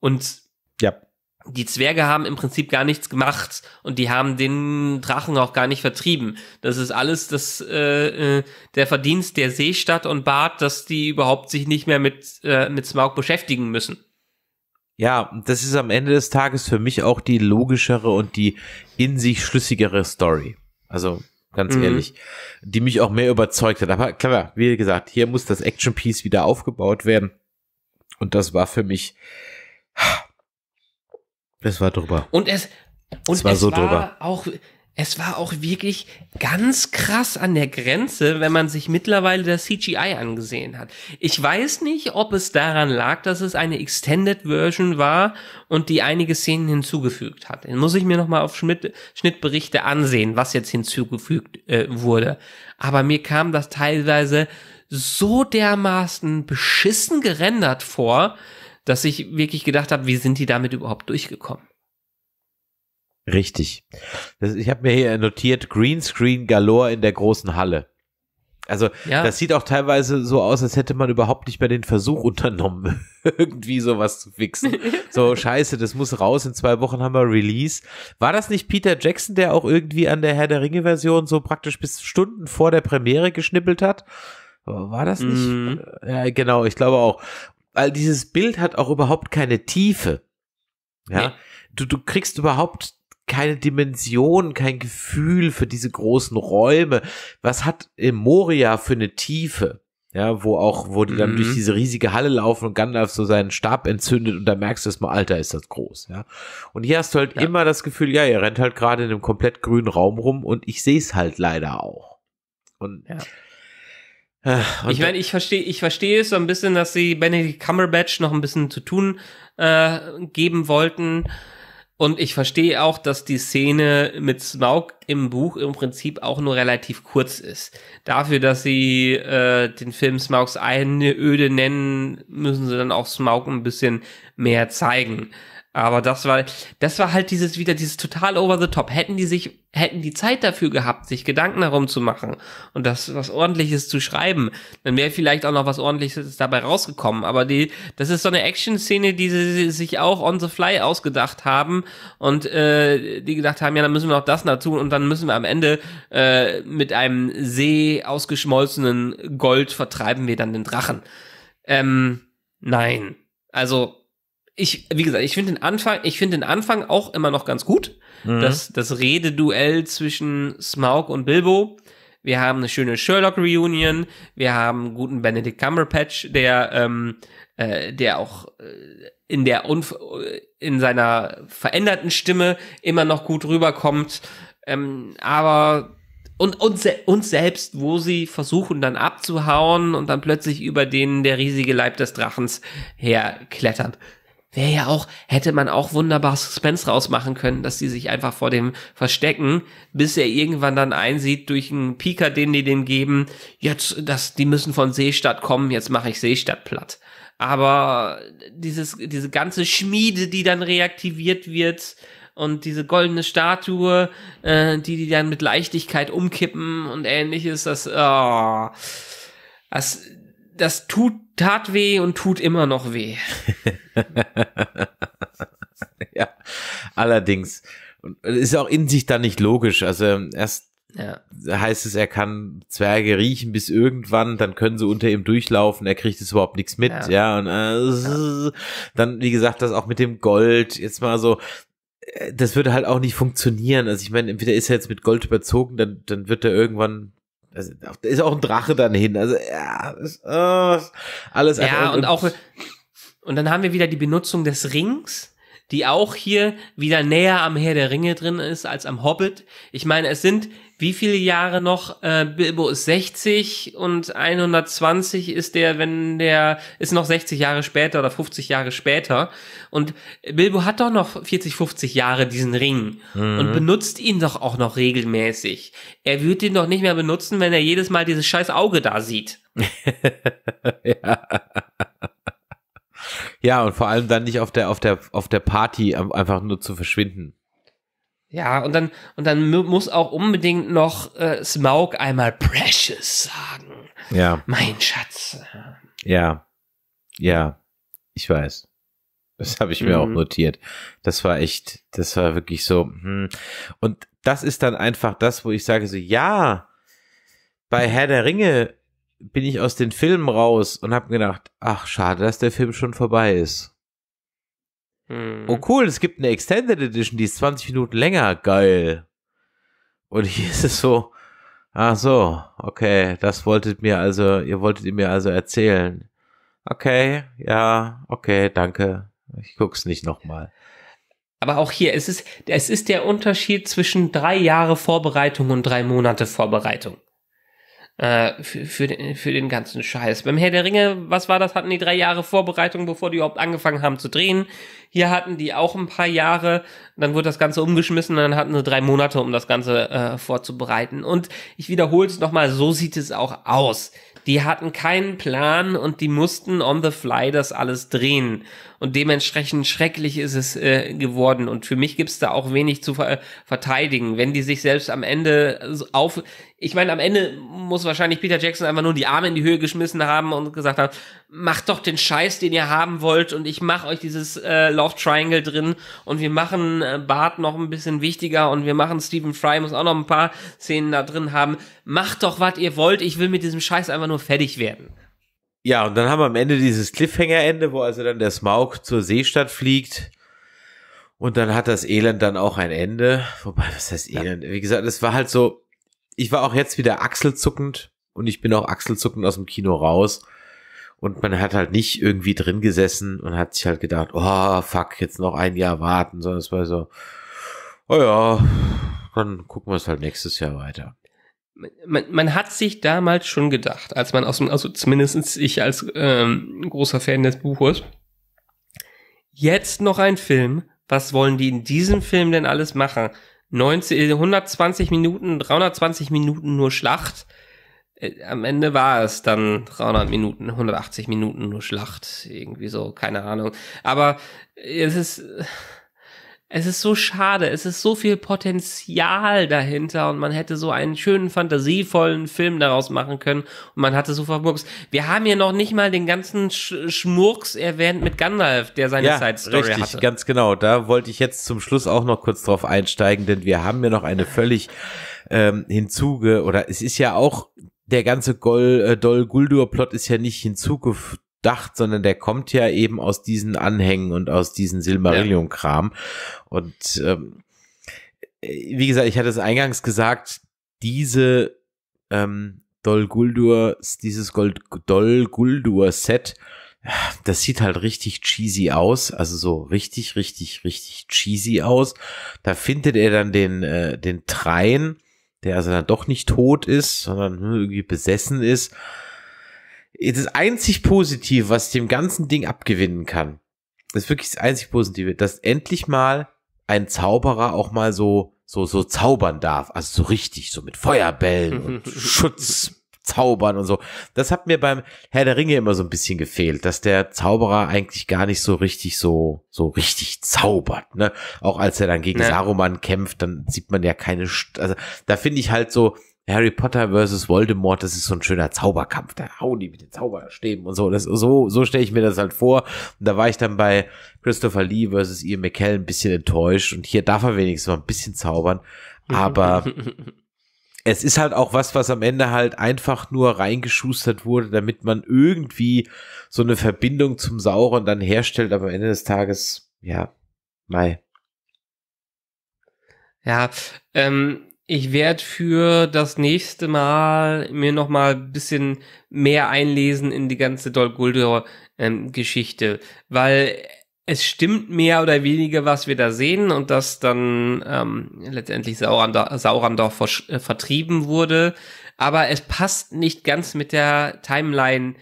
Und ja die Zwerge haben im Prinzip gar nichts gemacht und die haben den Drachen auch gar nicht vertrieben. Das ist alles das äh, äh der Verdienst der Seestadt und Bart, dass die überhaupt sich nicht mehr mit äh, mit Smaug beschäftigen müssen. Ja, das ist am Ende des Tages für mich auch die logischere und die in sich schlüssigere Story. Also ganz mhm. ehrlich, die mich auch mehr überzeugt hat. Aber klar, wie gesagt, hier muss das Action Piece wieder aufgebaut werden und das war für mich es war drüber. Und es, und es war, es so war drüber. auch, es war auch wirklich ganz krass an der Grenze, wenn man sich mittlerweile das CGI angesehen hat. Ich weiß nicht, ob es daran lag, dass es eine Extended Version war und die einige Szenen hinzugefügt hat. Den muss ich mir nochmal auf Schnitt, Schnittberichte ansehen, was jetzt hinzugefügt äh, wurde. Aber mir kam das teilweise so dermaßen beschissen gerendert vor, dass ich wirklich gedacht habe, wie sind die damit überhaupt durchgekommen? Richtig. Das, ich habe mir hier notiert, Greenscreen Galore in der großen Halle. Also ja. das sieht auch teilweise so aus, als hätte man überhaupt nicht mehr den Versuch unternommen, irgendwie sowas zu fixen. so scheiße, das muss raus, in zwei Wochen haben wir Release. War das nicht Peter Jackson, der auch irgendwie an der Herr der Ringe-Version so praktisch bis Stunden vor der Premiere geschnippelt hat? War das nicht? Mhm. Ja, genau, ich glaube auch weil dieses Bild hat auch überhaupt keine Tiefe. Ja, nee. du, du kriegst überhaupt keine Dimension, kein Gefühl für diese großen Räume. Was hat Moria für eine Tiefe? Ja, wo auch, wo die dann mhm. durch diese riesige Halle laufen und Gandalf so seinen Stab entzündet und da merkst du erstmal, Alter, ist das groß, ja. Und hier hast du halt ja. immer das Gefühl, ja, ihr rennt halt gerade in einem komplett grünen Raum rum und ich sehe es halt leider auch. Und ja. Äh, und ich meine, ich verstehe, ich verstehe es so ein bisschen, dass sie Benedict Cumberbatch noch ein bisschen zu tun äh, geben wollten. Und ich verstehe auch, dass die Szene mit Smaug im Buch im Prinzip auch nur relativ kurz ist. Dafür, dass sie äh, den Film Smaugs eine Öde nennen, müssen sie dann auch Smaug ein bisschen mehr zeigen. Aber das war, das war halt dieses wieder dieses total over the top. Hätten die sich, hätten die Zeit dafür gehabt, sich Gedanken darum zu machen und das was ordentliches zu schreiben, dann wäre vielleicht auch noch was ordentliches dabei rausgekommen. Aber die, das ist so eine Action-Szene, die sie sich auch on the fly ausgedacht haben und äh, die gedacht haben, ja, dann müssen wir noch das dazu und dann müssen wir am Ende äh, mit einem See ausgeschmolzenen Gold vertreiben wir dann den Drachen. Ähm, nein. Also, ich, wie gesagt, ich finde den Anfang, ich finde den Anfang auch immer noch ganz gut. Mhm. Das, das Rededuell zwischen Smaug und Bilbo. Wir haben eine schöne Sherlock-Reunion. Wir haben einen guten Benedict Cumberpatch, der, ähm, äh, der auch äh, in der Unf äh, in seiner veränderten Stimme immer noch gut rüberkommt. Ähm, aber und uns, uns selbst, wo sie versuchen dann abzuhauen und dann plötzlich über den der riesige Leib des Drachens herklettern. Wäre ja auch, hätte man auch wunderbar Suspense rausmachen können, dass die sich einfach vor dem verstecken, bis er irgendwann dann einsieht, durch einen Pika, den die dem geben, jetzt, dass die müssen von Seestadt kommen, jetzt mache ich Seestadt platt. Aber dieses, diese ganze Schmiede, die dann reaktiviert wird, und diese goldene Statue, äh, die die dann mit Leichtigkeit umkippen und ähnliches, das, oh, das das tut, tat weh und tut immer noch weh. ja, allerdings. Ist auch in sich dann nicht logisch. Also ähm, erst ja. heißt es, er kann Zwerge riechen bis irgendwann, dann können sie unter ihm durchlaufen, er kriegt es überhaupt nichts mit, ja. ja und äh, ja. dann, wie gesagt, das auch mit dem Gold, jetzt mal so, äh, das würde halt auch nicht funktionieren. Also ich meine, entweder ist er jetzt mit Gold überzogen, dann, dann wird er irgendwann also, da ist auch ein Drache dann hin. Also, ja, ist, oh, alles Ja, und auch. Und dann haben wir wieder die Benutzung des Rings, die auch hier wieder näher am Herr der Ringe drin ist als am Hobbit. Ich meine, es sind wie viele Jahre noch? Äh, Bilbo ist 60 und 120 ist der, wenn der ist noch 60 Jahre später oder 50 Jahre später. Und Bilbo hat doch noch 40, 50 Jahre diesen Ring mhm. und benutzt ihn doch auch noch regelmäßig. Er würde ihn doch nicht mehr benutzen, wenn er jedes Mal dieses scheiß Auge da sieht. ja. ja, und vor allem dann nicht auf der, auf der, auf der Party einfach nur zu verschwinden. Ja, und dann, und dann muss auch unbedingt noch äh, Smaug einmal Precious sagen. Ja. Mein Schatz. Ja. Ja. Ich weiß. Das habe ich mir mhm. auch notiert. Das war echt, das war wirklich so. Hm. Und das ist dann einfach das, wo ich sage so, ja, bei Herr der Ringe bin ich aus den Filmen raus und habe gedacht, ach schade, dass der Film schon vorbei ist. Mhm. Oh cool, es gibt eine Extended Edition, die ist 20 Minuten länger, geil. Und hier ist es so, ach so, okay, das wolltet mir also, ihr wolltet mir also erzählen. Okay, ja, okay, danke. Ich guck's nicht nochmal. Aber auch hier, es ist, es ist der Unterschied zwischen drei Jahre Vorbereitung und drei Monate Vorbereitung. Äh, für, für, den, für den ganzen Scheiß. Beim Herr der Ringe, was war das? Hatten die drei Jahre Vorbereitung, bevor die überhaupt angefangen haben zu drehen. Hier hatten die auch ein paar Jahre. Dann wurde das Ganze umgeschmissen und dann hatten sie drei Monate, um das Ganze äh, vorzubereiten. Und ich wiederhole es nochmal, so sieht es auch aus. Die hatten keinen Plan und die mussten on the fly das alles drehen und dementsprechend schrecklich ist es äh, geworden. Und für mich gibt's da auch wenig zu ver äh, verteidigen. Wenn die sich selbst am Ende auf. Ich meine, am Ende muss wahrscheinlich Peter Jackson einfach nur die Arme in die Höhe geschmissen haben und gesagt haben, macht doch den Scheiß, den ihr haben wollt, und ich mache euch dieses äh, Love Triangle drin und wir machen äh, Bart noch ein bisschen wichtiger und wir machen Stephen Fry, muss auch noch ein paar Szenen da drin haben. Macht doch, was ihr wollt, ich will mit diesem Scheiß einfach nur fertig werden. Ja, und dann haben wir am Ende dieses Cliffhanger-Ende, wo also dann der Smaug zur Seestadt fliegt. Und dann hat das Elend dann auch ein Ende. Wobei, was heißt Elend? Ja. Wie gesagt, es war halt so, ich war auch jetzt wieder achselzuckend und ich bin auch achselzuckend aus dem Kino raus. Und man hat halt nicht irgendwie drin gesessen und hat sich halt gedacht, oh fuck, jetzt noch ein Jahr warten, sondern es war so, oh ja, dann gucken wir es halt nächstes Jahr weiter man, man hat sich damals schon gedacht, als man aus dem, also zumindestens ich als ähm, großer Fan des Buches, jetzt noch ein Film, was wollen die in diesem Film denn alles machen? 90, 120 Minuten, 320 Minuten nur Schlacht. Äh, am Ende war es dann 300 Minuten, 180 Minuten nur Schlacht, irgendwie so, keine Ahnung. Aber es ist, es ist so schade, es ist so viel Potenzial dahinter und man hätte so einen schönen, fantasievollen Film daraus machen können und man hatte so vermurks. Wir haben hier noch nicht mal den ganzen Sch Schmurks erwähnt mit Gandalf, der seine ja, Side-Story richtig, hatte. ganz genau. Da wollte ich jetzt zum Schluss auch noch kurz drauf einsteigen, denn wir haben hier noch eine völlig ähm, hinzuge, oder es ist ja auch der ganze Gol, äh, Dol Guldur Plot ist ja nicht hinzugefügt Dacht, sondern der kommt ja eben aus diesen Anhängen und aus diesen Silmarillion-Kram. Und ähm, äh, wie gesagt, ich hatte es eingangs gesagt, diese ähm, Dol Guldur, dieses Gold Dol Guldur Set, das sieht halt richtig cheesy aus, also so richtig, richtig, richtig cheesy aus. Da findet er dann den, äh, den Trein, der also dann doch nicht tot ist, sondern irgendwie besessen ist das einzig Positive, was ich dem ganzen Ding abgewinnen kann, das ist wirklich das einzig Positive, dass endlich mal ein Zauberer auch mal so, so, so zaubern darf. Also so richtig, so mit Feuerbällen und Schutzzaubern und so. Das hat mir beim Herr der Ringe immer so ein bisschen gefehlt, dass der Zauberer eigentlich gar nicht so richtig so, so richtig zaubert, ne? Auch als er dann gegen ja. Saruman kämpft, dann sieht man ja keine, St also da finde ich halt so, Harry Potter versus Voldemort, das ist so ein schöner Zauberkampf. Da hauen die mit den Zauberstäben und so. Das, so so stelle ich mir das halt vor. Und da war ich dann bei Christopher Lee versus Ian McKellen ein bisschen enttäuscht. Und hier darf er wenigstens mal ein bisschen zaubern. Aber es ist halt auch was, was am Ende halt einfach nur reingeschustert wurde, damit man irgendwie so eine Verbindung zum Sauren dann herstellt. Aber am Ende des Tages, ja, mei. Ja, ähm, ich werde für das nächste Mal mir noch mal ein bisschen mehr einlesen in die ganze Dol Guldur ähm, Geschichte, weil es stimmt mehr oder weniger, was wir da sehen und dass dann ähm, letztendlich Saurandor, Saurandor äh, vertrieben wurde, aber es passt nicht ganz mit der Timeline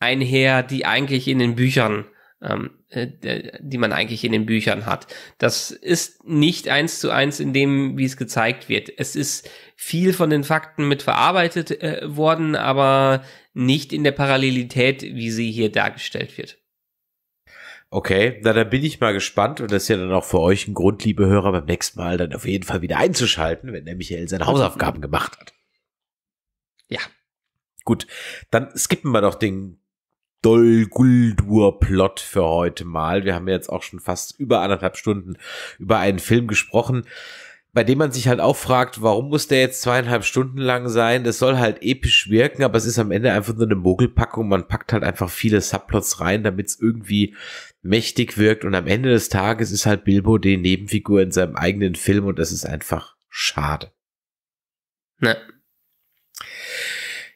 einher, die eigentlich in den Büchern ähm, äh, die man eigentlich in den Büchern hat. Das ist nicht eins zu eins in dem, wie es gezeigt wird. Es ist viel von den Fakten mit verarbeitet äh, worden, aber nicht in der Parallelität, wie sie hier dargestellt wird. Okay, na dann bin ich mal gespannt und das ist ja dann auch für euch ein Grund, liebe Hörer, beim nächsten Mal dann auf jeden Fall wieder einzuschalten, wenn der Michael seine Hausaufgaben gemacht hat. Ja. Gut, dann skippen wir doch den Dol Guldur Plot für heute mal. Wir haben jetzt auch schon fast über anderthalb Stunden über einen Film gesprochen, bei dem man sich halt auch fragt, warum muss der jetzt zweieinhalb Stunden lang sein? Das soll halt episch wirken, aber es ist am Ende einfach nur eine Mogelpackung. Man packt halt einfach viele Subplots rein, damit es irgendwie mächtig wirkt. Und am Ende des Tages ist halt Bilbo die Nebenfigur in seinem eigenen Film und das ist einfach schade. Ne.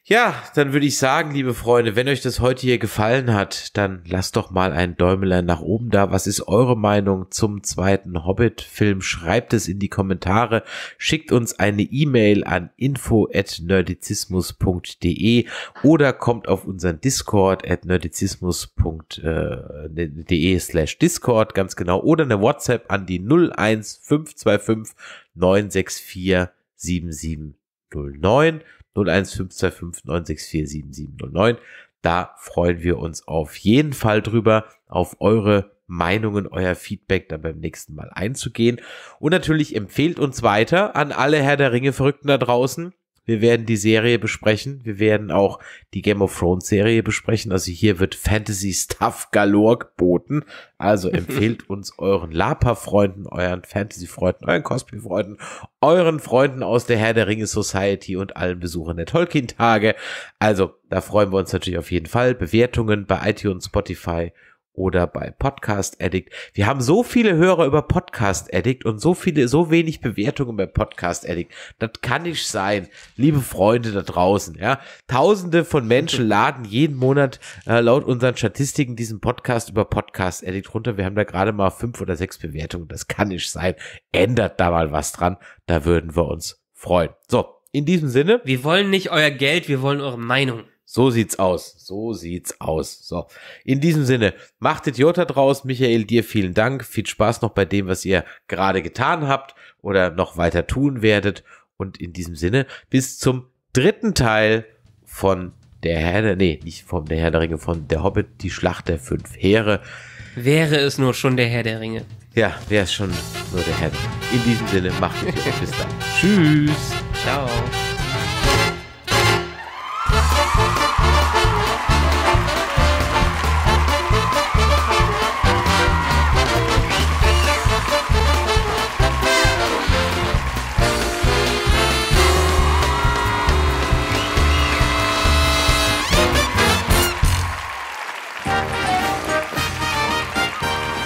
Ja, dann würde ich sagen, liebe Freunde, wenn euch das heute hier gefallen hat, dann lasst doch mal ein Däumelein nach oben da. Was ist eure Meinung zum zweiten Hobbit-Film? Schreibt es in die Kommentare. Schickt uns eine E-Mail an info@nerdizismus.de oder kommt auf unseren Discord at nerdizismus.de äh, ne, slash Discord, ganz genau, oder eine WhatsApp an die 01525 964 7709. 015259647709. Da freuen wir uns auf jeden Fall drüber, auf eure Meinungen, euer Feedback dann beim nächsten Mal einzugehen. Und natürlich empfehlt uns weiter an alle Herr der Ringe Verrückten da draußen. Wir werden die Serie besprechen. Wir werden auch die Game of Thrones Serie besprechen. Also hier wird Fantasy Stuff galore geboten. Also empfehlt uns euren Lapa-Freunden, euren Fantasy-Freunden, euren Cosplay-Freunden, euren Freunden aus der Herr der Ringe Society und allen Besuchern der Tolkien-Tage. Also da freuen wir uns natürlich auf jeden Fall. Bewertungen bei iTunes, Spotify, oder bei Podcast Addict. Wir haben so viele Hörer über Podcast Addict und so viele, so wenig Bewertungen bei Podcast Addict. Das kann nicht sein, liebe Freunde da draußen. Ja, Tausende von Menschen laden jeden Monat äh, laut unseren Statistiken diesen Podcast über Podcast Addict runter. Wir haben da gerade mal fünf oder sechs Bewertungen. Das kann nicht sein. Ändert da mal was dran. Da würden wir uns freuen. So, in diesem Sinne. Wir wollen nicht euer Geld, wir wollen eure Meinung. So sieht's aus. So sieht's aus. So. In diesem Sinne, macht Idiota draus. Michael, dir vielen Dank. Viel Spaß noch bei dem, was ihr gerade getan habt oder noch weiter tun werdet. Und in diesem Sinne, bis zum dritten Teil von der Herr der, nee, nicht vom der Herr der Ringe, von der Hobbit, die Schlacht der fünf Heere. Wäre es nur schon der Herr der Ringe. Ja, wäre es schon nur der Herr. In diesem Sinne, macht es bis dann. Tschüss. Ciao.